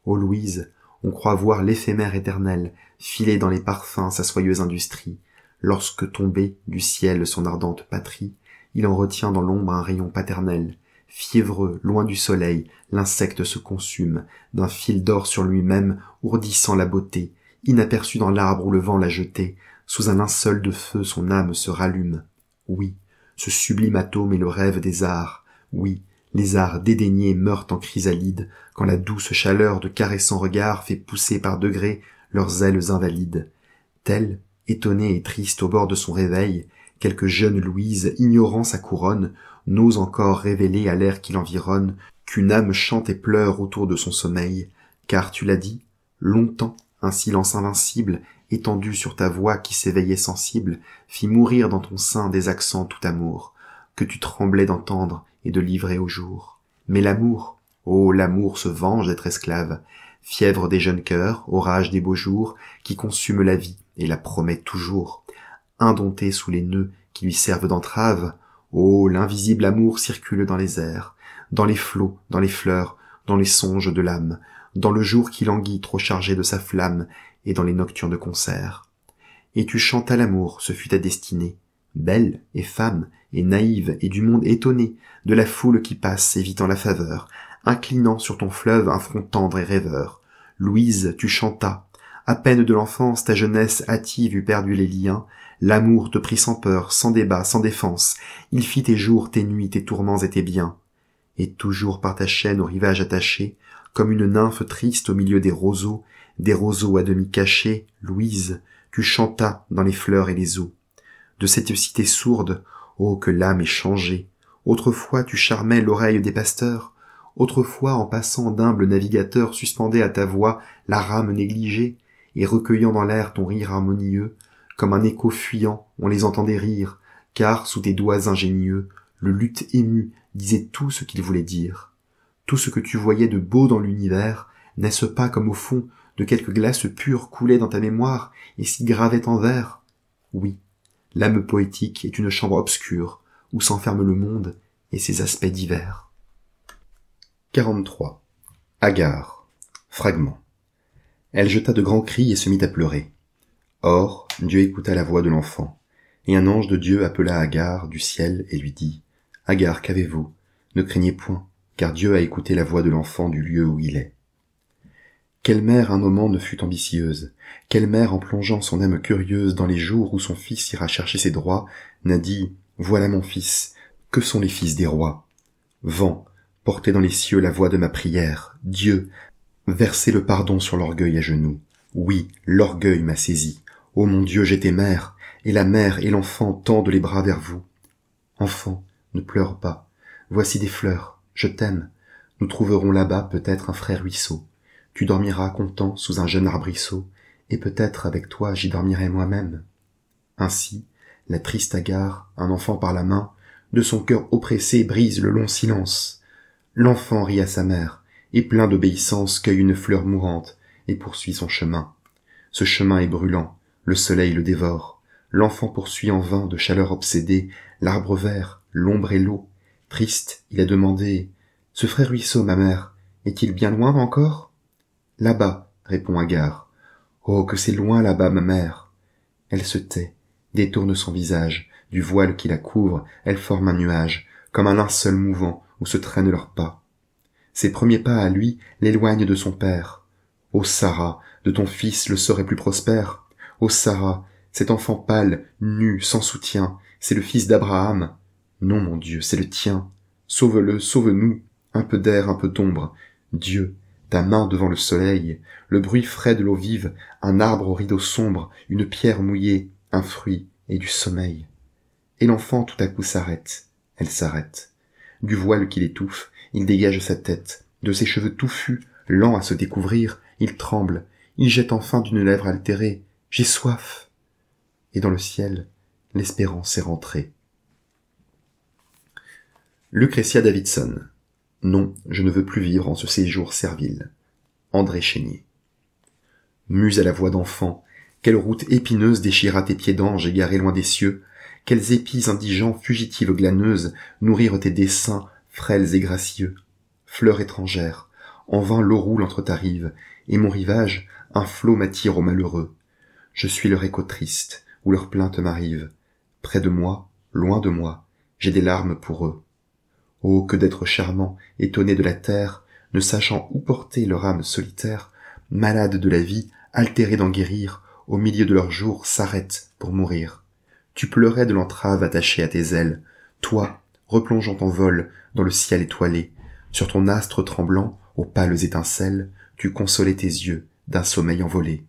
Ô Louise, on croit voir l'éphémère éternel filer dans les parfums sa soyeuse industrie, Lorsque tombé du ciel son ardente patrie, il en retient dans l'ombre un rayon paternel. Fiévreux, loin du soleil, l'insecte se consume, d'un fil d'or sur lui-même, ourdissant la beauté, inaperçu dans l'arbre où le vent l'a jeté, sous un linceul de feu son âme se rallume. Oui, ce sublime atome est le rêve des arts. Oui, les arts dédaignés meurent en chrysalide, quand la douce chaleur de caressants regards fait pousser par degrés leurs ailes invalides. Telle, Étonnée et triste au bord de son réveil, quelque jeune Louise, ignorant sa couronne, n'ose encore révéler à l'air qui l'environne qu'une âme chante et pleure autour de son sommeil, car tu l'as dit, longtemps un silence invincible, étendu sur ta voix qui s'éveillait sensible, fit mourir dans ton sein des accents tout amour, que tu tremblais d'entendre et de livrer au jour. Mais l'amour, oh l'amour se venge d'être esclave, fièvre des jeunes cœurs, orage des beaux jours, qui consume la vie, et la promet toujours, indompté sous les nœuds qui lui servent d'entrave, oh, l'invisible amour circule dans les airs, dans les flots, dans les fleurs, dans les songes de l'âme, dans le jour qui languit trop chargé de sa flamme, et dans les nocturnes de concert. Et tu chantas l'amour, ce fut ta destinée, belle et femme, et naïve, et du monde étonné, de la foule qui passe, évitant la faveur, inclinant sur ton fleuve un front tendre et rêveur. Louise, tu chantas, à peine de l'enfance, ta jeunesse hâtive eut perdu les liens, l'amour te prit sans peur, sans débat, sans défense, il fit tes jours, tes nuits, tes tourments et tes biens. Et toujours par ta chaîne au rivage attaché, comme une nymphe triste au milieu des roseaux, des roseaux à demi cachés, Louise, tu chantas dans les fleurs et les eaux. De cette cité sourde, ô que l'âme est changée. Autrefois tu charmais l'oreille des pasteurs, autrefois en passant d'humbles navigateurs suspendait à ta voix la rame négligée, et recueillant dans l'air ton rire harmonieux, comme un écho fuyant, on les entendait rire, car sous tes doigts ingénieux, le luth ému disait tout ce qu'il voulait dire. Tout ce que tu voyais de beau dans l'univers, n'est-ce pas comme au fond de quelque glace pure coulait dans ta mémoire et s'y gravait en vers Oui, l'âme poétique est une chambre obscure où s'enferme le monde et ses aspects divers. 43. Agar. Fragment. Elle jeta de grands cris et se mit à pleurer. Or, Dieu écouta la voix de l'enfant, et un ange de Dieu appela Agar du ciel et lui dit, Agar, qu'avez-vous? Ne craignez point, car Dieu a écouté la voix de l'enfant du lieu où il est. Quelle mère un moment ne fut ambitieuse, quelle mère en plongeant son âme curieuse dans les jours où son fils ira chercher ses droits, n'a dit, Voilà mon fils, que sont les fils des rois? Vent, portez dans les cieux la voix de ma prière, Dieu, Versez le pardon sur l'orgueil à genoux. Oui, l'orgueil m'a saisi. oh mon Dieu, j'étais mère, et la mère et l'enfant tendent les bras vers vous. Enfant, ne pleure pas. Voici des fleurs. Je t'aime. Nous trouverons là-bas peut-être un frère ruisseau. Tu dormiras content sous un jeune arbrisseau, et peut-être avec toi j'y dormirai moi-même. Ainsi, la triste Agar, un enfant par la main, de son cœur oppressé brise le long silence. L'enfant rit à sa mère, et plein d'obéissance cueille une fleur mourante et poursuit son chemin. Ce chemin est brûlant, le soleil le dévore. L'enfant poursuit en vain, de chaleur obsédée, l'arbre vert, l'ombre et l'eau. Triste, il a demandé Ce frère ruisseau, ma mère, est-il bien loin encore Là-bas, répond Agar. Oh, que c'est loin là-bas, ma mère Elle se tait, détourne son visage, du voile qui la couvre, elle forme un nuage, comme un linceul mouvant où se traînent leurs pas. Ses premiers pas à lui l'éloignent de son père. Ô Sarah, de ton fils le serait plus prospère. Ô Sarah, cet enfant pâle, nu, sans soutien, c'est le fils d'Abraham. Non, mon Dieu, c'est le tien. Sauve-le, sauve-nous. Un peu d'air, un peu d'ombre. Dieu, ta main devant le soleil, le bruit frais de l'eau vive, un arbre au rideau sombre, une pierre mouillée, un fruit et du sommeil. Et l'enfant tout à coup s'arrête. Elle s'arrête. Du voile qui l'étouffe, il dégage sa tête. De ses cheveux touffus, lents à se découvrir, il tremble. Il jette enfin d'une lèvre altérée. J'ai soif. Et dans le ciel, l'espérance est rentrée. Lucretia Davidson. Non, je ne veux plus vivre en ce séjour servile. André Chénier. Muse à la voix d'enfant, quelle route épineuse déchira tes pieds d'ange égarés loin des cieux, Quelles épis indigents fugitives glaneuses nourrirent tes desseins frêles et gracieux, fleurs étrangères, en vain l'eau roule entre ta rive, et mon rivage, un flot m'attire aux malheureux. Je suis leur écho triste, où leur plainte m'arrive. Près de moi, loin de moi, j'ai des larmes pour eux. Oh, que d'être charmant, étonné de la terre, ne sachant où porter leur âme solitaire, malade de la vie, altéré d'en guérir, au milieu de leurs jours s'arrête pour mourir. Tu pleurais de l'entrave attachée à tes ailes, toi, replongeant en vol dans le ciel étoilé, sur ton astre tremblant, aux pâles étincelles, tu consolais tes yeux d'un sommeil envolé.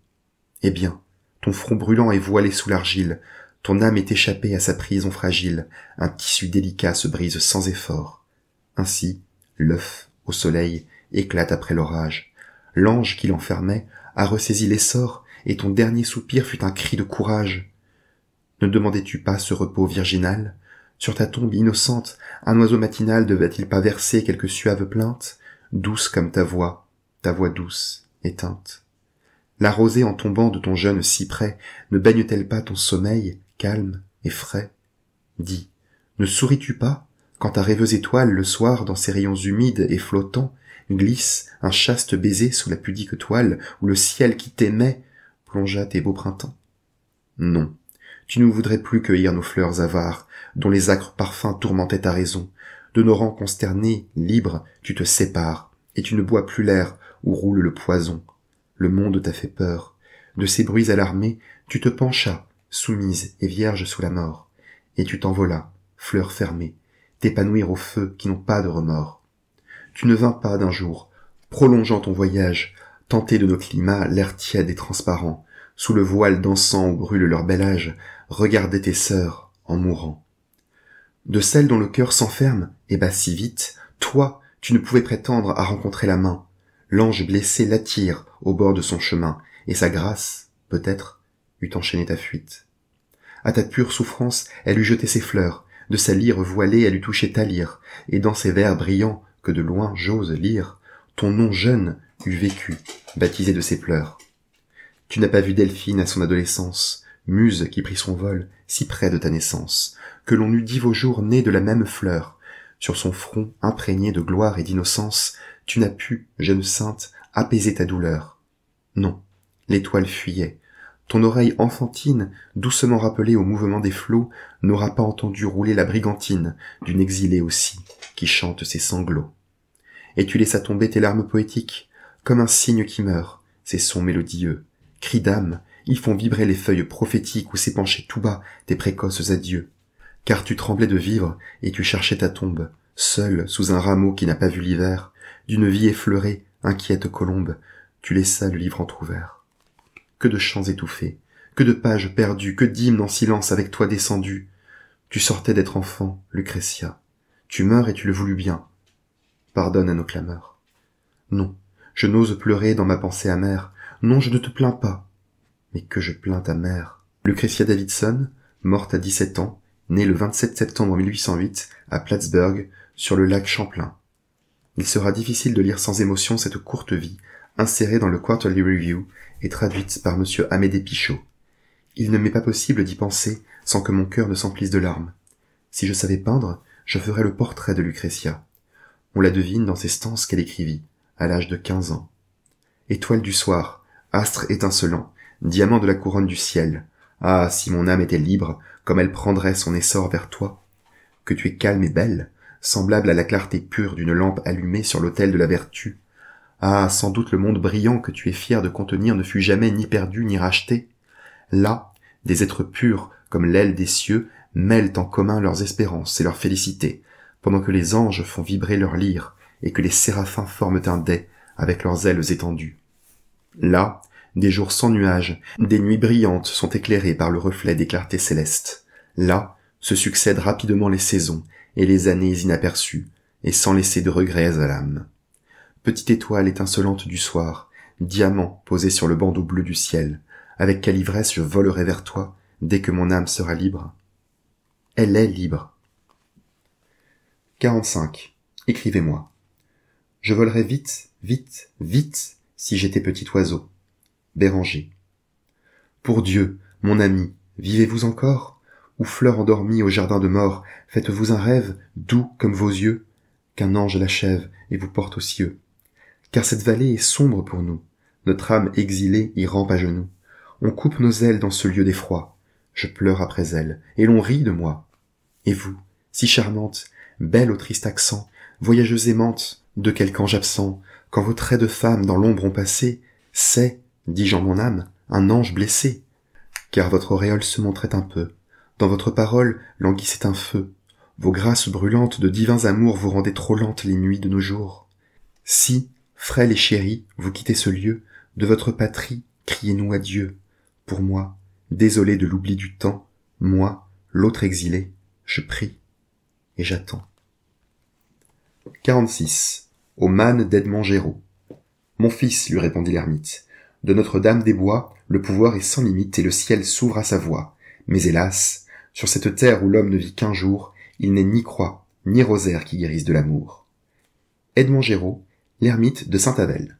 Eh bien, ton front brûlant est voilé sous l'argile, ton âme est échappée à sa prison fragile, un tissu délicat se brise sans effort. Ainsi, l'œuf, au soleil, éclate après l'orage. L'ange qui l'enfermait a ressaisi l'essor, et ton dernier soupir fut un cri de courage. Ne demandais-tu pas ce repos virginal sur ta tombe innocente, un oiseau matinal devait il pas verser quelques suaves plaintes, douces comme ta voix, ta voix douce, éteinte? La rosée en tombant de ton jeune cyprès ne baigne-t-elle pas ton sommeil, calme et frais? Dis, ne souris-tu pas quand ta rêveuse étoile, le soir, dans ses rayons humides et flottants, glisse un chaste baiser sous la pudique toile où le ciel qui t'aimait plongea tes beaux printemps? Non, tu ne voudrais plus cueillir nos fleurs avares, dont les acres parfums tourmentaient ta raison. De nos rangs consternés, libres, tu te sépares, et tu ne bois plus l'air où roule le poison. Le monde t'a fait peur. De ces bruits alarmés, tu te penchas, soumise et vierge sous la mort, et tu t'envolas, fleur fermée, t'épanouir aux feux qui n'ont pas de remords. Tu ne vins pas d'un jour, prolongeant ton voyage, tenter de nos climats l'air tiède et transparent, sous le voile dansant où brûle leur bel âge, regarder tes sœurs en mourant de celle dont le cœur s'enferme et eh bat ben, si vite, toi, tu ne pouvais prétendre à rencontrer la main. L'ange blessé l'attire au bord de son chemin, et sa grâce, peut-être, eût enchaîné ta fuite. À ta pure souffrance, elle eût jeté ses fleurs, de sa lyre voilée, elle eût touché ta lyre, et dans ses vers brillants que de loin j'ose lire, ton nom jeune eût vécu, baptisé de ses pleurs. Tu n'as pas vu Delphine à son adolescence, muse qui prit son vol si près de ta naissance, que l'on eût dit vos jours nés de la même fleur, sur son front imprégné de gloire et d'innocence, tu n'as pu, jeune sainte, apaiser ta douleur. Non, l'étoile fuyait. Ton oreille enfantine, doucement rappelée au mouvement des flots, n'aura pas entendu rouler la brigantine d'une exilée aussi, qui chante ses sanglots. Et tu laissas tomber tes larmes poétiques, comme un cygne qui meurt, ses sons mélodieux, cris d'âme ils font vibrer les feuilles prophétiques où s'épanchaient tout bas tes précoces adieux. Car tu tremblais de vivre et tu cherchais ta tombe, seul sous un rameau qui n'a pas vu l'hiver, d'une vie effleurée, inquiète colombe, tu laissas le livre entr'ouvert. Que de chants étouffés, que de pages perdues, que d'hymnes en silence avec toi descendus. Tu sortais d'être enfant, Lucrétia. Tu meurs et tu le voulus bien. Pardonne à nos clameurs. Non, je n'ose pleurer dans ma pensée amère. Non, je ne te plains pas. Mais que je plains ta mère. Lucretia Davidson, morte à 17 ans, née le 27 septembre 1808 à Plattsburgh, sur le lac Champlain. Il sera difficile de lire sans émotion cette courte vie, insérée dans le Quarterly Review et traduite par M. Amédée Pichot. Il ne m'est pas possible d'y penser sans que mon cœur ne s'emplisse de larmes. Si je savais peindre, je ferais le portrait de Lucretia. On la devine dans ses stances qu'elle écrivit, à l'âge de quinze ans. Étoile du soir, astre étincelant, diamant de la couronne du ciel. Ah, si mon âme était libre, comme elle prendrait son essor vers toi. Que tu es calme et belle, semblable à la clarté pure d'une lampe allumée sur l'autel de la vertu. Ah, sans doute le monde brillant que tu es fier de contenir ne fut jamais ni perdu ni racheté. Là, des êtres purs, comme l'aile des cieux, mêlent en commun leurs espérances et leurs félicités, pendant que les anges font vibrer leurs lyres, et que les séraphins forment un dais, avec leurs ailes étendues. Là, des jours sans nuages, des nuits brillantes sont éclairées par le reflet des clartés célestes. Là, se succèdent rapidement les saisons et les années inaperçues, et sans laisser de regrets à l'âme. Petite étoile étincelante du soir, diamant posé sur le bandeau bleu du ciel, avec quelle ivresse je volerai vers toi dès que mon âme sera libre. Elle est libre. 45. Écrivez-moi. Je volerai vite, vite, vite si j'étais petit oiseau Béranger. Pour Dieu, mon ami, vivez-vous encore? Ou fleur endormie au jardin de mort, faites-vous un rêve, doux comme vos yeux, qu'un ange l'achève et vous porte aux cieux. Car cette vallée est sombre pour nous, notre âme exilée y rampe à genoux. On coupe nos ailes dans ce lieu d'effroi. Je pleure après elle, et l'on rit de moi. Et vous, si charmante, belle au triste accent, voyageuse aimante, de quelque ange absent, quand vos traits de femme dans l'ombre ont passé, c'est, dis-je en mon âme, un ange blessé. Car votre auréole se montrait un peu. Dans votre parole languissait un feu. Vos grâces brûlantes de divins amours vous rendaient trop lentes les nuits de nos jours. Si, frêle et chérie, vous quittez ce lieu, de votre patrie, criez-nous adieu. Pour moi, désolé de l'oubli du temps, moi, l'autre exilé, je prie et j'attends. 46. Au man d'Edmond Géraud. Mon fils, lui répondit l'ermite, de Notre-Dame des Bois, le pouvoir est sans limite et le ciel s'ouvre à sa voix. Mais hélas, sur cette terre où l'homme ne vit qu'un jour, il n'est ni croix, ni rosaire qui guérissent de l'amour. Edmond Géraud, l'ermite de Saint-Avel.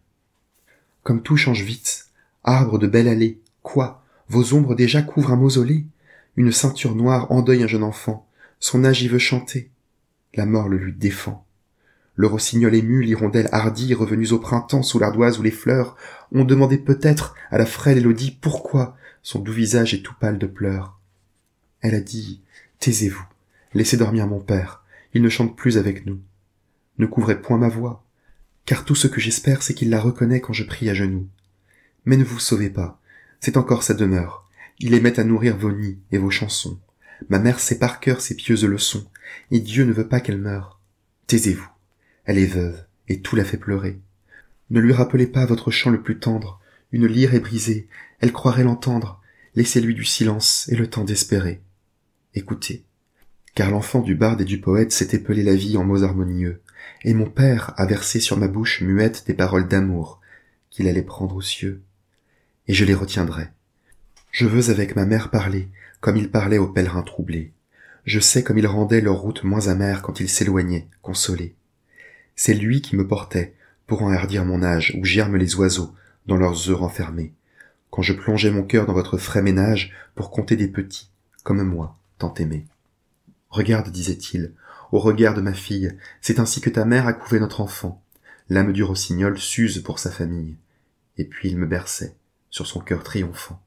Comme tout change vite, arbre de belle allée, quoi, vos ombres déjà couvrent un mausolée? Une ceinture noire endeuille un jeune enfant, son âge y veut chanter. La mort le lui défend. Le rossignol ému, l'hirondelle hardie, revenus au printemps sous l'ardoise ou les fleurs, ont demandé peut-être à la frêle Élodie pourquoi son doux visage est tout pâle de pleurs. Elle a dit, taisez-vous, laissez dormir mon père, il ne chante plus avec nous. Ne couvrez point ma voix, car tout ce que j'espère, c'est qu'il la reconnaît quand je prie à genoux. Mais ne vous sauvez pas, c'est encore sa demeure. Il aimait à nourrir vos nids et vos chansons. Ma mère sait par cœur ses pieuses leçons, et Dieu ne veut pas qu'elle meure. Taisez-vous. Elle est veuve, et tout la fait pleurer. Ne lui rappelez pas votre chant le plus tendre, une lyre est brisée, elle croirait l'entendre, laissez-lui du silence et le temps d'espérer. Écoutez. Car l'enfant du barde et du poète s'est épelé la vie en mots harmonieux, et mon père a versé sur ma bouche muette des paroles d'amour, qu'il allait prendre aux cieux. Et je les retiendrai. Je veux avec ma mère parler, comme il parlait aux pèlerins troublés. Je sais comme il rendait leur route moins amère quand ils s'éloignaient, consolés. C'est lui qui me portait, pour enhardir mon âge, où germent les oiseaux, dans leurs œufs renfermés. Quand je plongeais mon cœur dans votre frais ménage, pour compter des petits, comme moi, tant aimés. Regarde, disait-il, au regard de ma fille, c'est ainsi que ta mère a couvé notre enfant. L'âme du rossignol s'use pour sa famille. Et puis il me berçait, sur son cœur triomphant.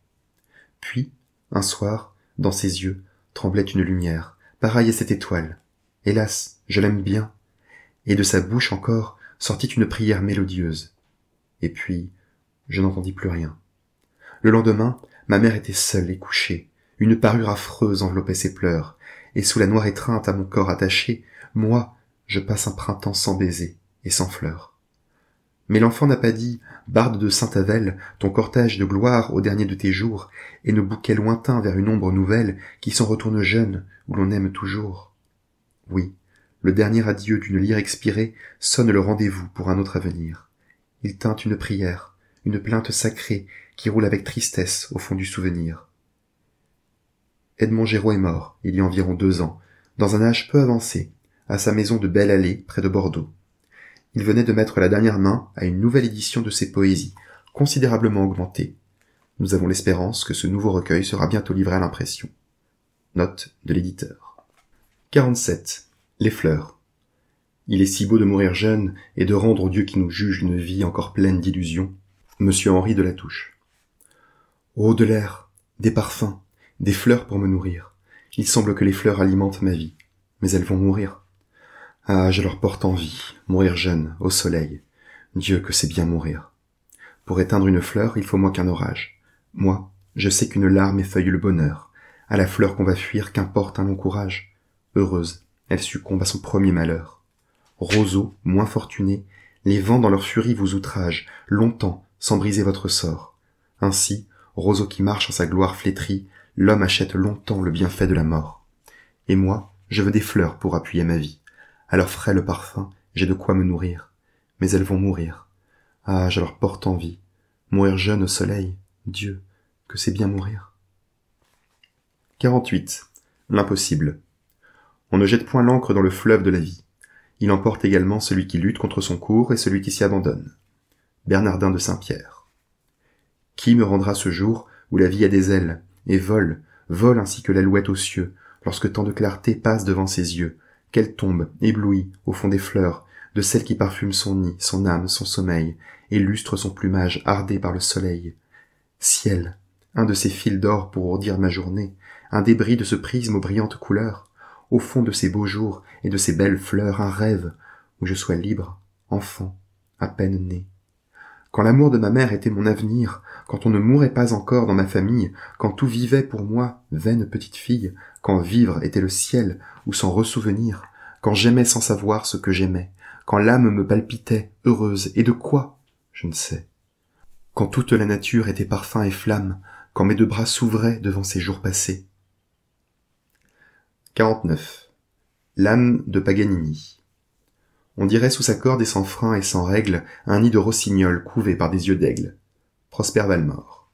Puis, un soir, dans ses yeux, tremblait une lumière, pareille à cette étoile. Hélas, je l'aime bien, et de sa bouche encore sortit une prière mélodieuse. Et puis, je n'entendis plus rien. Le lendemain, ma mère était seule et couchée. Une parure affreuse enveloppait ses pleurs, et sous la noire étreinte à mon corps attaché, moi, je passe un printemps sans baiser et sans fleurs. Mais l'enfant n'a pas dit Barde de Saint-Avel, ton cortège de gloire au dernier de tes jours, et nos bouquets lointains vers une ombre nouvelle qui s'en retourne jeune où l'on aime toujours. Oui, le dernier adieu d'une lyre expirée sonne le rendez-vous pour un autre avenir. Il teinte une prière, une plainte sacrée qui roule avec tristesse au fond du souvenir. Edmond Géraud est mort, il y a environ deux ans, dans un âge peu avancé, à sa maison de Belle Allée, près de Bordeaux. Il venait de mettre la dernière main à une nouvelle édition de ses poésies, considérablement augmentée. Nous avons l'espérance que ce nouveau recueil sera bientôt livré à l'impression. Note de l'éditeur. 47. Les fleurs. Il est si beau de mourir jeune et de rendre au Dieu qui nous juge une vie encore pleine d'illusions. Monsieur Henri de la Touche. Oh, de l'air, des parfums, des fleurs pour me nourrir. Il semble que les fleurs alimentent ma vie, mais elles vont mourir. Ah, je leur porte envie, mourir jeune, au soleil. Dieu que c'est bien mourir. Pour éteindre une fleur, il faut moins qu'un orage. Moi, je sais qu'une larme effeuille le bonheur. À la fleur qu'on va fuir, qu'importe un long courage. Heureuse, elle succombe à son premier malheur. roseau moins fortuné, les vents dans leur furie vous outragent, longtemps, sans briser votre sort. Ainsi, Roseau qui marche en sa gloire flétrie, l'homme achète longtemps le bienfait de la mort. Et moi, je veux des fleurs pour appuyer ma vie. À leur le parfum, j'ai de quoi me nourrir. Mais elles vont mourir. Ah, je leur porte envie. Mourir jeune au soleil, Dieu, que c'est bien mourir. 48. L'impossible. On ne jette point l'encre dans le fleuve de la vie. Il emporte également celui qui lutte contre son cours et celui qui s'y abandonne. Bernardin de Saint-Pierre. Qui me rendra ce jour où la vie a des ailes, et vole, vole ainsi que l'alouette aux cieux, lorsque tant de clarté passe devant ses yeux, qu'elle tombe, éblouie, au fond des fleurs, de celle qui parfume son nid, son âme, son sommeil, et lustre son plumage ardé par le soleil. Ciel, un de ces fils d'or pour ourdir ma journée, un débris de ce prisme aux brillantes couleurs, au fond de ces beaux jours et de ces belles fleurs, un rêve où je sois libre, enfant, à peine né. Quand l'amour de ma mère était mon avenir, quand on ne mourait pas encore dans ma famille, quand tout vivait pour moi, vaine petite fille, quand vivre était le ciel ou s'en ressouvenir, quand j'aimais sans savoir ce que j'aimais, quand l'âme me palpitait, heureuse, et de quoi, je ne sais. Quand toute la nature était parfum et flamme, quand mes deux bras s'ouvraient devant ces jours passés, 49. L'âme de Paganini. On dirait sous sa corde et sans frein et sans règle un nid de rossignol couvé par des yeux d'aigle. Prosper Valmore.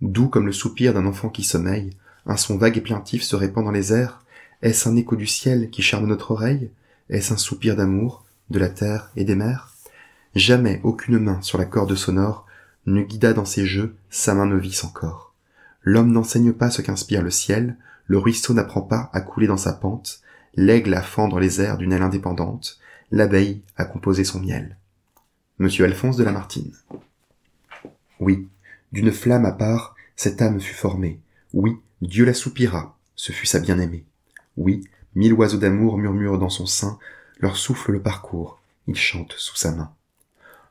Doux comme le soupir d'un enfant qui sommeille, un son vague et plaintif se répand dans les airs. Est-ce un écho du ciel qui charme notre oreille Est-ce un soupir d'amour, de la terre et des mers Jamais aucune main sur la corde sonore ne guida dans ses jeux sa main novice encore. L'homme n'enseigne pas ce qu'inspire le ciel, le ruisseau n'apprend pas à couler dans sa pente, l'aigle à fendre les airs d'une aile indépendante, l'abeille à composer son miel. Monsieur Alphonse de Lamartine. Oui, d'une flamme à part, cette âme fut formée. Oui, Dieu la soupira, ce fut sa bien-aimée. Oui, mille oiseaux d'amour murmurent dans son sein, leur souffle le parcourt, Il chante sous sa main.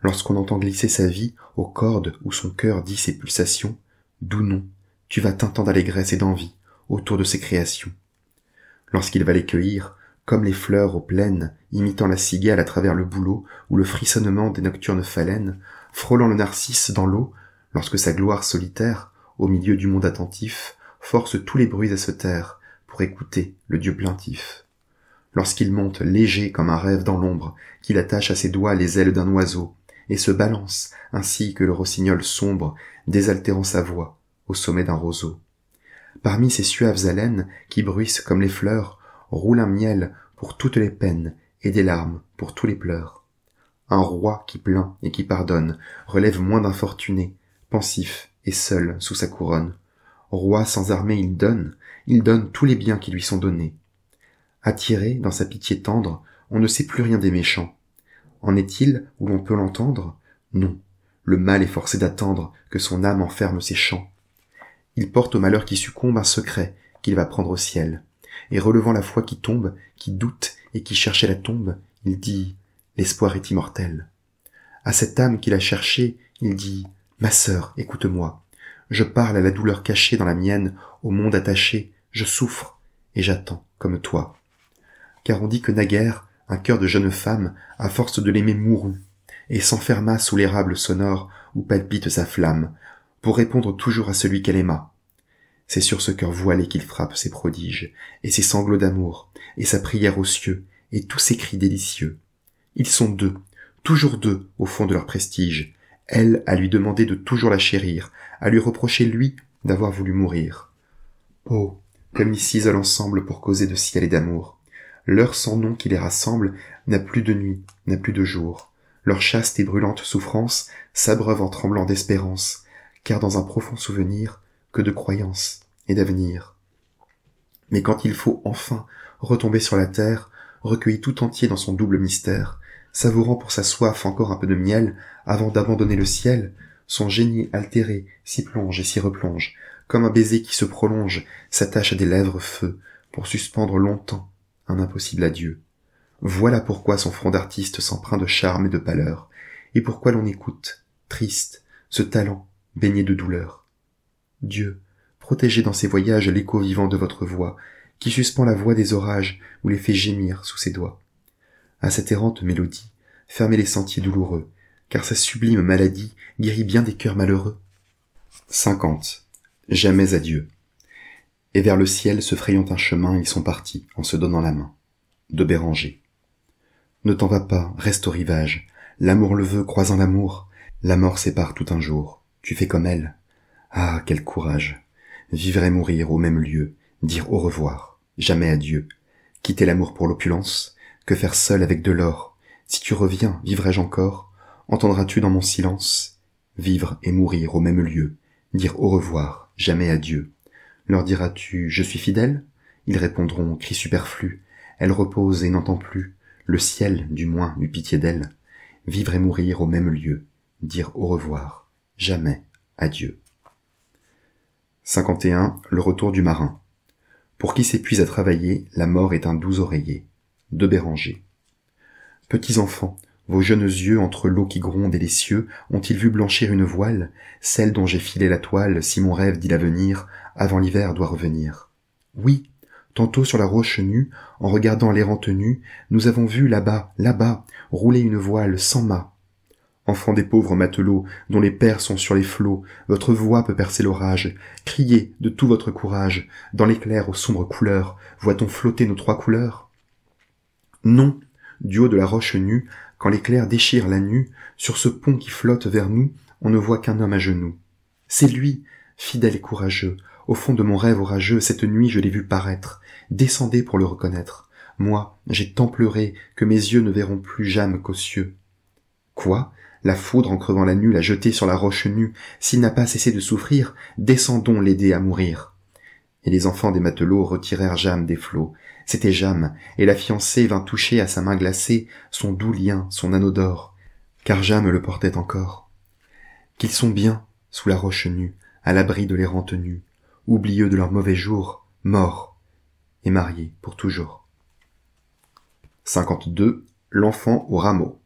Lorsqu'on entend glisser sa vie aux cordes où son cœur dit ses pulsations, d'où non, tu vas tintant d'allégresse et d'envie, autour de ses créations. Lorsqu'il va les cueillir, comme les fleurs aux plaines, imitant la cigale à travers le bouleau ou le frissonnement des nocturnes phalènes, frôlant le narcisse dans l'eau, lorsque sa gloire solitaire, au milieu du monde attentif, force tous les bruits à se taire, pour écouter le dieu plaintif. Lorsqu'il monte léger comme un rêve dans l'ombre, qu'il attache à ses doigts les ailes d'un oiseau, et se balance, ainsi que le rossignol sombre, désaltérant sa voix, au sommet d'un roseau. Parmi ces suaves haleines qui bruissent comme les fleurs, roule un miel pour toutes les peines et des larmes pour tous les pleurs. Un roi qui plaint et qui pardonne relève moins d'infortunés, pensif et seul sous sa couronne. Roi sans armée il donne, il donne tous les biens qui lui sont donnés. Attiré dans sa pitié tendre, on ne sait plus rien des méchants. En est-il où l'on peut l'entendre Non, le mal est forcé d'attendre que son âme enferme ses champs. Il porte au malheur qui succombe un secret qu'il va prendre au ciel. Et relevant la foi qui tombe, qui doute et qui cherchait la tombe, il dit L'espoir est immortel. À cette âme qu'il a cherchée, il dit Ma sœur, écoute-moi. Je parle à la douleur cachée dans la mienne, au monde attaché, je souffre et j'attends comme toi. Car on dit que naguère, un cœur de jeune femme, à force de l'aimer mourut, et s'enferma sous l'érable sonore où palpite sa flamme, pour répondre toujours à celui qu'elle aima. C'est sur ce cœur voilé qu'il frappe ses prodiges, et ses sanglots d'amour, et sa prière aux cieux, et tous ses cris délicieux. Ils sont deux, toujours deux, au fond de leur prestige, elle à lui demander de toujours la chérir, à lui reprocher lui d'avoir voulu mourir. Oh, comme ils s'isolent ensemble pour causer de ciel et d'amour. L'heure sans nom qui les rassemble n'a plus de nuit, n'a plus de jour. Leur chaste et brûlante souffrance s'abreuve en tremblant d'espérance, car dans un profond souvenir que de croyances et d'avenir. Mais quand il faut enfin retomber sur la terre, recueilli tout entier dans son double mystère, savourant pour sa soif encore un peu de miel, avant d'abandonner le ciel, son génie altéré s'y plonge et s'y replonge, comme un baiser qui se prolonge, s'attache à des lèvres feu, pour suspendre longtemps un impossible adieu. Voilà pourquoi son front d'artiste s'empreint de charme et de pâleur, et pourquoi l'on écoute, triste, ce talent baigné de douleur. Dieu, protégez dans ces voyages l'écho vivant de votre voix, qui suspend la voix des orages ou les fait gémir sous ses doigts. À cette errante mélodie, fermez les sentiers douloureux, car sa sublime maladie guérit bien des cœurs malheureux. 50. Jamais adieu. Et vers le ciel se frayant un chemin, ils sont partis, en se donnant la main. De Béranger. Ne t'en va pas, reste au rivage. L'amour le veut, croisant l'amour. La mort sépare tout un jour. Tu fais comme elle. Ah, quel courage. Vivre et mourir au même lieu, dire au revoir, jamais adieu. Quitter l'amour pour l'opulence, que faire seul avec de l'or. Si tu reviens, vivrai-je encore, entendras-tu dans mon silence Vivre et mourir au même lieu, dire au revoir, jamais adieu. Leur diras-tu Je suis fidèle Ils répondront Cri superflu. Elle repose et n'entend plus. Le ciel, du moins, eut pitié d'elle. Vivre et mourir au même lieu, dire au revoir, jamais adieu. 51. Le retour du marin. Pour qui s'épuise à travailler, la mort est un doux oreiller. De Béranger. Petits enfants, vos jeunes yeux entre l'eau qui gronde et les cieux ont-ils vu blanchir une voile, celle dont j'ai filé la toile si mon rêve dit l'avenir, avant l'hiver doit revenir? Oui, Tantôt sur la roche nue, en regardant l'errant tenue, nous avons vu là-bas, là-bas, rouler une voile sans mât, Enfants des pauvres matelots, dont les pères sont sur les flots, votre voix peut percer l'orage. Criez de tout votre courage. Dans l'éclair aux sombres couleurs, voit-on flotter nos trois couleurs? Non, du haut de la roche nue, quand l'éclair déchire la nue, sur ce pont qui flotte vers nous, on ne voit qu'un homme à genoux. C'est lui, fidèle et courageux. Au fond de mon rêve orageux, cette nuit je l'ai vu paraître. Descendez pour le reconnaître. Moi, j'ai tant pleuré que mes yeux ne verront plus jamais qu'aux cieux. Quoi? La foudre, en crevant la nuit, l'a jeté sur la roche nue. S'il n'a pas cessé de souffrir, descendons l'aider à mourir. Et les enfants des matelots retirèrent Jam des flots. C'était Jam, et la fiancée vint toucher à sa main glacée son doux lien, son anneau d'or, car Jam le portait encore. Qu'ils sont bien, sous la roche nue, à l'abri de l'errante nue, oublieux de leurs mauvais jours, morts, et mariés pour toujours. 52. L'enfant au rameau.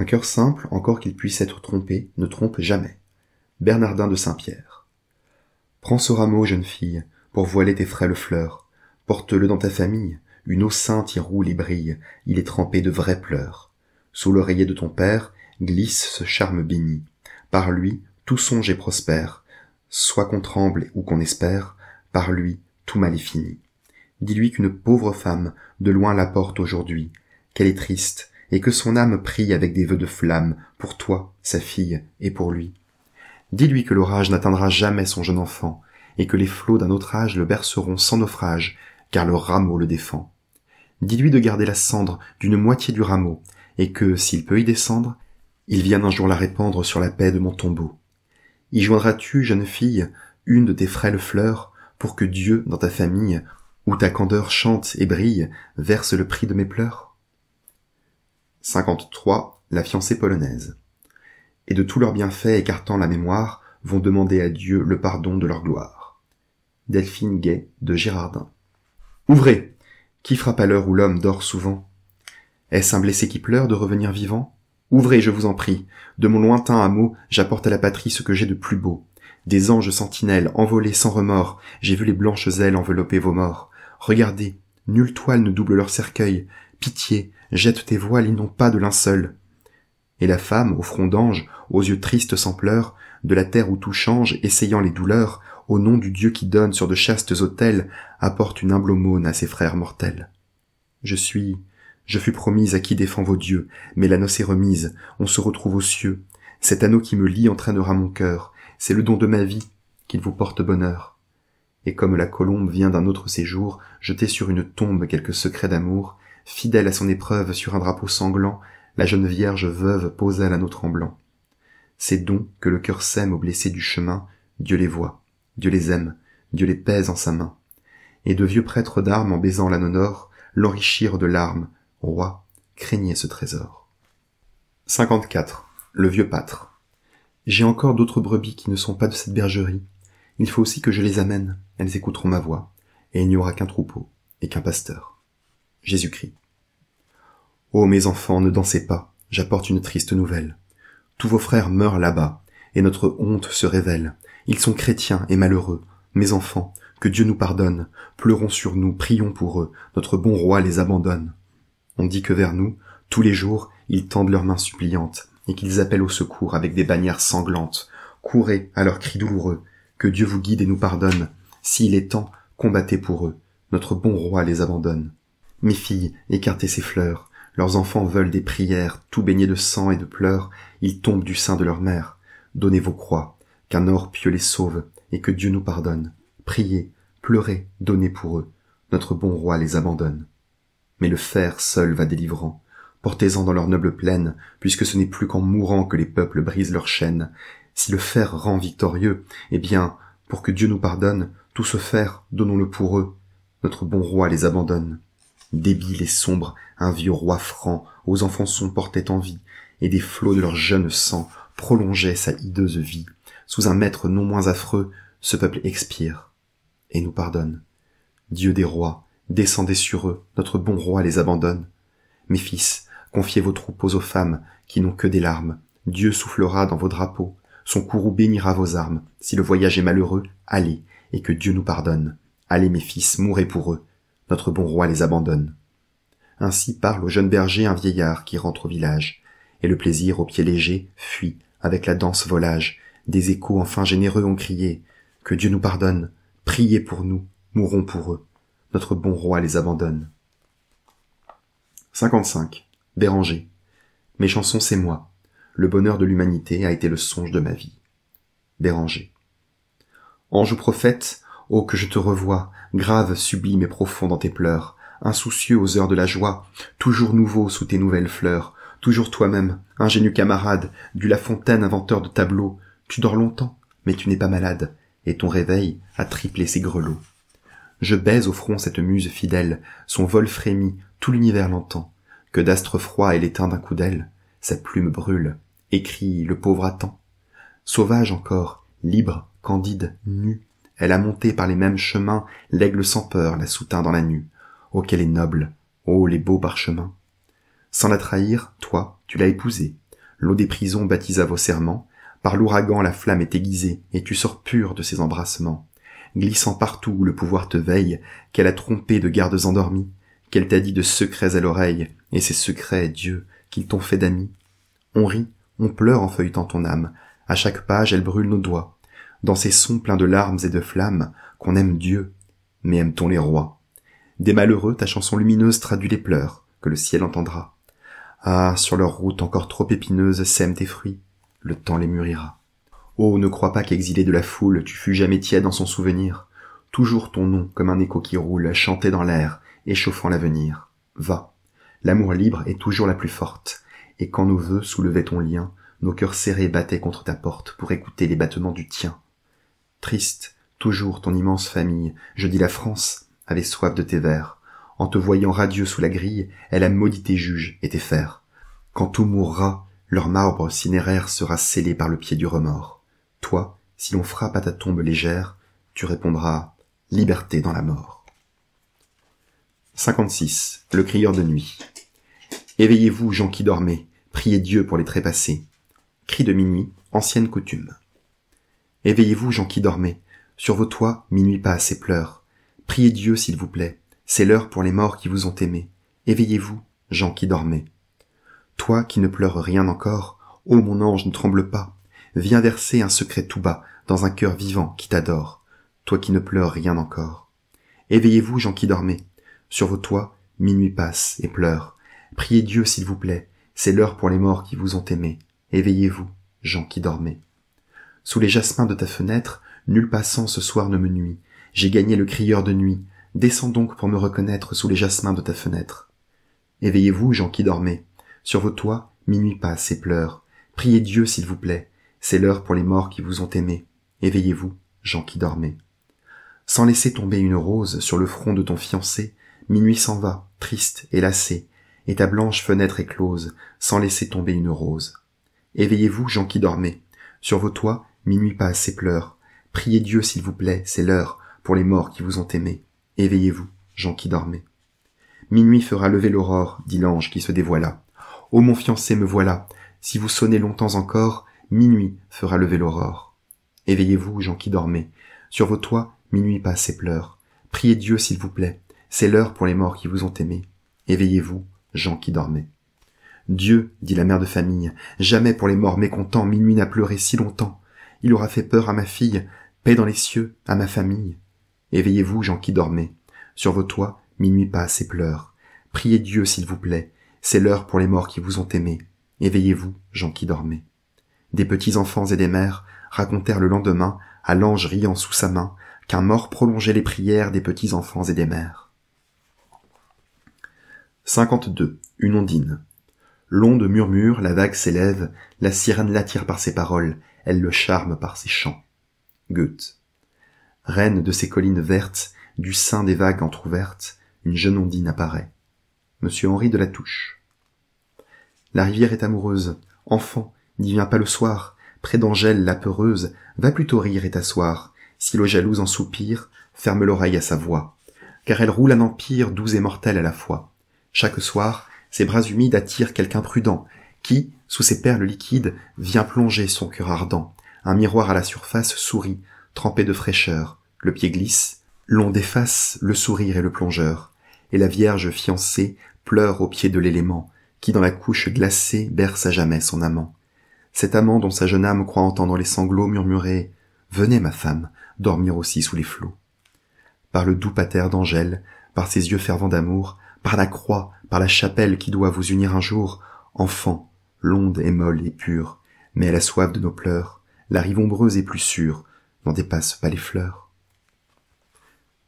Un cœur simple, encore qu'il puisse être trompé, ne trompe jamais. Bernardin de Saint-Pierre. Prends ce rameau, jeune fille, pour voiler tes frêles fleurs. Porte-le dans ta famille, une eau sainte y roule et brille, il est trempé de vrais pleurs. Sous l'oreiller de ton père, glisse ce charme béni. Par lui, tout songe et prospère. Soit qu'on tremble ou qu'on espère, par lui, tout mal est fini. Dis-lui qu'une pauvre femme de loin l'apporte aujourd'hui, qu'elle est triste, et que son âme prie avec des vœux de flamme pour toi, sa fille, et pour lui. Dis-lui que l'orage n'atteindra jamais son jeune enfant, et que les flots d'un autre âge le berceront sans naufrage, car le rameau le défend. Dis-lui de garder la cendre d'une moitié du rameau, et que, s'il peut y descendre, il vienne un jour la répandre sur la paix de mon tombeau. Y joindras-tu, jeune fille, une de tes frêles fleurs, pour que Dieu, dans ta famille, où ta candeur chante et brille, verse le prix de mes pleurs? 53. La fiancée polonaise. Et de tous leurs bienfaits écartant la mémoire, vont demander à Dieu le pardon de leur gloire. Delphine Gay de Girardin. Ouvrez! Qui frappe à l'heure où l'homme dort souvent? Est-ce un blessé qui pleure de revenir vivant? Ouvrez, je vous en prie. De mon lointain hameau, j'apporte à la patrie ce que j'ai de plus beau. Des anges sentinelles, envolés sans remords, j'ai vu les blanches ailes envelopper vos morts. Regardez, nulle toile ne double leur cercueil. Pitié, jette tes voiles ils non pas de linceul. Et la femme, au front d'ange, aux yeux tristes sans pleurs, de la terre où tout change, essayant les douleurs, au nom du Dieu qui donne sur de chastes autels, apporte une humble aumône à ses frères mortels. Je suis, je fus promise à qui défend vos dieux, mais la s'est remise, on se retrouve aux cieux. Cet anneau qui me lie entraînera mon cœur, c'est le don de ma vie, qu'il vous porte bonheur. Et comme la colombe vient d'un autre séjour, jeter sur une tombe quelques secrets d'amour, Fidèle à son épreuve sur un drapeau sanglant, la jeune Vierge veuve posa l'anneau tremblant. Ces dons que le cœur sème aux blessés du chemin, Dieu les voit, Dieu les aime, Dieu les pèse en sa main. Et de vieux prêtres d'armes en baisant l'anneau nord, l'enrichirent de larmes, roi, craignait ce trésor. 54. Le vieux pâtre. J'ai encore d'autres brebis qui ne sont pas de cette bergerie. Il faut aussi que je les amène, elles écouteront ma voix, et il n'y aura qu'un troupeau et qu'un pasteur. Jésus-Christ. Ô mes enfants, ne dansez pas, j'apporte une triste nouvelle. Tous vos frères meurent là-bas, et notre honte se révèle. Ils sont chrétiens et malheureux. Mes enfants, que Dieu nous pardonne, pleurons sur nous, prions pour eux, notre bon roi les abandonne. On dit que vers nous, tous les jours, ils tendent leurs mains suppliantes, et qu'ils appellent au secours avec des bannières sanglantes. Courez à leurs cris douloureux, que Dieu vous guide et nous pardonne. S'il est temps, combattez pour eux, notre bon roi les abandonne. Mes filles, écartez ces fleurs. Leurs enfants veulent des prières, tout baignés de sang et de pleurs. Ils tombent du sein de leur mère. Donnez vos croix, qu'un or pieux les sauve, et que Dieu nous pardonne. Priez, pleurez, donnez pour eux. Notre bon roi les abandonne. Mais le fer seul va délivrant. Portez-en dans leur noble plaine, puisque ce n'est plus qu'en mourant que les peuples brisent leurs chaînes. Si le fer rend victorieux, eh bien, pour que Dieu nous pardonne, tout ce fer, donnons-le pour eux. Notre bon roi les abandonne débile et sombre, un vieux roi franc, aux son portait envie, et des flots de leur jeune sang prolongeaient sa hideuse vie. Sous un maître non moins affreux, ce peuple expire et nous pardonne. Dieu des rois, descendez sur eux, notre bon roi les abandonne. Mes fils, confiez vos troupeaux aux femmes qui n'ont que des larmes. Dieu soufflera dans vos drapeaux, son courroux bénira vos armes. Si le voyage est malheureux, allez, et que Dieu nous pardonne. Allez mes fils, mourrez pour eux, notre bon roi les abandonne. Ainsi parle au jeune berger un vieillard qui rentre au village, et le plaisir au pied léger fuit avec la danse volage. Des échos enfin généreux ont crié que Dieu nous pardonne, priez pour nous, mourons pour eux. Notre bon roi les abandonne. 55. Béranger. Mes chansons, c'est moi. Le bonheur de l'humanité a été le songe de ma vie. Béranger. Ange ou prophète, Oh, que je te revois, grave, sublime et profond dans tes pleurs, insoucieux aux heures de la joie, toujours nouveau sous tes nouvelles fleurs, toujours toi-même, ingénu camarade, du La Fontaine inventeur de tableaux, tu dors longtemps, mais tu n'es pas malade, et ton réveil a triplé ses grelots. Je baise au front cette muse fidèle, son vol frémit, tout l'univers l'entend, que d'astres froids elle éteint d'un coup d'aile, sa plume brûle, écrit le pauvre attend. Sauvage encore, libre, candide, nu, elle a monté par les mêmes chemins l'aigle sans peur, la soutint dans la nue. Oh, qu'elle est noble! Oh, les beaux parchemins! Sans la trahir, toi, tu l'as épousée. L'eau des prisons baptisa vos serments. Par l'ouragan, la flamme est aiguisée, et tu sors pur de ses embrassements. Glissant partout où le pouvoir te veille, qu'elle a trompé de gardes endormis, qu'elle t'a dit de secrets à l'oreille, et ces secrets, Dieu, qu'ils t'ont fait d'amis. On rit, on pleure en feuilletant ton âme. À chaque page, elle brûle nos doigts dans ces sons pleins de larmes et de flammes, qu'on aime Dieu, mais aime-t-on les rois Des malheureux, ta chanson lumineuse traduit les pleurs, que le ciel entendra. Ah, sur leur route encore trop épineuse sème tes fruits, le temps les mûrira. Oh, ne crois pas qu'exilé de la foule, tu fus jamais tiède en son souvenir. Toujours ton nom, comme un écho qui roule, chanté dans l'air, échauffant l'avenir. Va, l'amour libre est toujours la plus forte, et quand nos voeux soulevaient ton lien, nos cœurs serrés battaient contre ta porte pour écouter les battements du tien. Triste, toujours ton immense famille, je dis la France, avait soif de tes vers. En te voyant radieux sous la grille, elle a maudit tes juges et tes fers. Quand tout mourra, leur marbre cinéraire sera scellé par le pied du remords. Toi, si l'on frappe à ta tombe légère, tu répondras Liberté dans la mort. 56. Le crieur de nuit. Éveillez-vous, gens qui dormez, priez Dieu pour les trépassés. Cri de minuit, ancienne coutume. Éveillez-vous, gens qui dormez. Sur vos toits, minuit passe et pleure. Priez Dieu, s'il vous plaît. C'est l'heure pour les morts qui vous ont aimés. Éveillez-vous, gens qui dormez. Toi qui ne pleures rien encore, ô mon ange, ne tremble pas. Viens verser un secret tout bas dans un cœur vivant qui t'adore. Toi qui ne pleures rien encore. Éveillez-vous, gens qui dormez. Sur vos toits, minuit passe et pleure. Priez Dieu, s'il vous plaît. C'est l'heure pour les morts qui vous ont aimés. Éveillez-vous, gens qui dormez. Sous les jasmins de ta fenêtre, nul passant ce soir ne me nuit. J'ai gagné le crieur de nuit. Descends donc pour me reconnaître sous les jasmins de ta fenêtre. Éveillez-vous, gens qui dormez. Sur vos toits, minuit passe et pleure. Priez Dieu, s'il vous plaît. C'est l'heure pour les morts qui vous ont aimés. Éveillez-vous, gens qui dormez. Sans laisser tomber une rose sur le front de ton fiancé, minuit s'en va, triste et lassé, et ta blanche fenêtre est close, sans laisser tomber une rose. Éveillez-vous, gens qui dormez. Sur vos toits, Minuit passe et pleure. Priez Dieu, s'il vous plaît, c'est l'heure, pour les morts qui vous ont aimés. Éveillez-vous, gens qui dormez. Minuit fera lever l'aurore, dit l'ange qui se dévoila. Ô mon fiancé, me voilà. Si vous sonnez longtemps encore, minuit fera lever l'aurore. Éveillez-vous, gens qui dormez. Sur vos toits, minuit passe et pleure. Priez Dieu, s'il vous plaît. C'est l'heure pour les morts qui vous ont aimés. Éveillez-vous, gens qui dormez. Dieu, dit la mère de famille, jamais pour les morts mécontents minuit n'a pleuré si longtemps il aura fait peur à ma fille, paix dans les cieux, à ma famille. Éveillez-vous, gens qui dormez. Sur vos toits, minuit passe et pleure. Priez Dieu, s'il vous plaît. C'est l'heure pour les morts qui vous ont aimés. Éveillez-vous, gens qui dormez. Des petits enfants et des mères racontèrent le lendemain, à l'ange riant sous sa main, qu'un mort prolongeait les prières des petits enfants et des mères. 52. Une ondine. Long murmure, la vague s'élève, la sirène l'attire par ses paroles, elle le charme par ses chants. Goethe. Reine de ces collines vertes, du sein des vagues entr'ouvertes, une jeune ondine apparaît. Monsieur Henri de la Touche. La rivière est amoureuse. Enfant, n'y viens pas le soir. Près d'Angèle, la peureuse, va plutôt rire et t'asseoir. Si le jalouse en soupire, ferme l'oreille à sa voix. Car elle roule un empire doux et mortel à la fois. Chaque soir, ses bras humides attirent quelqu'un prudent qui, sous ses perles liquides, vient plonger son cœur ardent. Un miroir à la surface sourit, trempé de fraîcheur. Le pied glisse, l'on déface le sourire et le plongeur. Et la Vierge fiancée pleure au pied de l'élément, qui dans la couche glacée berce à jamais son amant. Cet amant dont sa jeune âme croit entendre les sanglots murmurer « Venez, ma femme, dormir aussi sous les flots ». Par le doux pater d'Angèle, par ses yeux fervents d'amour, par la croix, par la chapelle qui doit vous unir un jour, enfant, l'onde est molle et pure, mais à la soif de nos pleurs, la rive ombreuse et plus sûre n'en dépasse pas les fleurs.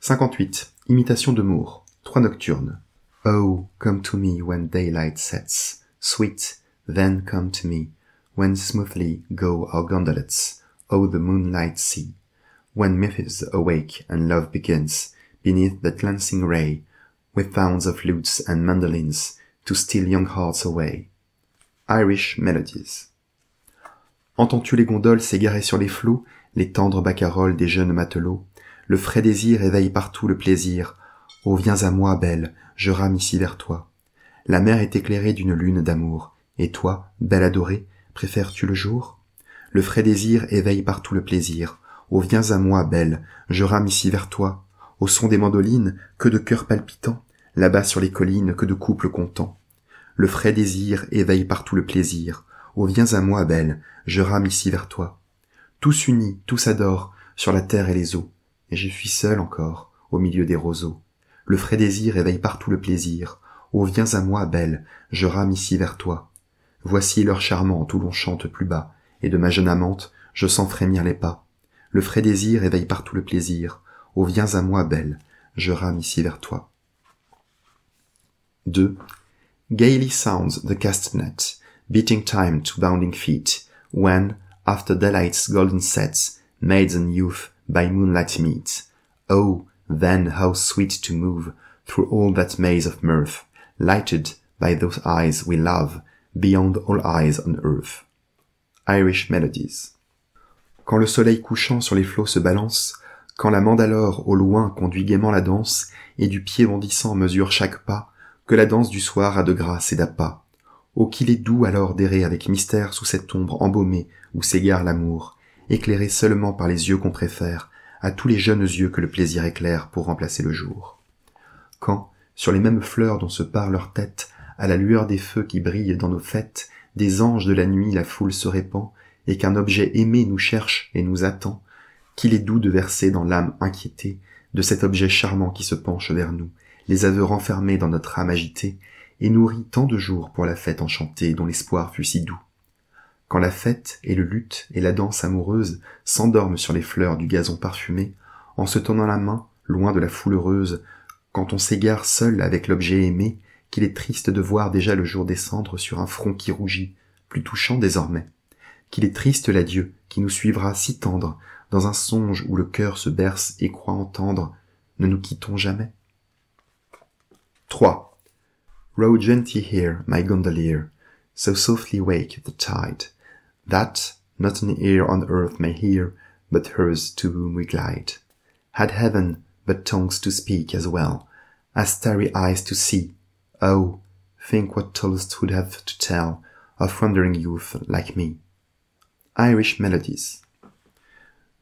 58. Imitation de Moore. Trois nocturnes. Oh, come to me when daylight sets. Sweet, then come to me. When smoothly go our gondolets. Oh, the moonlight sea. When Memphis awake and love begins, beneath the glancing ray, with sounds of lutes and mandolins, to steal young hearts away. Irish Melodies. Entends-tu les gondoles s'égarer sur les flots, les tendres baccaroles des jeunes matelots? Le frais désir éveille partout le plaisir. Oh, viens à moi, belle, je rame ici vers toi. La mer est éclairée d'une lune d'amour. Et toi, belle adorée, préfères-tu le jour? Le frais désir éveille partout le plaisir. Oh, viens à moi, belle, je rame ici vers toi. Au son des mandolines, que de cœurs palpitants, là-bas sur les collines, que de couples contents. Le frais désir éveille partout le plaisir. Oh viens à moi, belle, je rame ici vers toi. Tous unis, tous adorent, sur la terre et les eaux, et je suis seul encore, au milieu des roseaux. Le frais désir éveille partout le plaisir. Oh viens à moi, belle, je rame ici vers toi. Voici l'heure charmante où l'on chante plus bas, et de ma jeune amante, je sens frémir les pas. Le frais désir éveille partout le plaisir. Oh viens à moi, belle, je rame ici vers toi. 2. Gaily sounds the castanet, beating time to bounding feet, when, after daylight's golden sets, maids and youth by moonlight meet. Oh, then how sweet to move through all that maze of mirth, lighted by those eyes we love, beyond all eyes on earth. Irish Melodies. Quand le soleil couchant sur les flots se balance, quand la mandalore au loin conduit gaiement la danse, et du pied bondissant mesure chaque pas, que la danse du soir a de grâce et d'appât. Oh qu'il est doux alors d'errer avec mystère sous cette ombre embaumée où s'égare l'amour, éclairé seulement par les yeux qu'on préfère, à tous les jeunes yeux que le plaisir éclaire pour remplacer le jour. Quand, sur les mêmes fleurs dont se parent leurs têtes, à la lueur des feux qui brillent dans nos fêtes, des anges de la nuit la foule se répand, et qu'un objet aimé nous cherche et nous attend, qu'il est doux de verser dans l'âme inquiétée de cet objet charmant qui se penche vers nous, les aveux renfermés dans notre âme agitée, et nourrit tant de jours pour la fête enchantée dont l'espoir fut si doux. Quand la fête et le luth et la danse amoureuse s'endorment sur les fleurs du gazon parfumé, en se tenant la main, loin de la foule heureuse, quand on s'égare seul avec l'objet aimé, qu'il est triste de voir déjà le jour descendre sur un front qui rougit, plus touchant désormais. Qu'il est triste l'adieu qui nous suivra si tendre, dans un songe où le cœur se berce et croit entendre, ne nous quittons jamais. 3. Row gently here, my gondolier, so softly wake the tide, that not an ear on earth may hear, but hers to whom we glide. Had heaven but tongues to speak as well, as starry eyes to see, oh, think what Tolst would have to tell of wandering youth like me. Irish Melodies.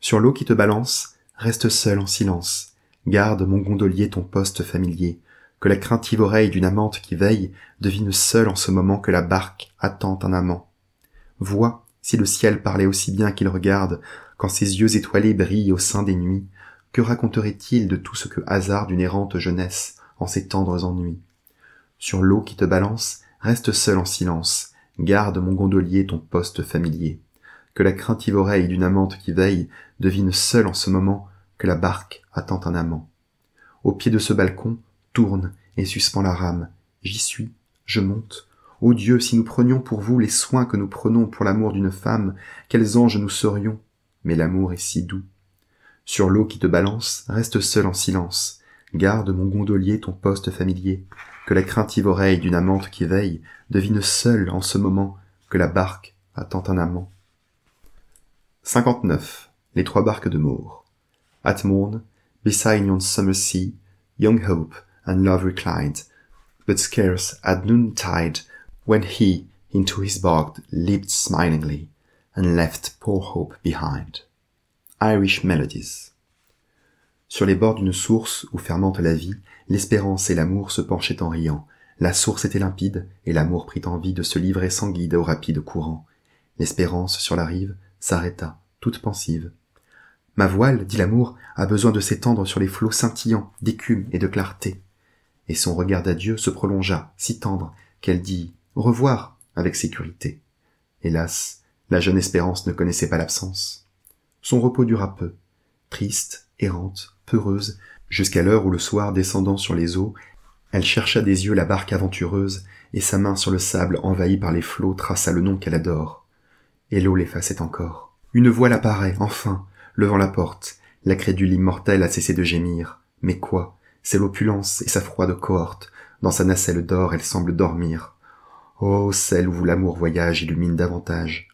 Sur l'eau qui te balance, reste seul en silence, garde mon gondolier ton poste familier, que la craintive oreille d'une amante qui veille devine seule en ce moment que la barque attend un amant. Vois, si le ciel parlait aussi bien qu'il regarde, quand ses yeux étoilés brillent au sein des nuits, que raconterait-il de tout ce que hasarde une errante jeunesse en ses tendres ennuis Sur l'eau qui te balance, reste seul en silence, garde mon gondolier ton poste familier. Que la craintive oreille d'une amante qui veille devine seule en ce moment que la barque attend un amant. Au pied de ce balcon, tourne et suspend la rame. J'y suis, je monte. Ô oh Dieu, si nous prenions pour vous les soins que nous prenons pour l'amour d'une femme, quels anges nous serions. Mais l'amour est si doux. Sur l'eau qui te balance, reste seul en silence. Garde, mon gondolier, ton poste familier. Que la craintive oreille d'une amante qui veille devine seule en ce moment que la barque attend un amant. 59. Les trois barques de Moore. Beside Yon Summer Sea, Young Hope, and love reclined, but scarce at noontide, when he into his bog leaped smilingly, and left poor hope behind. Irish Melodies. Sur les bords d'une source où fermente la vie, l'espérance et l'amour se penchaient en riant. La source était limpide, et l'amour prit envie de se livrer sans guide au rapide courant. L'espérance sur la rive s'arrêta, toute pensive. Ma voile, dit l'amour, a besoin de s'étendre sur les flots scintillants d'écume et de clarté et son regard d'adieu se prolongea, si tendre, qu'elle dit Au revoir avec sécurité. Hélas, la jeune espérance ne connaissait pas l'absence. Son repos dura peu. Triste, errante, peureuse, jusqu'à l'heure où le soir descendant sur les eaux, elle chercha des yeux la barque aventureuse, et sa main sur le sable envahie par les flots traça le nom qu'elle adore. Et l'eau l'effaçait encore. Une voile apparaît, enfin, levant la porte. La crédule immortelle a cessé de gémir. Mais quoi? c'est l'opulence et sa froide cohorte. Dans sa nacelle d'or, elle semble dormir. Oh, celle où l'amour voyage illumine davantage.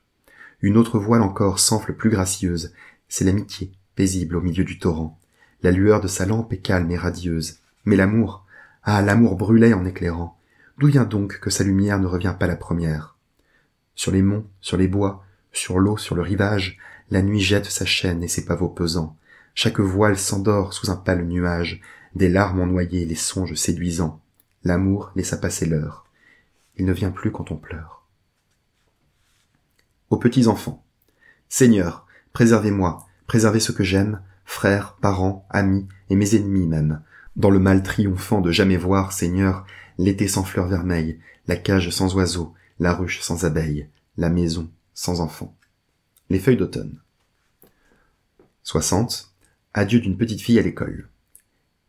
Une autre voile encore s'enfle plus gracieuse. C'est l'amitié, paisible au milieu du torrent. La lueur de sa lampe est calme et radieuse. Mais l'amour, ah, l'amour brûlait en éclairant. D'où vient donc que sa lumière ne revient pas la première? Sur les monts, sur les bois, sur l'eau, sur le rivage, la nuit jette sa chaîne et ses pavots pesants. Chaque voile s'endort sous un pâle nuage. Des larmes ennoyées, les songes séduisants. L'amour laissa passer l'heure. Il ne vient plus quand on pleure. Aux petits enfants. Seigneur, préservez-moi, préservez ce que j'aime, frères, parents, amis et mes ennemis même. Dans le mal triomphant de jamais voir, Seigneur, l'été sans fleurs vermeilles, la cage sans oiseaux, la ruche sans abeilles, la maison sans enfants. Les feuilles d'automne. 60. Adieu d'une petite fille à l'école.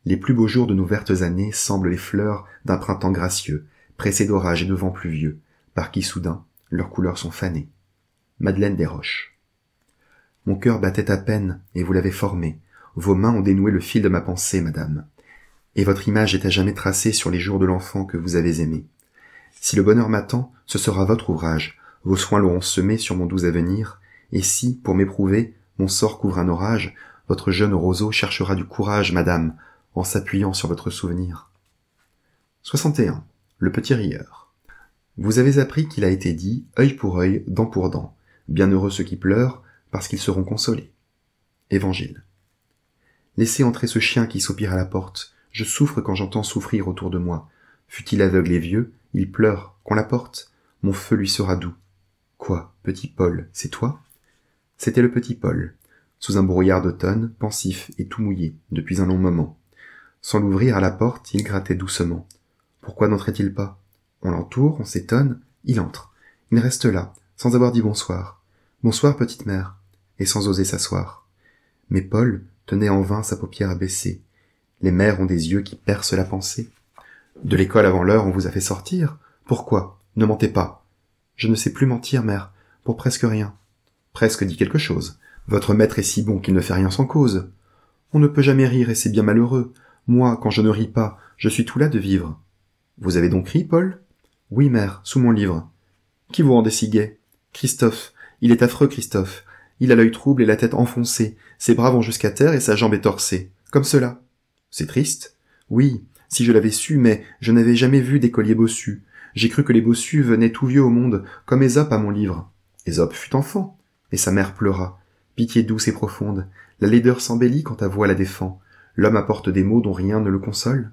Les plus beaux jours de nos vertes années semblent les fleurs d'un printemps gracieux, pressées d'orages et de vents pluvieux, par qui soudain leurs couleurs sont fanées. Madeleine Desroches. Mon cœur battait à peine, et vous l'avez formé. Vos mains ont dénoué le fil de ma pensée, madame. Et votre image est à jamais tracée sur les jours de l'enfant que vous avez aimé. Si le bonheur m'attend, ce sera votre ouvrage. Vos soins l'auront semé sur mon doux avenir. Et si, pour m'éprouver, mon sort couvre un orage, votre jeune roseau cherchera du courage, madame, en s'appuyant sur votre souvenir. 61. Le petit rieur. Vous avez appris qu'il a été dit œil pour œil, dent pour dent. Bienheureux ceux qui pleurent, parce qu'ils seront consolés. Évangile. Laissez entrer ce chien qui soupire à la porte. Je souffre quand j'entends souffrir autour de moi. fût il aveugle et vieux, il pleure, qu'on l'apporte. Mon feu lui sera doux. Quoi, petit Paul, c'est toi? C'était le petit Paul, sous un brouillard d'automne, pensif et tout mouillé, depuis un long moment. Sans l'ouvrir à la porte, il grattait doucement. Pourquoi n'entrait-il pas On l'entoure, on s'étonne, il entre. Il reste là, sans avoir dit bonsoir. Bonsoir, petite mère, et sans oser s'asseoir. Mais Paul tenait en vain sa paupière abaissée. Les mères ont des yeux qui percent la pensée. De l'école avant l'heure, on vous a fait sortir. Pourquoi Ne mentez pas. Je ne sais plus mentir, mère, pour presque rien. Presque dit quelque chose. Votre maître est si bon qu'il ne fait rien sans cause. On ne peut jamais rire et c'est bien malheureux. Moi, quand je ne ris pas, je suis tout là de vivre. Vous avez donc ri, Paul? Oui, mère, sous mon livre. Qui vous rendait si gai? Christophe. Il est affreux, Christophe. Il a l'œil trouble et la tête enfoncée. Ses bras vont jusqu'à terre et sa jambe est torsée. Comme cela. C'est triste? Oui. Si je l'avais su, mais je n'avais jamais vu colliers bossu. J'ai cru que les bossus venaient tout vieux au monde, comme Ésope à mon livre. Ésope fut enfant. Et sa mère pleura. Pitié douce et profonde. La laideur s'embellit quand ta voix la défend. L'homme apporte des mots dont rien ne le console.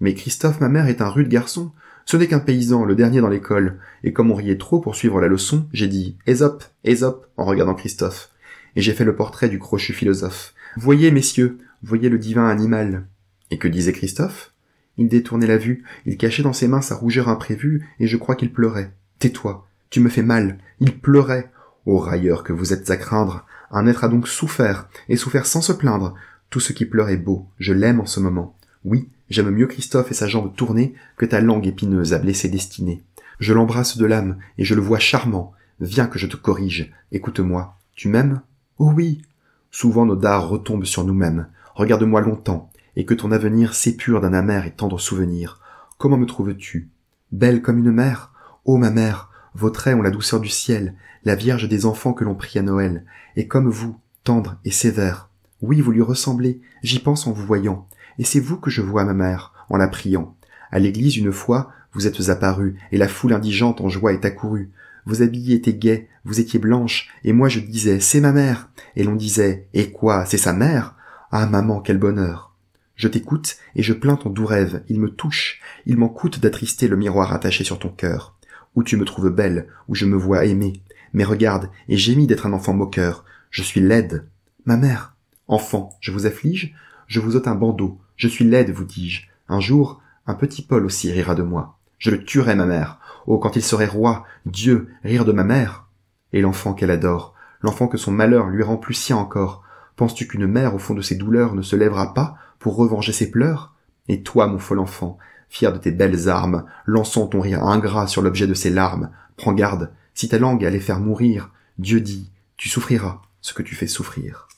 Mais Christophe, ma mère, est un rude garçon. Ce n'est qu'un paysan, le dernier dans l'école. Et comme on riait trop pour suivre la leçon, j'ai dit Ésope, «Eh eh Ésope, en regardant Christophe. Et j'ai fait le portrait du crochu philosophe. Voyez, messieurs, voyez le divin animal. Et que disait Christophe Il détournait la vue, il cachait dans ses mains sa rougeur imprévue, et je crois qu'il pleurait. Tais-toi, tu me fais mal. Il pleurait. Ô railleur que vous êtes à craindre. Un être a donc souffert, et souffert sans se plaindre. Tout ce qui pleure est beau, je l'aime en ce moment. Oui, j'aime mieux Christophe et sa jambe tournée que ta langue épineuse à blesser destinée. Je l'embrasse de l'âme, et je le vois charmant. Viens que je te corrige, écoute-moi. Tu m'aimes Oh oui Souvent nos dards retombent sur nous-mêmes. Regarde-moi longtemps, et que ton avenir s'épure d'un amer et tendre souvenir. Comment me trouves-tu Belle comme une mère Ô oh, ma mère, vos traits ont la douceur du ciel, la Vierge des enfants que l'on prie à Noël, et comme vous, tendre et sévère, oui, vous lui ressemblez, j'y pense en vous voyant, et c'est vous que je vois ma mère, en la priant. À l'église, une fois, vous êtes apparue, et la foule indigente en joie est accourue. Vos habits étaient gais, vous étiez blanche, et moi je disais, c'est ma mère, et l'on disait, et quoi, c'est sa mère? Ah, maman, quel bonheur! Je t'écoute et je plains ton doux rêve, il me touche, il m'en coûte d'attrister le miroir attaché sur ton cœur. Où tu me trouves belle, où je me vois aimée. Mais regarde, et mis d'être un enfant moqueur. Je suis laide. Ma mère, Enfant, je vous afflige, je vous ôte un bandeau, je suis laide, vous dis-je. Un jour, un petit Paul aussi rira de moi. Je le tuerai, ma mère. Oh, quand il serait roi, Dieu, rire de ma mère. Et l'enfant qu'elle adore, l'enfant que son malheur lui rend plus sien encore, penses-tu qu'une mère, au fond de ses douleurs, ne se lèvera pas pour revenger ses pleurs? Et toi, mon fol enfant, fier de tes belles armes, lançant ton rire ingrat sur l'objet de ses larmes, prends garde, si ta langue allait faire mourir, Dieu dit, tu souffriras ce que tu fais souffrir.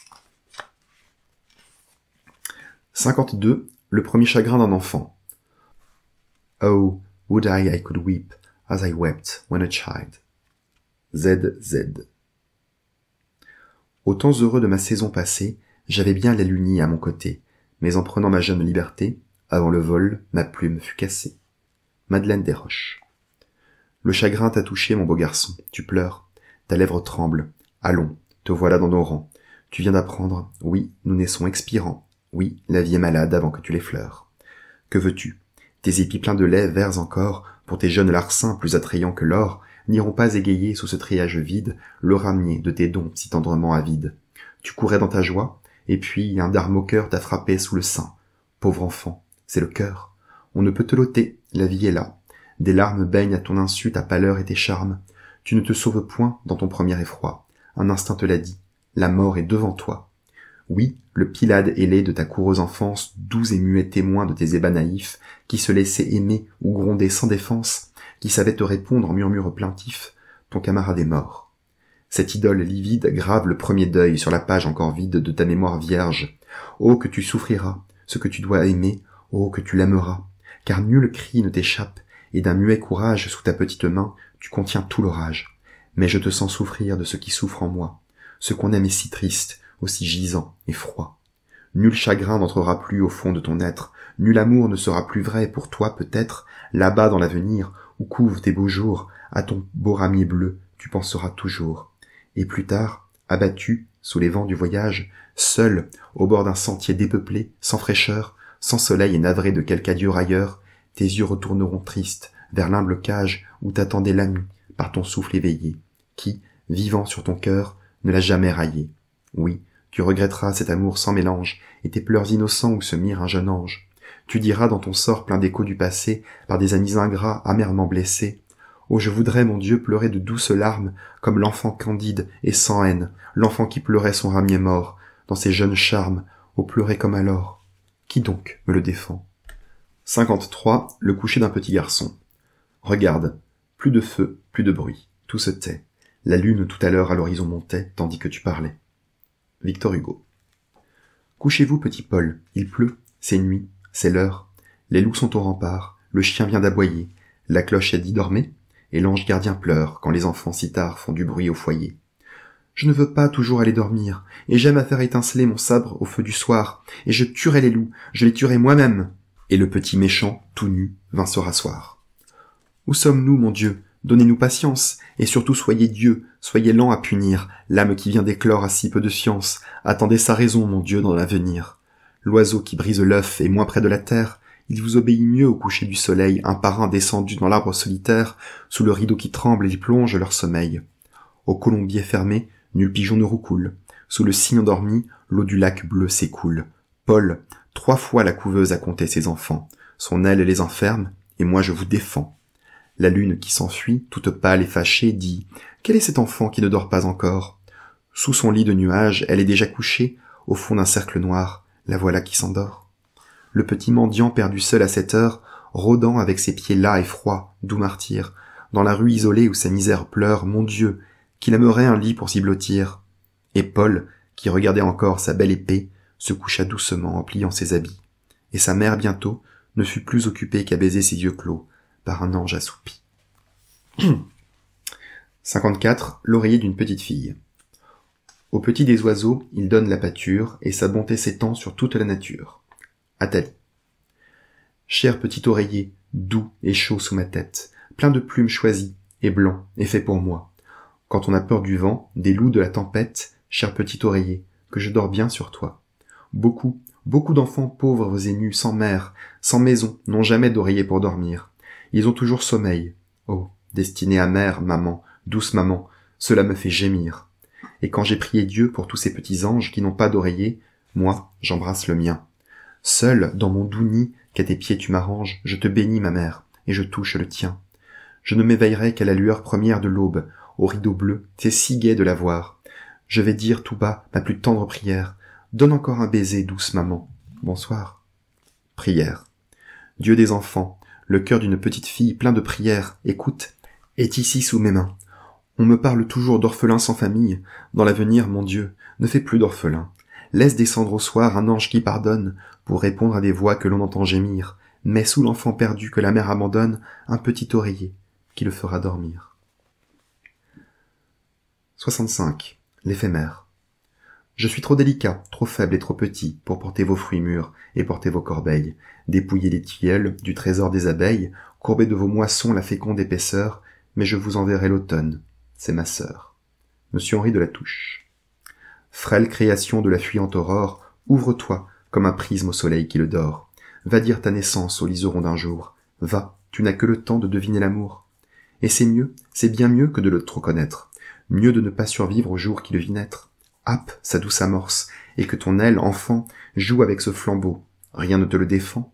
52. Le premier chagrin d'un enfant. Oh, would I I could weep as I wept when a child. z Au temps heureux de ma saison passée, j'avais bien la lunie à mon côté, mais en prenant ma jeune liberté, avant le vol, ma plume fut cassée. Madeleine Desroches. Le chagrin t'a touché, mon beau garçon. Tu pleures. Ta lèvre tremble. Allons, te voilà dans nos rangs. Tu viens d'apprendre. Oui, nous naissons expirants. Oui, la vie est malade avant que tu l'effleures. Que veux-tu Tes épis pleins de lait verts encore, pour tes jeunes larcins plus attrayants que l'or, n'iront pas égayer sous ce triage vide le ramier de tes dons si tendrement avides. Tu courais dans ta joie, et puis un dard moqueur t'a frappé sous le sein. Pauvre enfant, c'est le cœur. On ne peut te l'ôter, la vie est là. Des larmes baignent à ton insu ta pâleur et tes charmes. Tu ne te sauves point dans ton premier effroi. Un instinct te l'a dit. La mort est devant toi. Oui, le Pilade ailé de ta coureuse enfance, doux et muet témoin de tes ébats naïfs, qui se laissait aimer ou gronder sans défense, qui savait te répondre en murmure plaintif, ton camarade est mort. Cette idole livide grave le premier deuil sur la page encore vide de ta mémoire vierge. Oh, que tu souffriras, ce que tu dois aimer, oh, que tu l'aimeras, car nul cri ne t'échappe, et d'un muet courage sous ta petite main, tu contiens tout l'orage. Mais je te sens souffrir de ce qui souffre en moi, ce qu'on aime est si triste, aussi gisant et froid. Nul chagrin n'entrera plus au fond de ton être, nul amour ne sera plus vrai pour toi peut-être, là-bas dans l'avenir, où couvent tes beaux jours, à ton beau ramier bleu, tu penseras toujours. Et plus tard, abattu, sous les vents du voyage, seul, au bord d'un sentier dépeuplé, sans fraîcheur, sans soleil et navré de quelque adieu ailleurs, tes yeux retourneront tristes vers l'humble cage où t'attendait l'ami par ton souffle éveillé, qui, vivant sur ton cœur, ne l'a jamais raillé. Oui, tu regretteras cet amour sans mélange, et tes pleurs innocents où se mire un jeune ange. Tu diras dans ton sort plein d'échos du passé, par des amis ingrats amèrement blessés. Oh, je voudrais, mon Dieu, pleurer de douces larmes, comme l'enfant candide et sans haine, l'enfant qui pleurait son ramier mort, dans ses jeunes charmes, au pleurer comme alors. Qui donc me le défend? 53. Le coucher d'un petit garçon. Regarde. Plus de feu, plus de bruit. Tout se tait. La lune tout à l'heure à l'horizon montait, tandis que tu parlais. Victor Hugo. Couchez-vous, petit Paul, il pleut, c'est nuit, c'est l'heure, les loups sont au rempart, le chien vient d'aboyer, la cloche a dit dormez, et l'ange gardien pleure quand les enfants si tard font du bruit au foyer. Je ne veux pas toujours aller dormir, et j'aime à faire étinceler mon sabre au feu du soir, et je tuerai les loups, je les tuerai moi-même. Et le petit méchant, tout nu, vint se rasseoir. Où sommes-nous, mon Dieu Donnez-nous patience, et surtout soyez Dieu, soyez lent à punir, l'âme qui vient d'éclore à si peu de science, attendez sa raison, mon Dieu, dans l'avenir. L'oiseau qui brise l'œuf est moins près de la terre, il vous obéit mieux au coucher du soleil, un parrain descendu dans l'arbre solitaire, sous le rideau qui tremble et plonge leur sommeil. Au colombier fermé, nul pigeon ne roucoule. Sous le signe endormi, l'eau du lac bleu s'écoule. Paul, trois fois la couveuse a compté ses enfants. Son aile les enferme, et moi je vous défends. La lune qui s'enfuit, toute pâle et fâchée, dit ⁇ Quel est cet enfant qui ne dort pas encore ?⁇ Sous son lit de nuages, elle est déjà couchée, au fond d'un cercle noir, la voilà qui s'endort. Le petit mendiant perdu seul à cette heure, rôdant avec ses pieds las et froids, doux martyr, dans la rue isolée où sa misère pleure, mon Dieu, qu'il aimerait un lit pour s'y blottir. Et Paul, qui regardait encore sa belle épée, se coucha doucement en pliant ses habits. Et sa mère bientôt ne fut plus occupée qu'à baiser ses yeux clos, par un ange assoupi. 54. L'oreiller d'une petite fille. Au petit des oiseaux, il donne la pâture, et sa bonté s'étend sur toute la nature. Athalie. Cher petit oreiller, doux et chaud sous ma tête, plein de plumes choisies, et blanc, et fait pour moi. Quand on a peur du vent, des loups de la tempête, cher petit oreiller, que je dors bien sur toi. Beaucoup, beaucoup d'enfants pauvres et nus, sans mère, sans maison, n'ont jamais d'oreiller pour dormir. Ils ont toujours sommeil. Oh, destinée amère, maman, douce maman, cela me fait gémir. Et quand j'ai prié Dieu pour tous ces petits anges qui n'ont pas d'oreiller, moi, j'embrasse le mien. Seul, dans mon doux nid, qu'à tes pieds tu m'arranges, je te bénis, ma mère, et je touche le tien. Je ne m'éveillerai qu'à la lueur première de l'aube, au rideau bleu, c'est si gai de la voir. Je vais dire tout bas ma plus tendre prière. Donne encore un baiser, douce maman. Bonsoir. Prière. Dieu des enfants, le cœur d'une petite fille plein de prières, écoute, est ici sous mes mains. On me parle toujours d'orphelins sans famille. Dans l'avenir, mon Dieu, ne fais plus d'orphelins. Laisse descendre au soir un ange qui pardonne, pour répondre à des voix que l'on entend gémir. mais sous l'enfant perdu que la mère abandonne un petit oreiller qui le fera dormir. 65. L'éphémère. Je suis trop délicat, trop faible et trop petit pour porter vos fruits mûrs et porter vos corbeilles, dépouiller les tilleuls du trésor des abeilles, courber de vos moissons la féconde épaisseur, mais je vous enverrai l'automne. C'est ma sœur. Monsieur Henri de la Touche. Frêle création de la fuyante aurore, ouvre-toi comme un prisme au soleil qui le dort. Va dire ta naissance au liseron d'un jour. Va, tu n'as que le temps de deviner l'amour. Et c'est mieux, c'est bien mieux que de le trop connaître. Mieux de ne pas survivre au jour qui le vit naître happe sa douce amorce, et que ton aile, enfant, joue avec ce flambeau. Rien ne te le défend.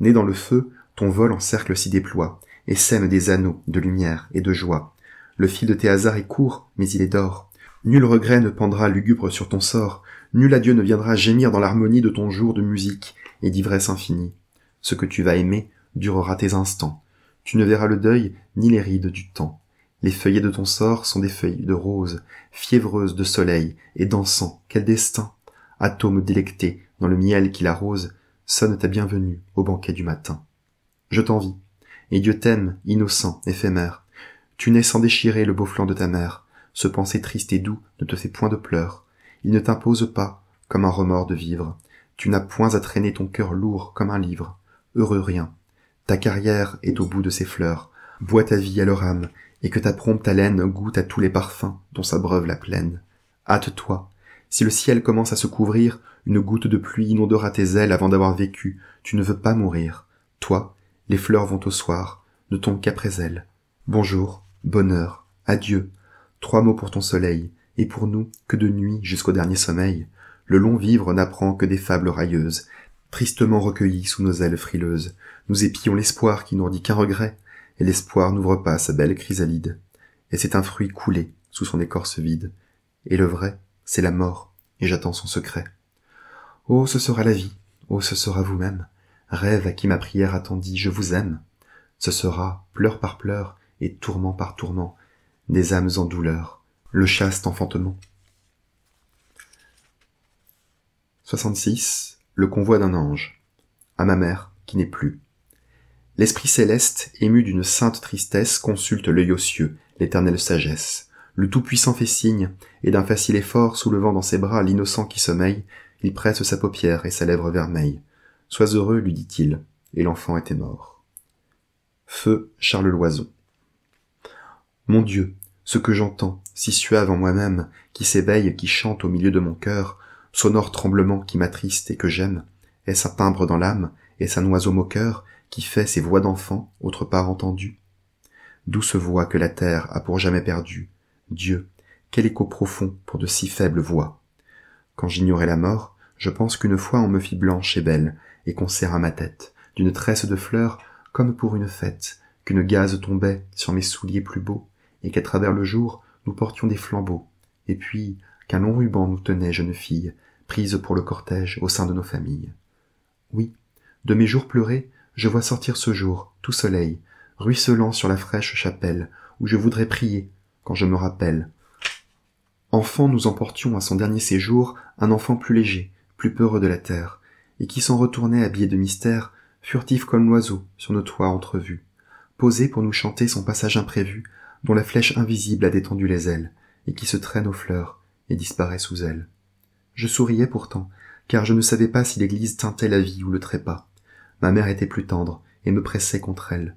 Né dans le feu, ton vol en cercle s'y déploie, et sème des anneaux de lumière et de joie. Le fil de tes hasards est court, mais il est d'or. Nul regret ne pendra lugubre sur ton sort, nul adieu ne viendra gémir dans l'harmonie de ton jour de musique et d'ivresse infinie. Ce que tu vas aimer durera tes instants. Tu ne verras le deuil ni les rides du temps. Les feuillets de ton sort sont des feuilles de rose, fiévreuses de soleil et dansant. Quel destin Atome délecté dans le miel qui l'arrose, sonne ta bienvenue au banquet du matin. Je t'envie, et Dieu t'aime, innocent, éphémère. Tu n'es sans déchirer le beau flanc de ta mère. Ce penser triste et doux ne te fait point de pleurs. Il ne t'impose pas comme un remords de vivre. Tu n'as point à traîner ton cœur lourd comme un livre. Heureux rien. Ta carrière est au bout de ses fleurs. Bois ta vie à leur âme et que ta prompte haleine goûte à tous les parfums dont s'abreuve la plaine. Hâte-toi. Si le ciel commence à se couvrir, une goutte de pluie inondera tes ailes avant d'avoir vécu. Tu ne veux pas mourir. Toi, les fleurs vont au soir, ne tombent qu'après elles. Bonjour, bonheur, adieu. Trois mots pour ton soleil, et pour nous que de nuit jusqu'au dernier sommeil. Le long vivre n'apprend que des fables railleuses, tristement recueillies sous nos ailes frileuses. Nous épions l'espoir qui dit qu'un regret, et l'espoir n'ouvre pas sa belle chrysalide, et c'est un fruit coulé sous son écorce vide, et le vrai, c'est la mort, et j'attends son secret. Oh, ce sera la vie, oh, ce sera vous-même, rêve à qui ma prière attendit, je vous aime. Ce sera, pleur par pleur, et tourment par tourment, des âmes en douleur, le chaste enfantement. 66. Le convoi d'un ange. À ma mère, qui n'est plus. L'esprit céleste, ému d'une sainte tristesse, consulte l'œil aux cieux, l'éternelle sagesse. Le Tout-Puissant fait signe, et d'un facile effort, soulevant dans ses bras l'innocent qui sommeille, il presse sa paupière et sa lèvre vermeille. Sois heureux, lui dit-il, et l'enfant était mort. Feu Charles Loison. Mon Dieu, ce que j'entends, si suave en moi-même, qui s'éveille qui chante au milieu de mon cœur, sonore tremblement qui m'attriste et que j'aime, est sa timbre dans l'âme, est sa un oiseau moqueur, qui fait ces voix d'enfant, autre part entendues. Douce voix que la terre a pour jamais perdue. Dieu, quel écho profond pour de si faibles voix. Quand j'ignorais la mort, je pense qu'une fois on me fit blanche et belle, et qu'on serra ma tête, d'une tresse de fleurs, comme pour une fête, qu'une gaze tombait sur mes souliers plus beaux, et qu'à travers le jour, nous portions des flambeaux, et puis qu'un long ruban nous tenait, jeune fille, prise pour le cortège au sein de nos familles. Oui, de mes jours pleurés, je vois sortir ce jour, tout soleil, ruisselant sur la fraîche chapelle, où je voudrais prier, quand je me rappelle. Enfant, nous emportions à son dernier séjour un enfant plus léger, plus peureux de la terre, et qui s'en retournait habillé de mystère, furtif comme l'oiseau, sur nos toits entrevus, posé pour nous chanter son passage imprévu, dont la flèche invisible a détendu les ailes, et qui se traîne aux fleurs, et disparaît sous elle. Je souriais pourtant, car je ne savais pas si l'église tintait la vie ou le trépas. Ma mère était plus tendre, et me pressait contre elle.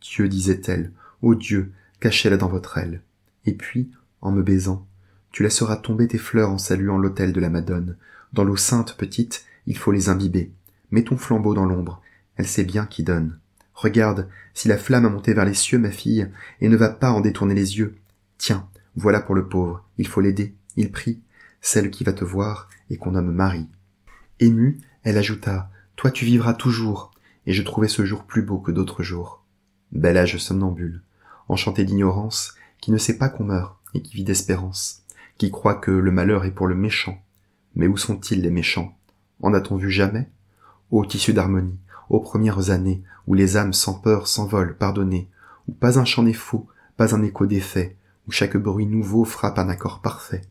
Dieu, disait-elle, ô Dieu, cachez-la dans votre aile. Et puis, en me baisant, tu laisseras tomber tes fleurs en saluant l'autel de la Madone. Dans l'eau sainte petite, il faut les imbiber. Mets ton flambeau dans l'ombre, elle sait bien qui donne. Regarde, si la flamme a monté vers les cieux, ma fille, et ne va pas en détourner les yeux. Tiens, voilà pour le pauvre, il faut l'aider, il prie, celle qui va te voir, et qu'on nomme Marie. Émue, elle ajouta, toi tu vivras toujours, et je trouvais ce jour plus beau que d'autres jours. Bel âge somnambule, enchanté d'ignorance, qui ne sait pas qu'on meurt, et qui vit d'espérance, qui croit que le malheur est pour le méchant. Mais où sont-ils les méchants En a-t-on vu jamais Ô tissu d'harmonie, aux premières années, où les âmes sans peur s'envolent, pardonnées, où pas un chant n'est faux, pas un écho défait, où chaque bruit nouveau frappe un accord parfait.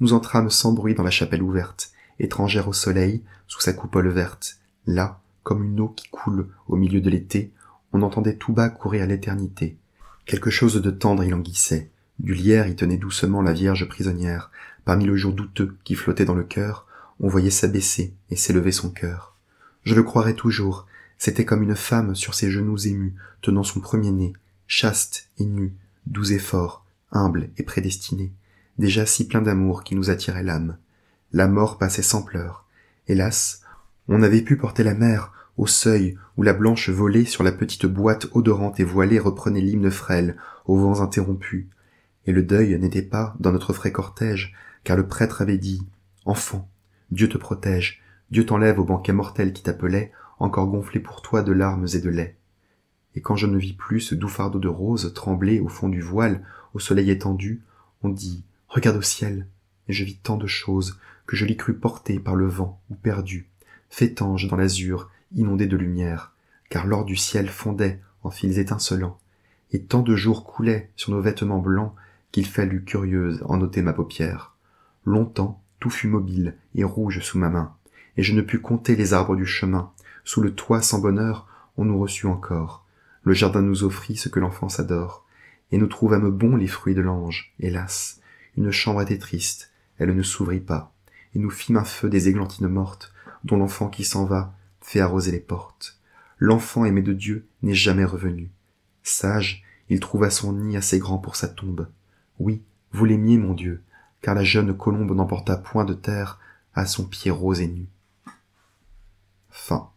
Nous entrâmes sans bruit dans la chapelle ouverte, étrangère au soleil, sous sa coupole verte, Là, comme une eau qui coule au milieu de l'été, on entendait tout bas courir à l'éternité. Quelque chose de tendre y languissait. Du lierre y tenait doucement la Vierge prisonnière. Parmi le jour douteux qui flottait dans le cœur, on voyait s'abaisser et s'élever son cœur. Je le croirais toujours. C'était comme une femme sur ses genoux émus, tenant son premier-né, chaste et nu, doux et fort, humble et prédestiné, déjà si plein d'amour qui nous attirait l'âme. La mort passait sans pleurs. Hélas, on avait pu porter la mer, au seuil où la blanche volée sur la petite boîte odorante et voilée reprenait l'hymne frêle, aux vents interrompus. Et le deuil n'était pas dans notre frais cortège, car le prêtre avait dit, Enfant, Dieu te protège, Dieu t'enlève au banquet mortel qui t'appelait, encore gonflé pour toi de larmes et de lait. Et quand je ne vis plus ce doux fardeau de rose trembler au fond du voile, au soleil étendu, on dit, Regarde au ciel, et je vis tant de choses que je l'y crus portée par le vent ou perdue fétange dans l'azur, inondé de lumière, car l'or du ciel fondait en fils étincelants, et tant de jours coulaient sur nos vêtements blancs qu'il fallut curieuse en ôter ma paupière. Longtemps tout fut mobile et rouge sous ma main, et je ne pus compter les arbres du chemin. Sous le toit sans bonheur, on nous reçut encore. Le jardin nous offrit ce que l'enfance adore, et nous trouvâmes bons les fruits de l'ange. Hélas, une chambre était triste, elle ne s'ouvrit pas, et nous fîmes un feu des églantines mortes, dont l'enfant qui s'en va fait arroser les portes. L'enfant aimé de Dieu n'est jamais revenu. Sage, il trouva son nid assez grand pour sa tombe. Oui, vous l'aimiez, mon Dieu, car la jeune colombe n'emporta point de terre à son pied rose et nu. Fin.